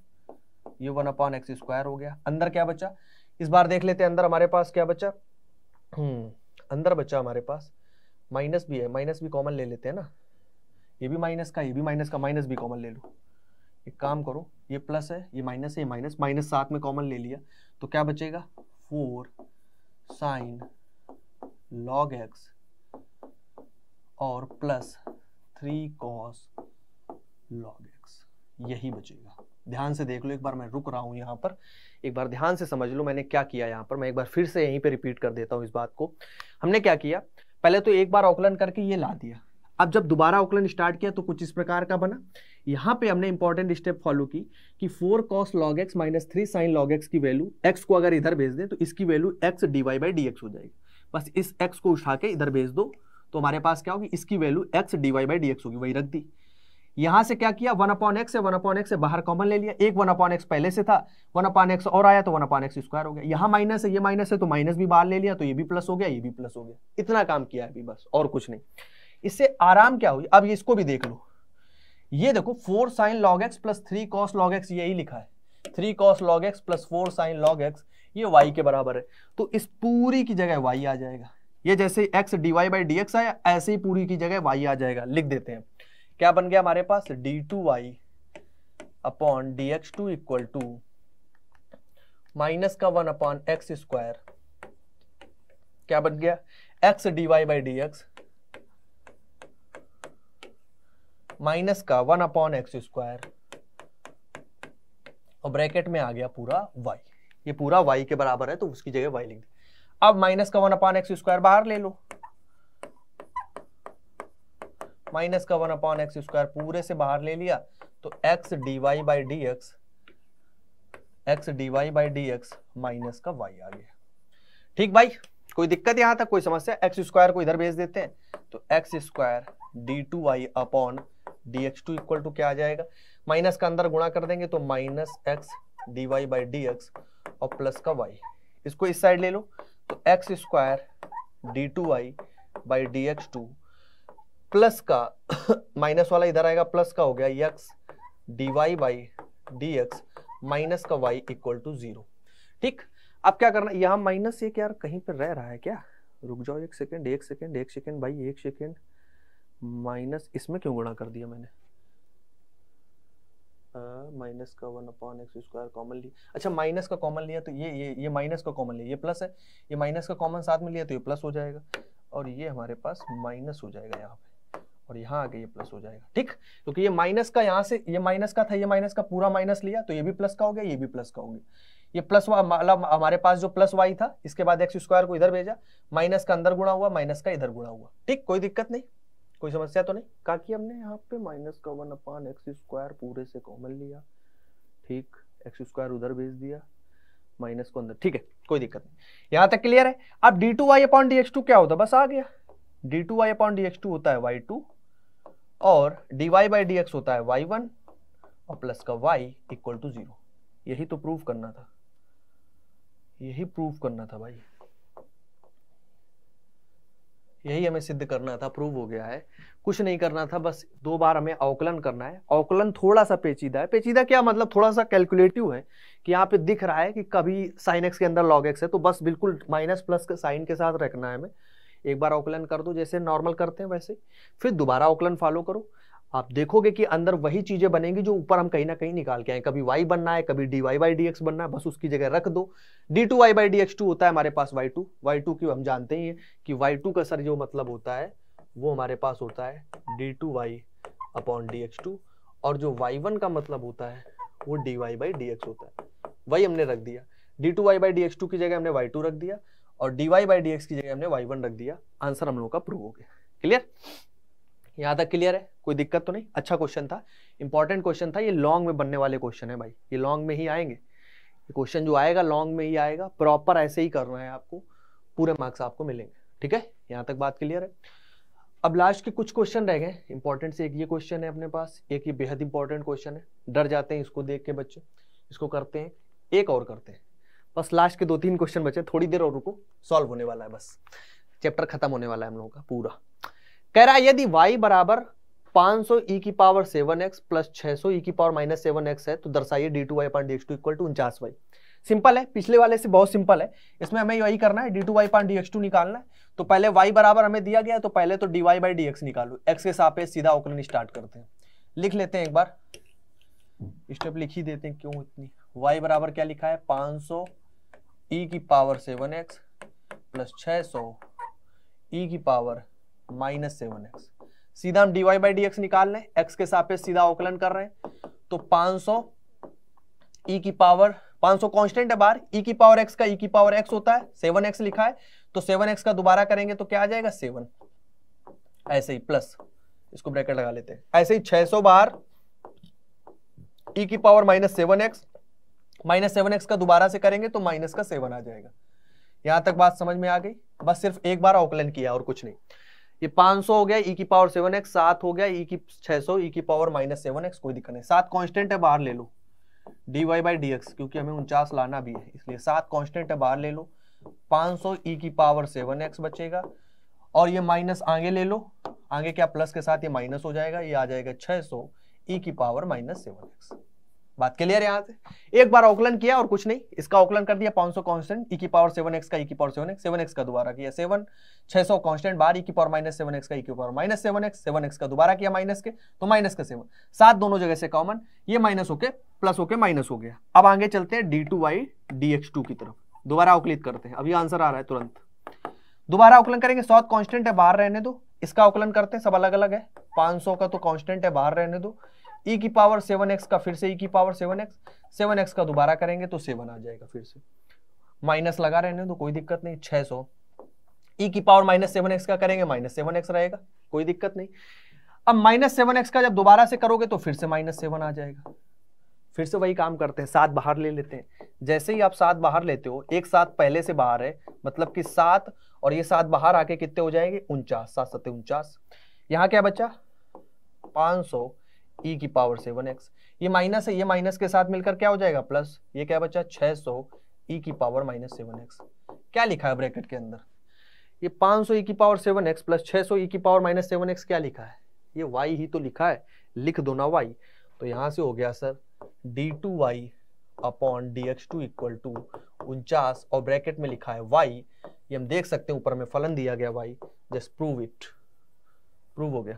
ये वन अपॉन एक्स स्क्वायर हो गया अंदर क्या बचा इस बार देख लेते हैं अंदर हमारे पास क्या बचा हम्म, अंदर बचा हमारे पास माइनस भी है माइनस भी कॉमन ले लेते हैं ना ये भी माइनस का ये भी माइनस का माइनस भी कॉमन ले लो एक काम करो ये प्लस है ये माइनस है ये माइनस माइनस सात में कॉमन ले लिया तो क्या बचेगा फोर साइन लॉग एक्स और plus three cos log x यही बचेगा ध्यान से देख लो एक बार मैं रुक रहा हूं यहाँ पर एक बार ध्यान से समझ लो मैंने क्या किया यहाँ पर मैं एक बार फिर से यहीं पे रिपीट कर देता हूं इस बात को हमने क्या किया पहले तो एक बार औकलन करके ये ला दिया अब जब दोबारा आकलन स्टार्ट किया तो कुछ इस प्रकार का बना यहाँ पे हमने इंपॉर्टेंट स्टेप फॉलो की कि four cos log x minus three sine log x की वैल्यू एक्स को अगर इधर भेज दें तो इसकी value x d y by d x हो जाएगी बस इस एक्स को उठा के इधर भेज दो तो हमारे पास क्या होगी इसकी value x d y by d x होगी वही रख दी यहाँ से क्या किया वन अपॉन एक्स से वन अपॉन एक्स से बाहर कॉमन ले लिया एक वन अपॉन एक्स पहले से था वन अपॉन एक्स और आया तो वन अपॉन एक्स स्क्वायर हो गया यहाँ माइनस है ये माइनस है तो माइनस भी बाहर ले लिया तो ये भी प्लस हो गया ये भी प्लस हो गया इतना काम किया अभी बस और कुछ नहीं इससे आराम क्या हुई अब इसको भी देख लो ये देखो four sine log x plus three cos log x यही लिखा है three cos log x plus four sine log x ये वाई के बराबर है तो इस पूरी की जगह वाई आ जाएगा ये जैसे x d y by d x आया ऐसे ही पूरी की जगह वाई आ जाएगा लिख देते हैं क्या बन गया हमारे पास d two y upon d x two equal to minus का वन अपॉन एक्स स्क्वायर क्या बन गया x d y by d x minus का वन अपॉन एक्स स्क्वायर और ब्रैकेट में आ गया पूरा वाई ये पूरा वाई के बराबर है तो उसकी जगह वाई लिख दे अब माइनस का वन अपॉन एक्स स्क्वायर बाहर ले लो माइनस का वन अपॉन एक्स स्क्वायर पूरे से बाहर ले लिया तो x d y by d x x d y by d x minus का वाई आ गया ठीक भाई कोई दिक्कत यहां तक कोई समस्या एक्स स्क्वायर को इधर भेज देते हैं तो x square d two y upon d x two equal to क्या आ जाएगा माइनस का अंदर गुणा कर देंगे तो minus x d y by d x और प्लस का वाई इसको इस साइड ले लो तो x square d two y by d x two plus का माइनस वाला इधर आएगा प्लस का हो गया x d y by d x minus का वाई इक्वल टू जीरो ठीक अब क्या करना यहाँ माइनस ये क्या कहीं पर रह रहा है क्या रुक जाओ एक सेकेंड एक सेकेंड एक सेकेंड भाई एक सेकेंड माइनस इसमें क्यों गुणा कर दिया मैंने माइनस का one upon x square common ली अच्छा माइनस का कॉमन लिया तो ये ये ये माइनस का कॉमन लिया ये प्लस है ये माइनस का कॉमन साथ में लिया तो ये प्लस हो जाएगा और ये हमारे पास माइनस हो जाएगा यहाँ पे और यहाँ आगे ये प्लस हो जाएगा ठीक क्योंकि ये माइनस का यहाँ से ये माइनस का था ये माइनस का पूरा माइनस लिया तो ये भी प्लस का हो गया ये भी प्लस का हो गया ये प्लस मतलब हमारे पास जो प्लस वाई था इसके बाद एक्स स्क्वायर को इधर भेजा माइनस का अंदर गुणा हुआ माइनस का इधर गुणा हुआ ठीक कोई दिक्कत नहीं कोई समस्या तो नहीं कि हमने यहाँ पे माइनस का वन अपान एक्स स्क्वायर पूरे से कॉमन लिया ठीक एक्स स्क्वायर उधर भेज दिया माइनस को अंदर ठीक है कोई दिक्कत नहीं यहाँ तक क्लियर है अब d two y upon d x two क्या होता है बस आ गया d two y upon d x two होता है वाई टू और d y by d x होता है वाई वन और प्लस का वाई इक्वल टू जीरो यही तो प्रूफ करना था यही प्रूफ करना था भाई यही हमें सिद्ध करना था प्रूव हो गया है कुछ नहीं करना था बस दो बार हमें अवकलन करना है अवकलन थोड़ा सा पेचीदा है पेचीदा क्या मतलब थोड़ा सा कैलकुलेटिव है कि यहाँ पे दिख रहा है कि कभी साइन एक्स के अंदर लॉग एक्स है तो बस बिल्कुल माइनस प्लस के साइन के साथ रखना है हमें एक बार अवकलन कर दो जैसे नॉर्मल करते हैं वैसे फिर दोबारा अवकलन फॉलो करो आप देखोगे कि अंदर वही चीजें बनेंगी जो ऊपर हम कहीं ना कहीं निकाल के आए कभी y बनना है कभी dy वाई डी बनना है बस उसकी जगह रख दो d two y by two होता है हमारे पास y2 y2 टू की हम जानते ही हैं कि y2 का सर जो मतलब होता है वो हमारे पास होता है d two y upon d two और जो y1 का मतलब होता है वो dy वाई बाई होता है वही हमने रख दिया डी टू वाई बाई की जगह हमने वाई रख दिया और डी वाई की जगह हमने वाई रख दिया आंसर हम लोग का प्रूव हो गया क्लियर यहाँ तक क्लियर है कोई दिक्कत तो नहीं अच्छा क्वेश्चन था इंपॉर्टेंट क्वेश्चन था ये लॉन्ग में बनने वाले क्वेश्चन है भाई ये लॉन्ग में ही आएंगे क्वेश्चन जो आएगा लॉन्ग में ही आएगा प्रॉपर ऐसे ही कर रहे हैं आपको पूरे मार्क्स आपको मिलेंगे ठीक है यहाँ तक बात क्लियर है अब लास्ट के कुछ क्वेश्चन रह गए इंपॉर्टेंट से एक ये क्वेश्चन है अपने पास एक ये बेहद इंपॉर्टेंट क्वेश्चन है डर जाते हैं इसको देख के बच्चे इसको करते हैं एक और करते हैं बस लास्ट के दो तीन क्वेश्चन बचे थोड़ी देर और रुको सॉल्व होने वाला है बस चैप्टर खत्म होने वाला है हम लोगों का पूरा कह रहा है यदि वाई बराबर पांच सौ ई e की पावर सेवन एक्स प्लस छह सौ ई e की पावर माइनस सेवन एक्स है तो दर्शाइए d two y upon d x two equal to उनचास वाई सिंपल है पिछले वाले से बहुत सिंपल है इसमें हमें यही करना है d two y upon d x two निकालना है तो पहले वाई बराबर हमें दिया गया है तो पहले तो d y by d x निकालू एक्स के साथ सीधा ओकलन स्टार्ट करते हैं लिख लेते हैं एक बार स्टेप लिख ही देते हैं क्यों इतनी वाई बराबर क्या लिखा है 500 ई e की power seven x plus 600 e की पावर माइनस सेवन एक्स सीधा हम डी बाई डी एक्स निकाल लें एक्स के सापेक्ष सीधा अवकलन कर रहे हैं तो 500 ई e की पावर 500 कॉन्स्टेंट है बार ई e की पावर एक्स का ई e की पावर एक्स होता है सेवन एक्स लिखा है तो सेवन एक्स का दोबारा करेंगे तो क्या आ जाएगा सेवन ऐसे ही प्लस इसको ब्रैकेट लगा लेते हैं ऐसे ही 600 बार ई की power minus seven x minus seven x का दोबारा से करेंगे तो माइनस का सेवन आ जाएगा यहां तक बात समझ में आ गई बस सिर्फ एक बार अवकलन किया और कुछ नहीं ये 500 हो गया e की पावर 7x एक्स सात हो गया e की 600 ई e की पावर माइनस सेवन कोई दिक्कत नहीं सात कांस्टेंट है बाहर ले लो dy वाई बाई क्योंकि हमें उनचास लाना भी है इसलिए सात कांस्टेंट है बाहर ले लो 500 सौ ई e की पावर 7x बचेगा और ये माइनस आगे ले लो आगे क्या प्लस के साथ ये माइनस हो जाएगा ये आ जाएगा 600 e की पावर माइनस सेवन एक्स बात क्लियर यहाँ से एक बार ऑकलन किया और कुछ नहीं इसका ऑकलन कर दिया पांच सौ कॉन्स्टेंट ई e की पावर सेवन एक्स का e seven x seven x का दोबारा किया सेवन छह सौ कॉन्स्टेंट बार ई e की पावर माइनस सेवन एक्स का ई e की power minus seven x seven x का दोबारा किया माइनस के तो माइनस का सेवन सात दोनों जगह से कॉमन ये माइनस होके प्लस होके माइनस हो गया अब आगे चलते हैं d two y d x two की तरफ दोबारा अवकलित करते हैं अभी आंसर आ रहा है तुरंत दोबारा अवकलन करेंगे सौ कॉन्स्टेंट है बाहर रहने दो इसका अवकलन करते हैं सब अलग अलग है 500 का तो कॉन्स्टेंट है बाहर रहने दो ई e की पावर सेवन एक्स का फिर से ई e की power seven x seven x का दोबारा करेंगे तो सेवन आ जाएगा फिर से माइनस लगा रहे तो कोई दिक्कत नहीं छह सौ ई e की पावर माइनस सेवन एक्स का करेंगे माइनस सेवन एक्स रहेगा कोई दिक्कत नहीं अब माइनस सेवन एक्स का जब दोबारा से करोगे तो फिर से माइनस सेवन आ जाएगा फिर से वही काम करते हैं सात बाहर ले लेते हैं जैसे ही आप सात बाहर लेते हो एक साथ पहले से बाहर है मतलब कि सात और ये सात बाहर आके कितने हो जाएंगे उनचास सात सत्य उनचास यहाँ क्या बच्चा पांच सौ ई e की पावर सेवन एक्स ये माइनस है ये माइनस के साथ मिलकर क्या हो जाएगा प्लस ये क्या बचा छह सौ ई e की पावर माइनस सेवन एक्स क्या लिखा है ब्रैकेट के अंदर ये पांच सौ ई e की पावर सेवन एक्स प्लस छह सौ ई की पावर माइनस सेवन एक्स क्या लिखा है ये वाई ही तो लिखा है लिख दो ना वाई तो यहां से हो गया sir d two y upon d x two equal to उनचास और ब्रैकेट में लिखा है वाई ये हम देख सकते हैं ऊपर में फलन दिया गया y just prove it prove हो गया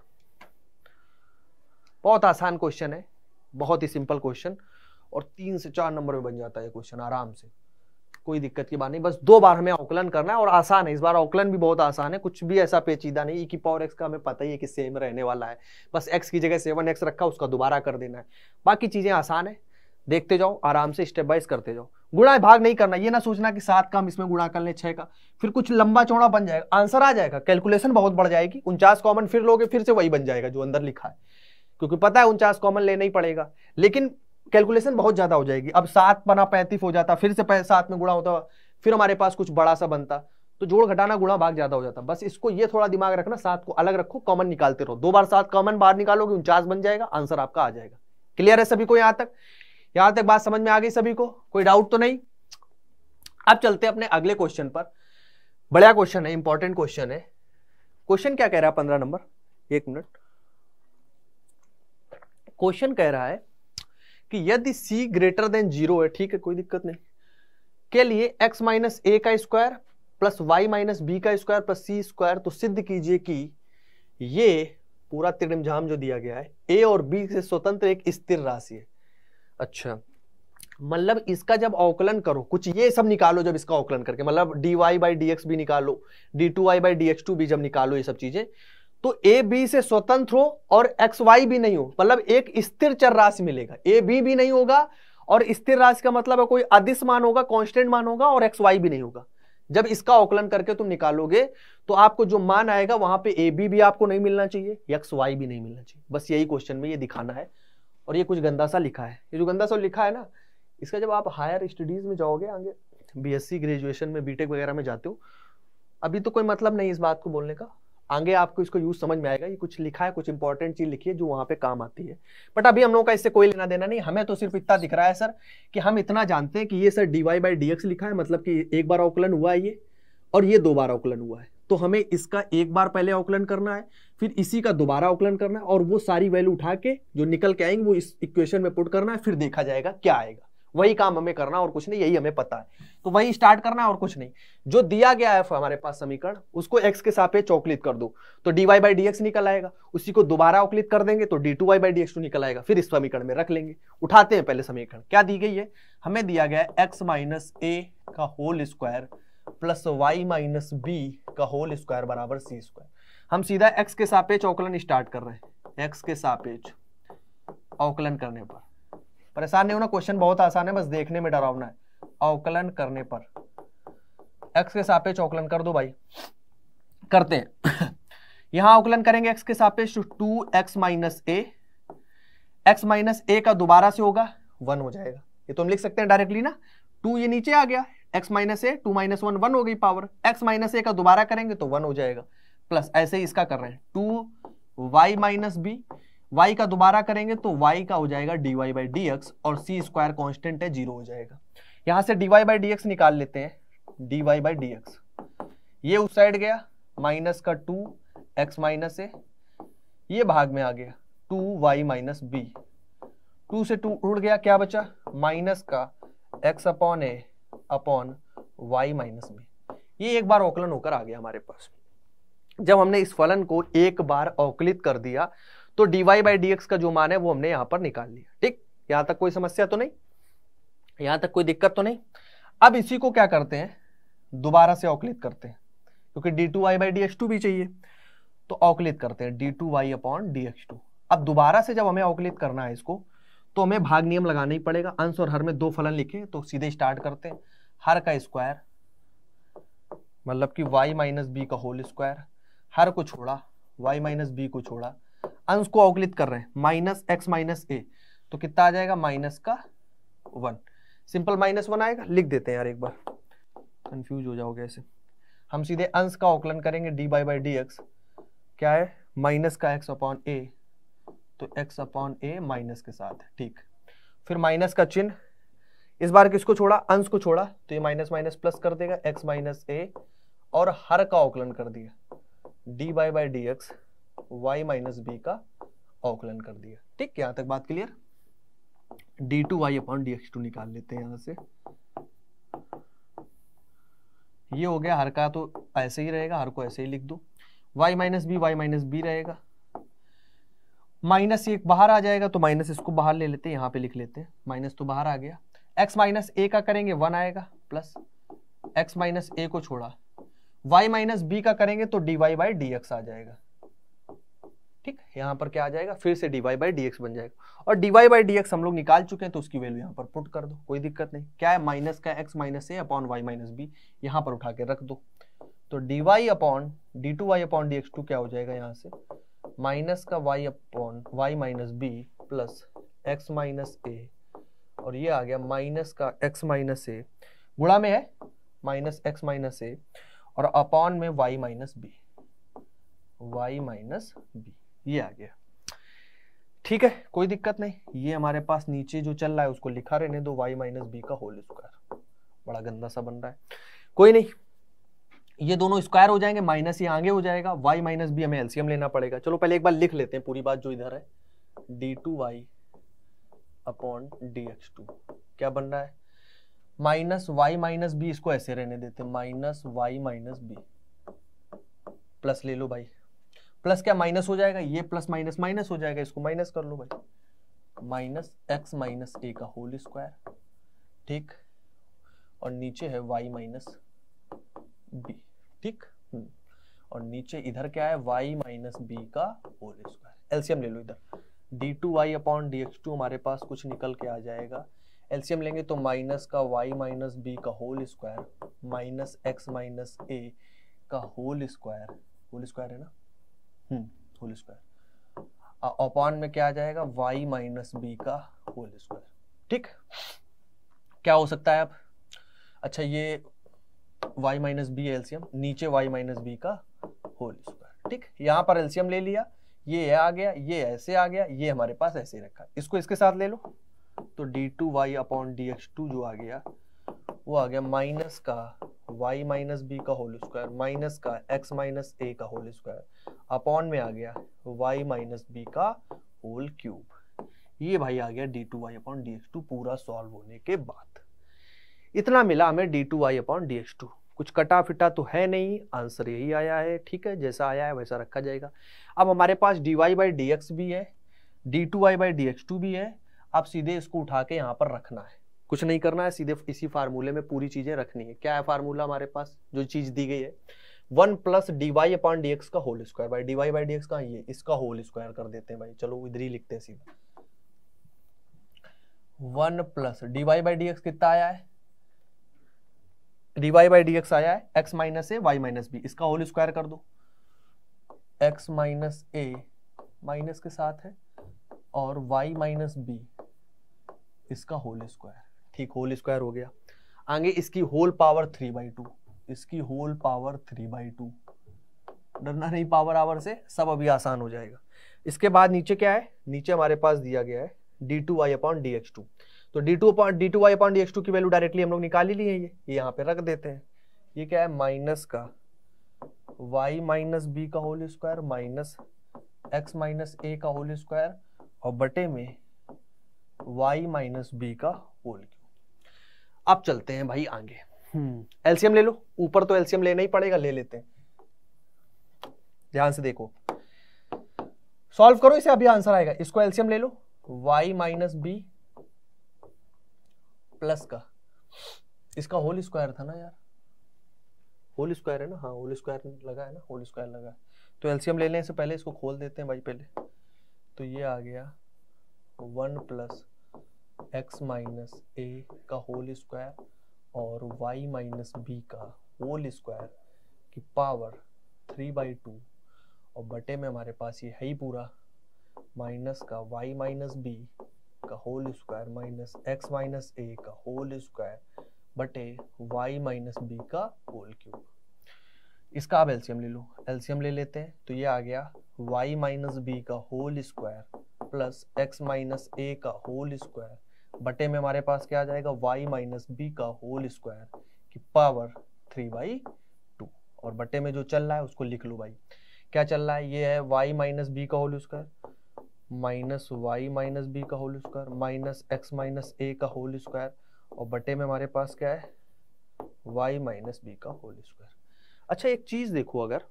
बहुत आसान क्वेश्चन है बहुत ही सिंपल क्वेश्चन और तीन से चार नंबर में बन जाता है क्वेश्चन आराम से कोई दिक्कत की बात नहीं बस दो बार हमें आकलन करना है और आसान है इस बार आकलन भी बहुत आसान है कुछ भी ऐसा पेचीदा नहीं ई e की पावर एक्स का हमें पता ही है कि सेम रहने वाला है बस एक्स की जगह सेवन एक्स रखा उसका दोबारा कर देना है बाकी चीज़ें आसान है देखते जाओ आराम से स्टेप बाइज करते जाओ गुणा भाग नहीं करना ये ना सोचना कि सात का हम इसमें गुणा कर ले छह का फिर कुछ लंबा चौड़ा बन जाएगा आंसर आ जाएगा कैलकुलेशन बहुत बढ़ जाएगी उनचास कॉमन फिर लोगे फिर से वही बन जाएगा जो अंदर लिखा है क्योंकि पता है उनचास कॉमन लेना ही पड़ेगा लेकिन कैलकुलेशन बहुत ज्यादा हो जाएगी अब सात बना पैंतीस हो जाता फिर से सात में गुणा होता फिर हमारे पास कुछ बड़ा सा बनता तो जोड़ घटाना गुणा भाग ज्यादा हो जाता बस इसको ये थोड़ा दिमाग रखना सात को अलग रखो कॉमन निकालते रहो दो बार सात कॉमन बाहर निकालोगे उनचास बन जाएगा आंसर आपका आ जाएगा क्लियर है सभी को यहां तक यहां तक बात समझ में आ गई सभी को कोई डाउट तो नहीं अब चलते अपने अगले क्वेश्चन पर बढ़िया क्वेश्चन है इंपॉर्टेंट क्वेश्चन है क्वेश्चन क्या कह रहा है पंद्रह नंबर एक मिनट क्वेश्चन कह रहा है कि यदि c ग्रेटर देन जीरो है ठीक है कोई दिक्कत नहीं के लिए x माइनस ए का square plus y minus b का स्क्वायर प्लस सी स्क्वायर तो सिद्ध कीजिए कि ये पूरा त्रिणमझाम जो दिया गया है a और b से स्वतंत्र एक स्थिर राशि है अच्छा मतलब इसका जब अवकलन करो कुछ ये सब निकालो जब इसका अवकलन करके मतलब dy वाई बाई भी निकालो d2y टू वाई बाई भी जब निकालो ये सब चीजें तो ए बी से स्वतंत्र हो और एक्स वाई भी नहीं हो मतलब एक स्थिर चर राशि मिलेगा ए बी भी नहीं होगा और स्थिर राशि का मतलब है कोई अदिश मान होगा कांस्टेंट मान होगा और एक्स वाई भी नहीं होगा जब इसका आकलन करके तुम निकालोगे तो आपको जो मान आएगा वहां पे ए बी भी आपको नहीं मिलना चाहिए एक्स वाई भी नहीं मिलना चाहिए बस यही क्वेश्चन में ये दिखाना है और ये कुछ गंदा सा लिखा है ये जो गंदा सा लिखा है ना इसका जब आप हायर स्टडीज में जाओगे आगे सी ग्रेजुएशन में बीटेक वगैरह में जाते हो अभी तो कोई मतलब नहीं इस बात को बोलने का आगे आपको इसको यूज समझ में आएगा ये कुछ लिखा है कुछ इंपॉर्टेंट चीज लिखी है जो वहां पे काम आती है बट अभी हम लोगों का इससे कोई लेना देना नहीं हमें तो सिर्फ इतना दिख रहा है सर कि हम इतना जानते हैं कि ये sir d y by d x लिखा है मतलब कि एक बार अवकलन हुआ है ये और ये दो बार अवकलन हुआ है तो हमें इसका एक बार पहले अवकलन करना है फिर इसी का दोबारा अवकलन करना है और वो सारी वैल्यू उठा के जो निकल के आएंगे वो इस इक्वेशन में पुट करना है फिर देखा जाएगा क्या आएगा वही काम हमें करना और कुछ नहीं यही हमें पता है तो वही स्टार्ट करना और कुछ नहीं जो दिया गया है हमारे पास समीकरण उसको एक्स के साथ चौकलित कर दो तो d y by d x निकल आएगा उसी को दोबारा औकलित कर देंगे तो d two y by d x two निकल आएगा फिर इस समीकरण में रख लेंगे उठाते हैं पहले समीकरण क्या दी गई है हमें दिया गया है एक्स माइनस ए का whole square plus y minus b का होल स्क्वायर बराबर सी स्क्वायर हम सीधा एक्स के सापेक्ष चौकलन स्टार्ट कर रहे हैं एक्स के सापेक्ष अवकलन करने पर परेशान नहीं होना क्वेश्चन बहुत आसान है बस देखने में डरावना है अवकलन करने पर एक्स के सापेक्ष अवकलन कर दो भाई करते हैं यहां अवकलन करेंगे एक्स के सापेक्ष तो two x minus a x minus a का दोबारा से होगा वन हो जाएगा ये तो हम लिख सकते हैं डायरेक्टली ना टू ये नीचे आ गया x minus a two minus one one हो गई पावर एक्स माइनस ए का दोबारा करेंगे तो वन हो जाएगा प्लस ऐसे ही इसका कर रहे हैं two y minus b y का दोबारा करेंगे तो y का हो जाएगा dy y by d x और सी स्क्वायर कॉन्स्टेंट है जीरो हो जाएगा यहां से dy y by d x निकाल लेते हैं dy y by d x ये उस साइड गया माइनस का टू एक्स माइनस ए ये भाग में आ गया two y minus b two से टू उड़ गया क्या बचा माइनस का x upon a upon y minus b ये एक बार औकलन होकर आ गया हमारे पास जब हमने इस फलन को एक बार अवकलित कर दिया तो d y by d x का जो मान है वो हमने यहां पर निकाल लिया ठीक यहां तक कोई समस्या तो नहीं यहां तक कोई दिक्कत तो नहीं अब इसी को क्या करते हैं दोबारा से औकलित करते हैं क्योंकि d two y by d x two भी चाहिए तो औकलित करते हैं d two y upon d x two अब दोबारा से जब हमें औकलित करना है इसको तो हमें भाग नियम लगाना ही पड़ेगा अंश और हर में दो फलन लिखे तो सीधे स्टार्ट करते हैं हर का स्क्वायर मतलब कि y माइनस बी का होल स्क्वायर हर को छोड़ा y माइनस बी को छोड़ा अंश को अवकलित कर रहे हैं माइनस एक्स माइनस ए तो कितना आ जाएगा माइनस का वन सिंपल माइनस वन आएगा लिख देते हैं यार एक बार कंफ्यूज हो जाओगे ऐसे हम सीधे अंश का अवकलन करेंगे d by by d x क्या है माइनस का एक्स अपॉन ए तो एक्स अपॉन ए माइनस के साथ ठीक फिर माइनस का चिन्ह इस बार किसको छोड़ा अंश को छोड़ा तो ये माइनस माइनस प्लस कर देगा एक्स माइनस ए और हर का अवकलन कर दिया d by by d x y minus b का औकलन कर दिया ठीक यहां तक बात clear d two y upon d x two निकाल लेते हैं यहां से ये हो गया हर का तो ऐसे ही रहेगा हर को ऐसे ही लिख दो y minus b y minus b रहेगा माइनस एक बाहर आ जाएगा तो माइनस इसको बाहर ले लेते हैं यहां पे लिख लेते हैं माइनस तो बाहर आ गया x माइनस ए का करेंगे वन आएगा प्लस x माइनस ए को छोड़ा y माइनस बी का करेंगे तो dy y by d x आ जाएगा ठीक यहाँ पर क्या आ जाएगा फिर से डीवाई बाई डी एक्स बन जाएगा और डीवाई बाई डी एक्स हम लोग निकाल चुके हैं तो उसकी वैल्यू यहाँ पर पुट कर दो कोई दिक्कत नहीं क्या है माइनस का x minus a upon y minus b यहाँ पर उठा के रख दो तो d y upon d two y upon d x two क्या हो जाएगा यहाँ से माइनस का y upon y minus b plus x minus a और ये आ गया माइनस का एक्स माइनस ए गुणा में है माइनस एक्स माइनस ए और अपॉन में y minus b y minus b ये आ गया ठीक है कोई दिक्कत नहीं ये हमारे पास नीचे जो चल रहा है उसको लिखा रहने दो वाई माइनस बी का होल स्क्वायर बड़ा गंदा सा बन रहा है कोई नहीं ये दोनों स्क्वायर हो जाएंगे माइनस ये आगे हो जाएगा वाई माइनस बी हमें एलसीएम लेना पड़ेगा चलो पहले एक बार लिख लेते हैं पूरी बात जो इधर है d two y upon d x two क्या बन रहा है माइनस वाई माइनस बी इसको ऐसे रहने देते minus y minus b plus ले लो भाई प्लस क्या माइनस हो जाएगा ये प्लस माइनस माइनस हो जाएगा इसको माइनस कर लो भाई माइनस एक्स माइनस ए का होल स्क्वायर ठीक और नीचे है वाई माइनस बी ठीक हम्म। और नीचे इधर क्या है वाई माइनस बी का होल स्क्वायर एल्सियम ले लो इधर d two y upon d x two हमारे पास कुछ निकल के आ जाएगा एल्सियम लेंगे तो माइनस का वाई माइनस बी का whole square minus x minus a का होल स्क्वायर होल स्क्वायर है ना हम्म, होल स्क्वायर अपॉन में क्या आ जाएगा वाई माइनस बी का होल स्क्वायर ठीक क्या हो सकता है अब अच्छा ये वाई माइनस बी एल्सियम नीचे वाई माइनस बी का होल स्क्वायर ठीक यहां पर एल्सियम ले लिया ये आ गया ये ऐसे आ गया ये हमारे पास ऐसे रखा इसको इसके साथ ले लो तो d two y upon d x two जो आ गया वो आ गया माइनस का वाई माइनस बी का होल स्क्वायर माइनस का एक्स माइनस ए का होल स्क्वायर अपॉन में आ गया वाई माइनस बी का होल क्यूब ये भाई आ गया d two y upon d x two पूरा सॉल्व होने के बाद इतना मिला हमें d two y upon d x two कुछ कटा फिटा तो है नहीं आंसर यही आया है ठीक है जैसा आया है वैसा रखा जाएगा अब हमारे पास d y by d x भी है d two y by d x two भी है अब सीधे इसको उठा के यहाँ पर रखना है कुछ नहीं करना है सीधे इसी फार्मूले में पूरी चीजें रखनी है क्या है फार्मूला हमारे पास जो चीज दी गई है one plus d y upon d x का होल स्क्वायर भाई d y by d x का ये इसका होल स्क्वायर कर देते हैं भाई चलो इधर ही लिखते हैं सीधा one plus d y by d x कितना आया है d y by d x आया है x minus a y minus b इसका होल स्क्वायर कर दो एक्स माइनस ए माइनस के साथ है और वाई माइनस बी इसका होल स्क्वायर ठीक होल स्क्वायर हो गया आगे इसकी whole power three by two इसकी whole power three by two डरना नहीं पावर आवर से सब अभी आसान हो जाएगा इसके बाद नीचे क्या है नीचे हमारे पास दिया गया है d two y upon d x two तो d two upon d two y upon d x two की वैल्यू डायरेक्टली हम लोग निकाल ही लिए ये ये यहाँ पे रख देते हैं ये क्या है माइनस का वाई माइनस बी का whole square minus x minus a का होल स्क्वायर और बटे में वाई माइनस बी का होल क्यूब अब चलते हैं भाई आगे एलसीएम हम्म। ले लो ऊपर तो एलसीएम लेना ही पड़ेगा ले लेते हैं ध्यान से देखो सॉल्व करो इसे अभी आंसर आएगा इसको एलसीएम ले लो y माइनस बी प्लस का इसका होल स्क्वायर था ना यार होल स्क्वायर है ना हाँ होल स्क्वायर लगा है ना होल स्क्वायर लगा तो एलसीएम लेने से पहले इसको खोल देते हैं भाई पहले तो ये आ गया one plus x minus a का होल स्क्वायर और वाई माइनस बी का होल स्क्वायर की पावर थ्री बाई टू और बटे में हमारे पास ये है ही पूरा माइनस का वाई माइनस बी का whole square minus x minus a का होल स्क्वायर बटे वाई माइनस बी का होल क्यूब इसका आप एल्सियम ले लो एल्सियम ले लेते हैं तो ये आ गया वाई माइनस बी का whole square plus x minus a का होल स्क्वायर बटे में हमारे पास क्या आ जाएगा वाई माइनस बी का होल स्क्वायर की पावर थ्री बाई टू और बटे में जो चल रहा है उसको लिख लो भाई क्या चल रहा है ये है वाई माइनस बी का whole square minus y minus b का whole square minus x minus a का होल स्क्वायर और बटे में हमारे पास क्या है वाई माइनस बी का होल स्क्वायर अच्छा एक चीज देखो अगर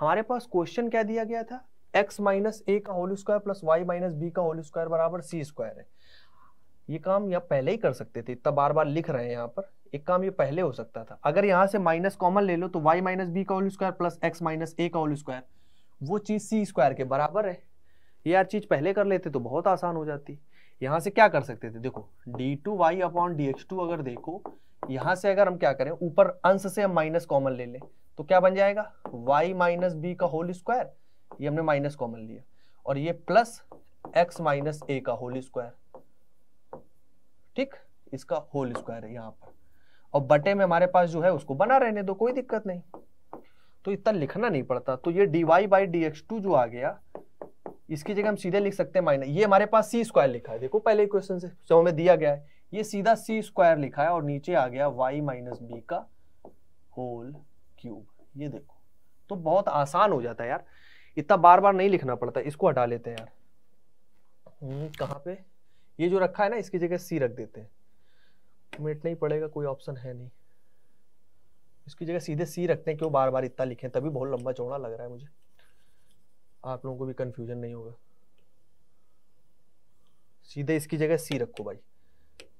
हमारे पास क्वेश्चन क्या दिया गया था एक्स माइनस ए का whole square plus y minus b का होल स्क्वायर बराबर सी स्क्वायर है ये काम या पहले ही कर सकते थे इतना बार बार लिख रहे हैं यहाँ पर एक काम ये पहले हो सकता था अगर यहाँ से माइनस कॉमन ले लो तो वाई माइनस बी का whole square plus x minus a का होल स्क्वायर वो चीज़ सी स्क्वायर के बराबर है ये यार चीज़ पहले कर लेते तो बहुत आसान हो जाती यहाँ से क्या कर सकते थे देखो d two y upon d x two अगर देखो यहाँ से अगर हम क्या करें ऊपर अंश से हम माइनस कॉमन ले लें तो क्या बन जाएगा वाई माइनस बी का होल स्क्वायर ये हमने माइनस कॉमन लिया और ये प्लस एक्स माइनस ए का होल स्क्वायर ठीक इसका होल स्क्वायर है यहाँ पर और बटे में हमारे पास जो है उसको बना रहने दो कोई दिक्कत नहीं तो इतना लिखना नहीं पड़ता तो ये d y by d x two जो आ गया इसकी जगह हम सीधे लिख सकते हैं माइनस ये हमारे पास सी स्क्वायर लिखा है देखो पहले क्वेश्चन से जो हमें दिया गया है ये सीधा सी स्क्वायर लिखा है और नीचे आ गया वाई माइनस बी का होल क्यूब ये देखो तो बहुत आसान हो जाता है यार इतना बार बार नहीं लिखना पड़ता इसको हटा लेते हैं यार हम्म, कहाँ पे ये जो रखा है ना इसकी जगह सी रख देते हैं मिनट नहीं पड़ेगा कोई ऑप्शन है नहीं इसकी जगह सीधे सी रखते हैं क्यों बार बार इतना लिखें तभी बहुत लंबा चौड़ा लग रहा है मुझे आप लोगों को भी कंफ्यूजन नहीं होगा सीधे इसकी जगह सी रखो भाई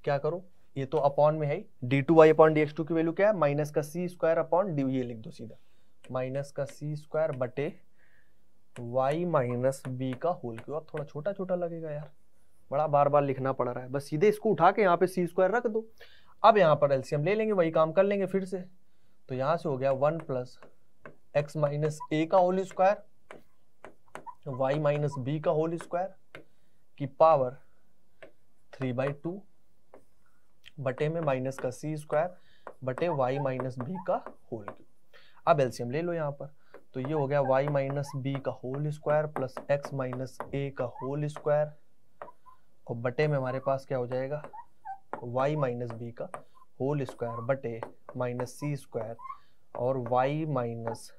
क्या करो ये तो अपॉन में है d two y upon d x two की वैल्यू क्या है माइनस का सी स्क्वायर अपॉन डी ये लिख दो सीधा माइनस का सी स्क्वायर बटे वाई माइनस बी का होल क्यों अब थोड़ा छोटा छोटा लगेगा यार बड़ा बार बार लिखना पड़ रहा है बस सीधे इसको उठा के यहाँ पे सी स्क्वायर रख दो अब यहाँ पर एल्सियम ले लेंगे वही काम कर लेंगे फिर से तो यहाँ से हो गया one plus x minus a का whole square y minus b का होल स्क्वायर की पावर थ्री बाई टू बटे में माइनस का सी स्क्वायर बटे वाई माइनस बी का होल अब एल्सियम ले लो यहाँ पर तो ये हो गया वाई माइनस बी का whole square plus x minus a का होल स्क्वायर और बटे में हमारे पास क्या हो जाएगा y माइनस बी का होल स्क्वायर बटे माइनस सी स्क्वायर और y माइनस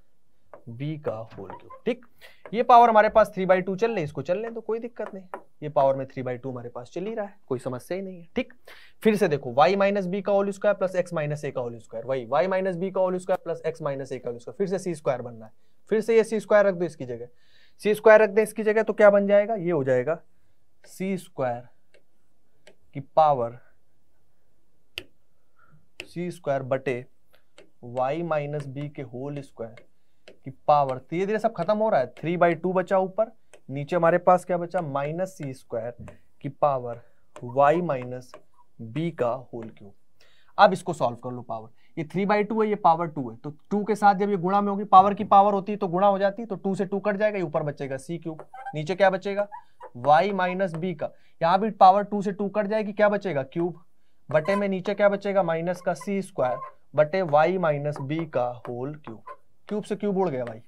बी का होल क्यूब ठीक ये पावर हमारे पास थ्री बाई टू चल रही इसको चलने तो कोई दिक्कत नहीं ये पावर में थ्री बाई टू हमारे पास चल ही रहा है कोई समस्या ही नहीं है ठीक फिर से देखो y माइनस बी का whole square plus x minus a का होल स्क्वायर वही y माइनस बी का whole square plus x minus a का होल स्क्वायर फिर से सी स्क्वायर बनना है फिर से ये सी स्क्वायर रख दो इसकी जगह सी स्क्वायर रख दे इसकी जगह तो क्या बन जाएगा ये हो जाएगा सी स्क्वायर की पावर सी स्क्वायर बटे वाई माइनस बी के होल स्क्वायर की पावर धीरे धीरे सब खत्म हो रहा है थ्री बाई टू बचा ऊपर नीचे हमारे पास क्या बचा माइनस सी स्क्वायर की पावर वाई माइनस बी का होल क्यूब अब इसको सॉल्व कर लो पावर ये थ्री बाई टू है ये पावर टू है तो टू के साथ जब ये गुणा में होगी पावर की पावर होती है तो गुणा हो जाती है तो टू से टू कट जाएगा ऊपर बचेगा सी क्यूब नीचे क्या बचेगा वाई माइनस बी का यहाँ भी पावर टू से टू कट जाएगी क्या बचेगा क्यूब बटे में नीचे क्या बचेगा माइनस का सी स्क्वायर बटे वाई माइनस बी का होल क्यूब क्यूब से क्यूब उड़ गया भाई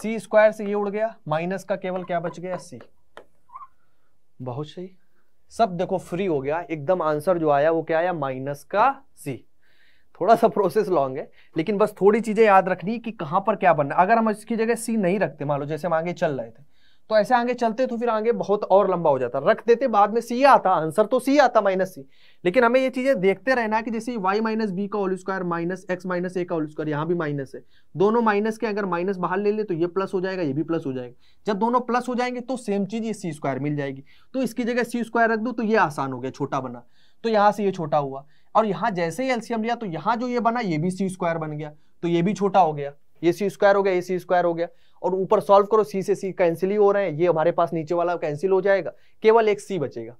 सी स्क्वायर से ये उड़ गया माइनस का केवल क्या बच गया सी बहुत सही सब देखो फ्री हो गया एकदम आंसर जो आया वो क्या आया माइनस का सी थोड़ा सा प्रोसेस लॉन्ग है लेकिन बस थोड़ी चीजें याद रखनी कि कहां पर क्या बनना अगर हम इसकी जगह सी नहीं रखते मान लो जैसे हम आगे चल रहे थे तो ऐसे आगे चलते तो फिर आगे बहुत और लंबा हो जाता रख देते बाद में सी आता आंसर तो सी आता माइनस सी लेकिन हमें ये चीजें देखते रहना है कि जैसे वाई माइनस बी का whole square minus x minus a का होल स्क्वायर यहाँ भी माइनस है दोनों माइनस के अगर माइनस बाहर ले ले तो ये प्लस हो जाएगा ये भी प्लस हो जाएगा जब दोनों प्लस हो जाएंगे तो सेम चीज ये सी स्क्वायर मिल जाएगी तो इसकी जगह सी स्क्वायर रख दो तो ये आसान हो गया छोटा बना तो यहाँ से ये छोटा हुआ और यहाँ जैसे ही एलसीएम लिया तो यहाँ जो ये बना ये भी सी स्क्वायर बन गया तो ये भी छोटा हो गया ये सी स्क्वायर हो गया ये सी स्क्वायर हो गया और ऊपर सॉल्व करो सी से सी कैंसिल ही हो रहे हैं ये हमारे पास नीचे वाला कैंसिल हो जाएगा केवल एक सी बचेगा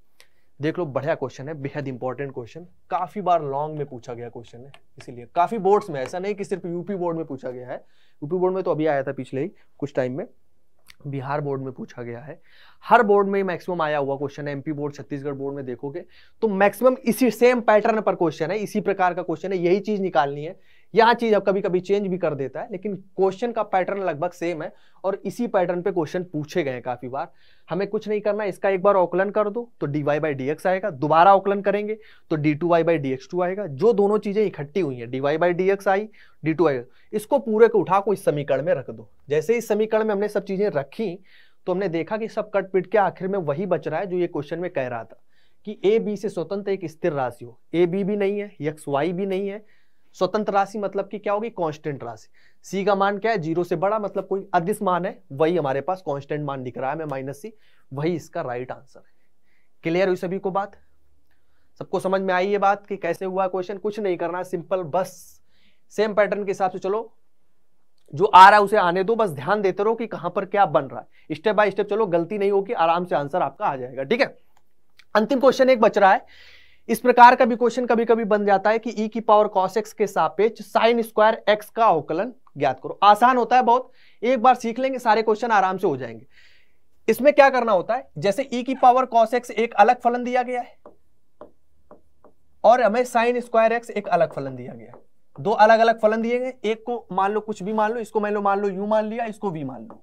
देख लो बढ़िया क्वेश्चन है बेहद इंपॉर्टेंट क्वेश्चन काफी बार लॉन्ग में पूछा गया क्वेश्चन है इसीलिए काफी बोर्ड्स में ऐसा नहीं कि सिर्फ यूपी बोर्ड में पूछा गया है यूपी बोर्ड में तो अभी आया था पिछले ही कुछ टाइम में बिहार बोर्ड में पूछा गया है हर बोर्ड में मैक्सिमम आया हुआ क्वेश्चन है एमपी बोर्ड छत्तीसगढ़ बोर्ड में देखोगे तो मैक्सिमम इसी सेम पैटर्न पर क्वेश्चन है इसी प्रकार का क्वेश्चन है यही चीज निकालनी है यह चीज अब कभी कभी चेंज भी कर देता है लेकिन क्वेश्चन का पैटर्न लगभग सेम है और इसी पैटर्न पे क्वेश्चन पूछे गए काफी बार हमें कुछ नहीं करना इसका एक बार औकलन कर दो तो d y by d x आएगा दोबारा औकलन करेंगे तो d two y by d x two आएगा जो दोनों चीजें इकट्ठी हुई है d y by d x आई डी टू आई इसको पूरे को उठा को इस समीकरण में रख दो जैसे इस समीकरण में हमने सब चीजें रखी तो हमने देखा कि सब कट पिट के आखिर में वही बच रहा है जो ये क्वेश्चन में कह रहा था कि ए बी से स्वतंत्र एक स्थिर राशि हो ए बी भी नहीं है एक्स वाई भी नहीं है स्वतंत्र राशि मतलब कि क्या होगी कांस्टेंट राशि सी का मान क्या है जीरो से बड़ा मतलब कोई अदिश मान है वही हमारे पास कांस्टेंट मान दिख रहा है मैं माइनस सी वही इसका राइट आंसर है क्लियर हुई सभी को बात सबको समझ में आई ये बात कि कैसे हुआ क्वेश्चन कुछ नहीं करना सिंपल बस सेम पैटर्न के हिसाब से चलो जो आ रहा है उसे आने दो बस ध्यान देते रहो कि कहां पर क्या बन रहा है स्टेप बाय स्टेप चलो गलती नहीं होगी आराम से आंसर आपका आ जाएगा ठीक है अंतिम क्वेश्चन एक बच रहा है इस प्रकार का भी क्वेश्चन कभी कभी बन जाता है कि e की पावर कॉस एक्स के सापेक्ष साइन स्क्वायर एक्स का अवकलन ज्ञात करो आसान होता है बहुत एक बार सीख लेंगे सारे क्वेश्चन आराम से हो जाएंगे इसमें क्या करना होता है जैसे e की पावर कॉस एक्स एक अलग फलन दिया गया है और हमें साइन स्क्वायर एक्स एक अलग फलन दिया गया दो अलग अलग फलन दिए गए एक को मान लो कुछ भी मान लो इसको मान लो मान लो यू मान लिया इसको वी मान लो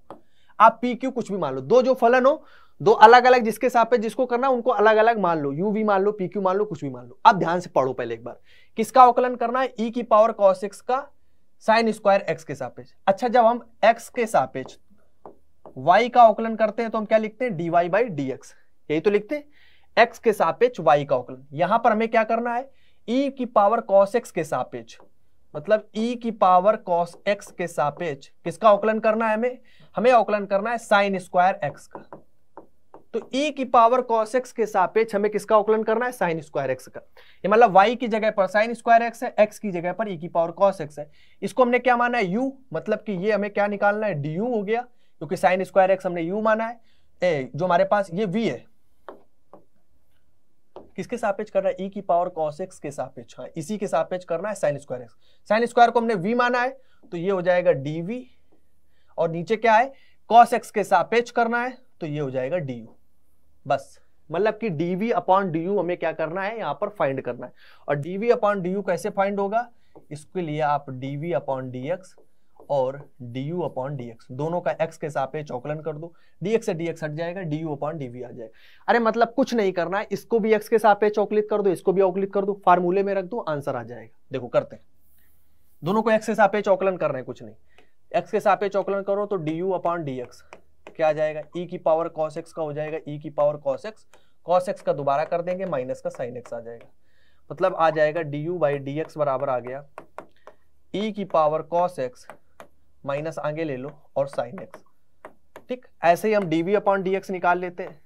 आप पी क्यू कुछ भी मान लो दो जो फलन हो दो अलग अलग जिसके सापेक्ष जिसको करना उनको अलग अलग मान लो यू भी मान लो पी क्यू मान लो कुछ भी मान लो अब ध्यान से पढ़ो पहले एक बार किसका अवकलन करना है ई e की पावर कॉस एक्स का साइन स्क्वायर एक्स के सापेक्ष अच्छा जब हम एक्स के सापेक्ष वाई का अवकलन करते हैं तो हम क्या लिखते हैं d y by d x यही तो लिखते हैं एक्स के सापेक्ष वाई का अवकलन यहां पर हमें क्या करना है ई e की पावर कॉस एक्स के सापेक्ष मतलब e की पावर कॉस एक्स के सापेक्ष किसका अवकलन करना है हमें हमें अवकलन करना है साइन स्क्वायर एक्स का तो e की पावर cos x के सापेक्ष हमें किसका अवकलन करना है साइन स्क्वायर एक्स का ये मतलब y की जगह पर साइन स्क्वायर एक्स है x की जगह पर e की पावर cos x है इसको हमने क्या माना है u मतलब कि ये हमें क्या निकालना है du हो गया क्योंकि साइन स्क्वायर एक्स हमने u माना है ए, जो हमारे पास ये v है किसके सापेक्ष करना है e की पावर cos x के सापेक्ष हाँ इसी के सापेक्ष करना है sine square x sine square को हमने v माना है तो ये हो जाएगा dv और नीचे क्या है cos x के सापेक्ष करना है तो ये हो जाएगा du बस मतलब कि dv अपॉन du हमें क्या करना है यहां पर फाइंड करना है और dv अपॉन du कैसे फाइंड होगा इसके लिए आप dv अपॉन dx और du अपॉन dx दोनों का x के हिसाब से चौकलन कर दो dx से dx हट जाएगा du अपॉन dv आ जाएगा अरे मतलब कुछ नहीं करना है इसको भी x के हिसाब से चौकलित कर दो इसको भी अवकलित कर दो फार्मूले में रख दो आंसर आ जाएगा देखो करते हैं दोनों को x के हिसाब से चौकलन कर रहे हैं कुछ नहीं x के हिसाब से चौकलन करो तो du अपॉन dx क्या आ जाएगा e की पावर cos x का हो जाएगा e की power cos x cos x का दोबारा कर देंगे माइनस का sin x आ जाएगा मतलब आ जाएगा d u by d x बराबर आ गया e की पावर cos x माइनस आगे ले लो और sin x ठीक ऐसे ही हम d v upon d x निकाल लेते हैं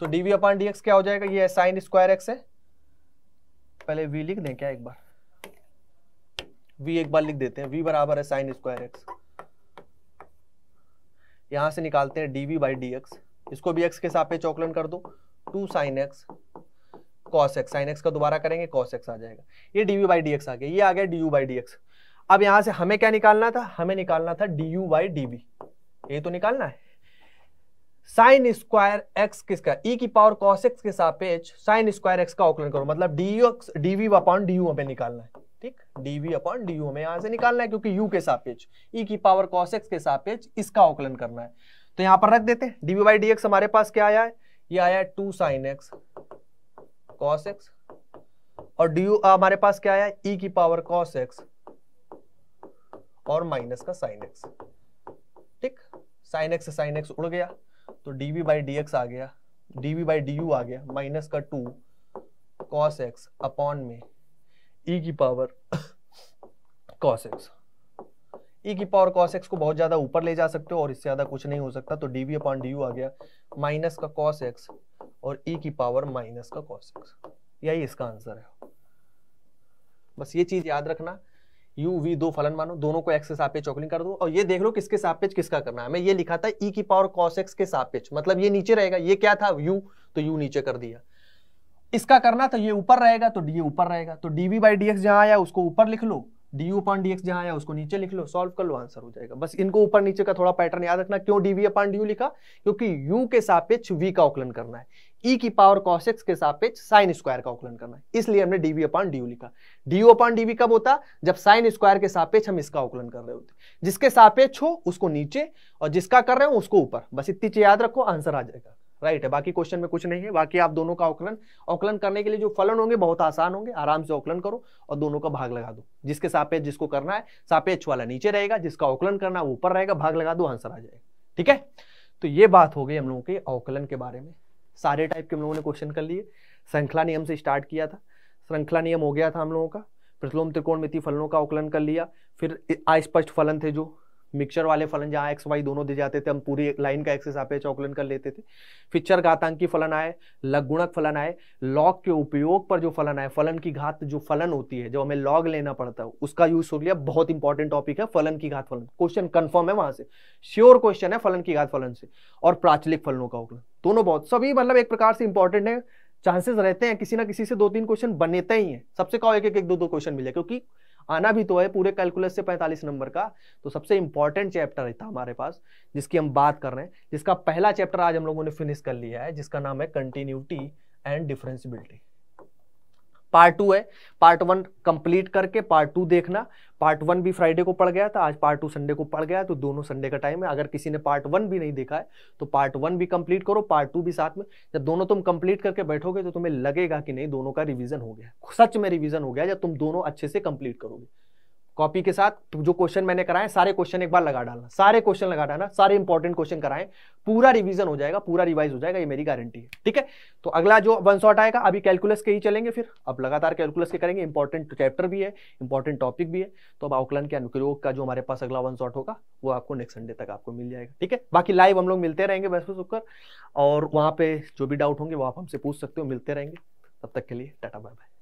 तो d v upon d x क्या हो जाएगा ये साइन स्क्वायर एक्स है पहले वी लिख दें क्या एक बार वी एक बार लिख देते हैं वी बराबर है साइन स्क्वायर एक्स यहाँ से निकालते हैं d v by d x इसको भी एक्स के साथ पे चौकलन कर दो two sine x cos x sine x का दोबारा करेंगे कॉस एक्स आ जाएगा ये d v by d x आ गया ये आ गया d u by d x अब यहाँ से हमें क्या निकालना था हमें निकालना था d u by d b ये तो निकालना है साइन स्क्वायर एक्स किसका ई e की पावर कॉस एक्स के सापेक्ष साइन स्क्वायर एक्स का औकलन करो मतलब d u x d v upon d u हमें निकालना है ठीक dv अपॉन डी यू हमें यहां से निकालना है क्योंकि u के सापेक्ष e की पावर cos x के सापेक्ष इसका आकलन करना है तो यहां पर रख देते हैं dv डी एक्स हमारे पास क्या आया है ये आया है two sine x cos x और डी यू हमारे पास क्या आया e की पावर कॉस एक्स और माइनस का साइन एक्स ठीक साइन एक्स साइन एक्स उड़ गया तो डीवी बाई डी एक्स आ गया डीवी बाई डी यू आ गया माइनस का टू कॉस एक्स अपॉन में ई की पावर कॉस e की पावर कॉस एक्स को बहुत ज्यादा ऊपर ले जा सकते हो और इससे ज्यादा कुछ नहीं हो सकता तो डीवी अपॉन डी आ गया माइनस का कॉस एक्स और e की पावर माइनस का कॉस एक्स यही इसका आंसर है बस ये चीज याद रखना u v दो फलन मानो दोनों को x के सापेक्ष चौकलिंग कर दो और ये देख लो किसके सापेक्ष किसका करना है मैं ये लिखा था e की पावर कॉस एक्स के सापेक्ष मतलब ये नीचे रहेगा ये क्या था u तो u नीचे कर दिया इसका करना तो ये ऊपर रहेगा तो डी ऊपर रहेगा तो डीवी बाई डी एक्स जहाँ आया उसको ऊपर लिख लो d u upon d x जहाँ आया उसको नीचे लिख लो सॉल्व कर लो आंसर हो जाएगा बस इनको ऊपर नीचे का थोड़ा पैटर्न याद रखना क्यों डीवी अपॉन डी यू लिखा क्योंकि यू के सापेक्ष वी का आकलन करना है ई e की पावर कॉसेक्स के सापेक्ष साइन स्क्वायर का आकलन करना है इसलिए हमने डीवी अपॉन डी लिखा डी अपॉन डी कब होता जब साइन स्क्वायर के सापेक्ष हम इसका आकलन कर रहे होते जिसके सापेक्ष हो उसको नीचे और जिसका कर रहे हो उसको ऊपर बस इतनी चीज याद रखो आंसर आ जाएगा राइट है बाकी क्वेश्चन में कुछ नहीं है बाकी आप दोनों का औकलन औकलन करने के लिए जो फलन होंगे बहुत आसान होंगे आराम से औकलन करो और दोनों का भाग लगा दो जिसके सापेक्ष जिसको करना है सापेक्ष वाला नीचे रहेगा जिसका औकलन करना है ऊपर रहेगा भाग लगा दो आंसर आ जाएगा ठीक है तो ये बात हो गई हम लोगों के औकलन के बारे में सारे टाइप के हम लोगों ने क्वेश्चन कर लिए श्रृंखला नियम से स्टार्ट किया था श्रृंखला नियम हो गया था हम लोगों का प्रतिलोम त्रिकोणमिति फलनों का अवकलन कर लिया फिर अस्पष्ट फलन थे जो मिक्सर वाले फलन जहाँ एक्स वाई दोनों दे जाते थे हम पूरी लाइन का एक्सेस आप चौकलन कर लेते थे फिक्चर घातांकी फलन आए लघुणक फलन आए लॉग के उपयोग पर जो फलन आए फलन की घात जो फलन होती है जो हमें लॉग लेना पड़ता है उसका यूज हो गया बहुत इंपॉर्टेंट टॉपिक है फलन की घात फलन क्वेश्चन कन्फर्म है वहां से श्योर क्वेश्चन है फलन की घात फलन से और प्राचलिक फलनों का अवकलन दोनों बहुत सभी मतलब एक प्रकार से इंपॉर्टेंट है चांसेस रहते हैं किसी ना किसी से दो तीन क्वेश्चन बनेते ही हैं सबसे कहो एक, एक दो दो क्वेश्चन मिले क्योंकि आना भी तो है पूरे कैलकुलस से 45 नंबर का तो सबसे इंपॉर्टेंट चैप्टर था हमारे पास जिसकी हम बात कर रहे हैं जिसका पहला चैप्टर आज हम लोगों ने फिनिश कर लिया है जिसका नाम है continuity and differentiability part two है पार्ट वन कंप्लीट करके पार्ट टू देखना पार्ट वन भी फ्राइडे को पड़ गया था आज पार्ट टू संडे को पड़ गया तो दोनों संडे का टाइम है अगर किसी ने पार्ट वन भी नहीं देखा है तो पार्ट वन भी कंप्लीट करो पार्ट टू भी साथ में जब दोनों तुम कंप्लीट करके बैठोगे तो तुम्हें लगेगा कि नहीं दोनों का रिविजन हो गया सच में रिविजन हो गया जब तुम दोनों अच्छे से कंप्लीट करोगे कॉपी के साथ तो जो क्वेश्चन मैंने कराए सारे क्वेश्चन एक बार लगा डालना सारे क्वेश्चन लगा डालना सारे इंपॉर्टेंट क्वेश्चन कराएं पूरा रिवीजन हो जाएगा पूरा रिवाइज हो जाएगा ये मेरी गारंटी है ठीक है तो अगला जो वन शॉट आएगा अभी कैलकुलस के ही चलेंगे फिर अब लगातार कैलकुलस के करेंगे इंपॉर्टेंट चैप्टर भी है इंपॉर्टेंट टॉपिक भी है तो अब आउकलन के अनुप्रयोग का जो हमारे पास अगला वन शॉट होगा वो आपको नेक्स्ट संडे तक आपको मिल जाएगा ठीक है बाकी लाइव हम लोग मिलते रहेंगे वैसे सुखकर और वहाँ पे जो भी डाउट होंगे वो आप हमसे पूछ सकते हो मिलते रहेंगे तब तक के लिए टाटा बाय बाय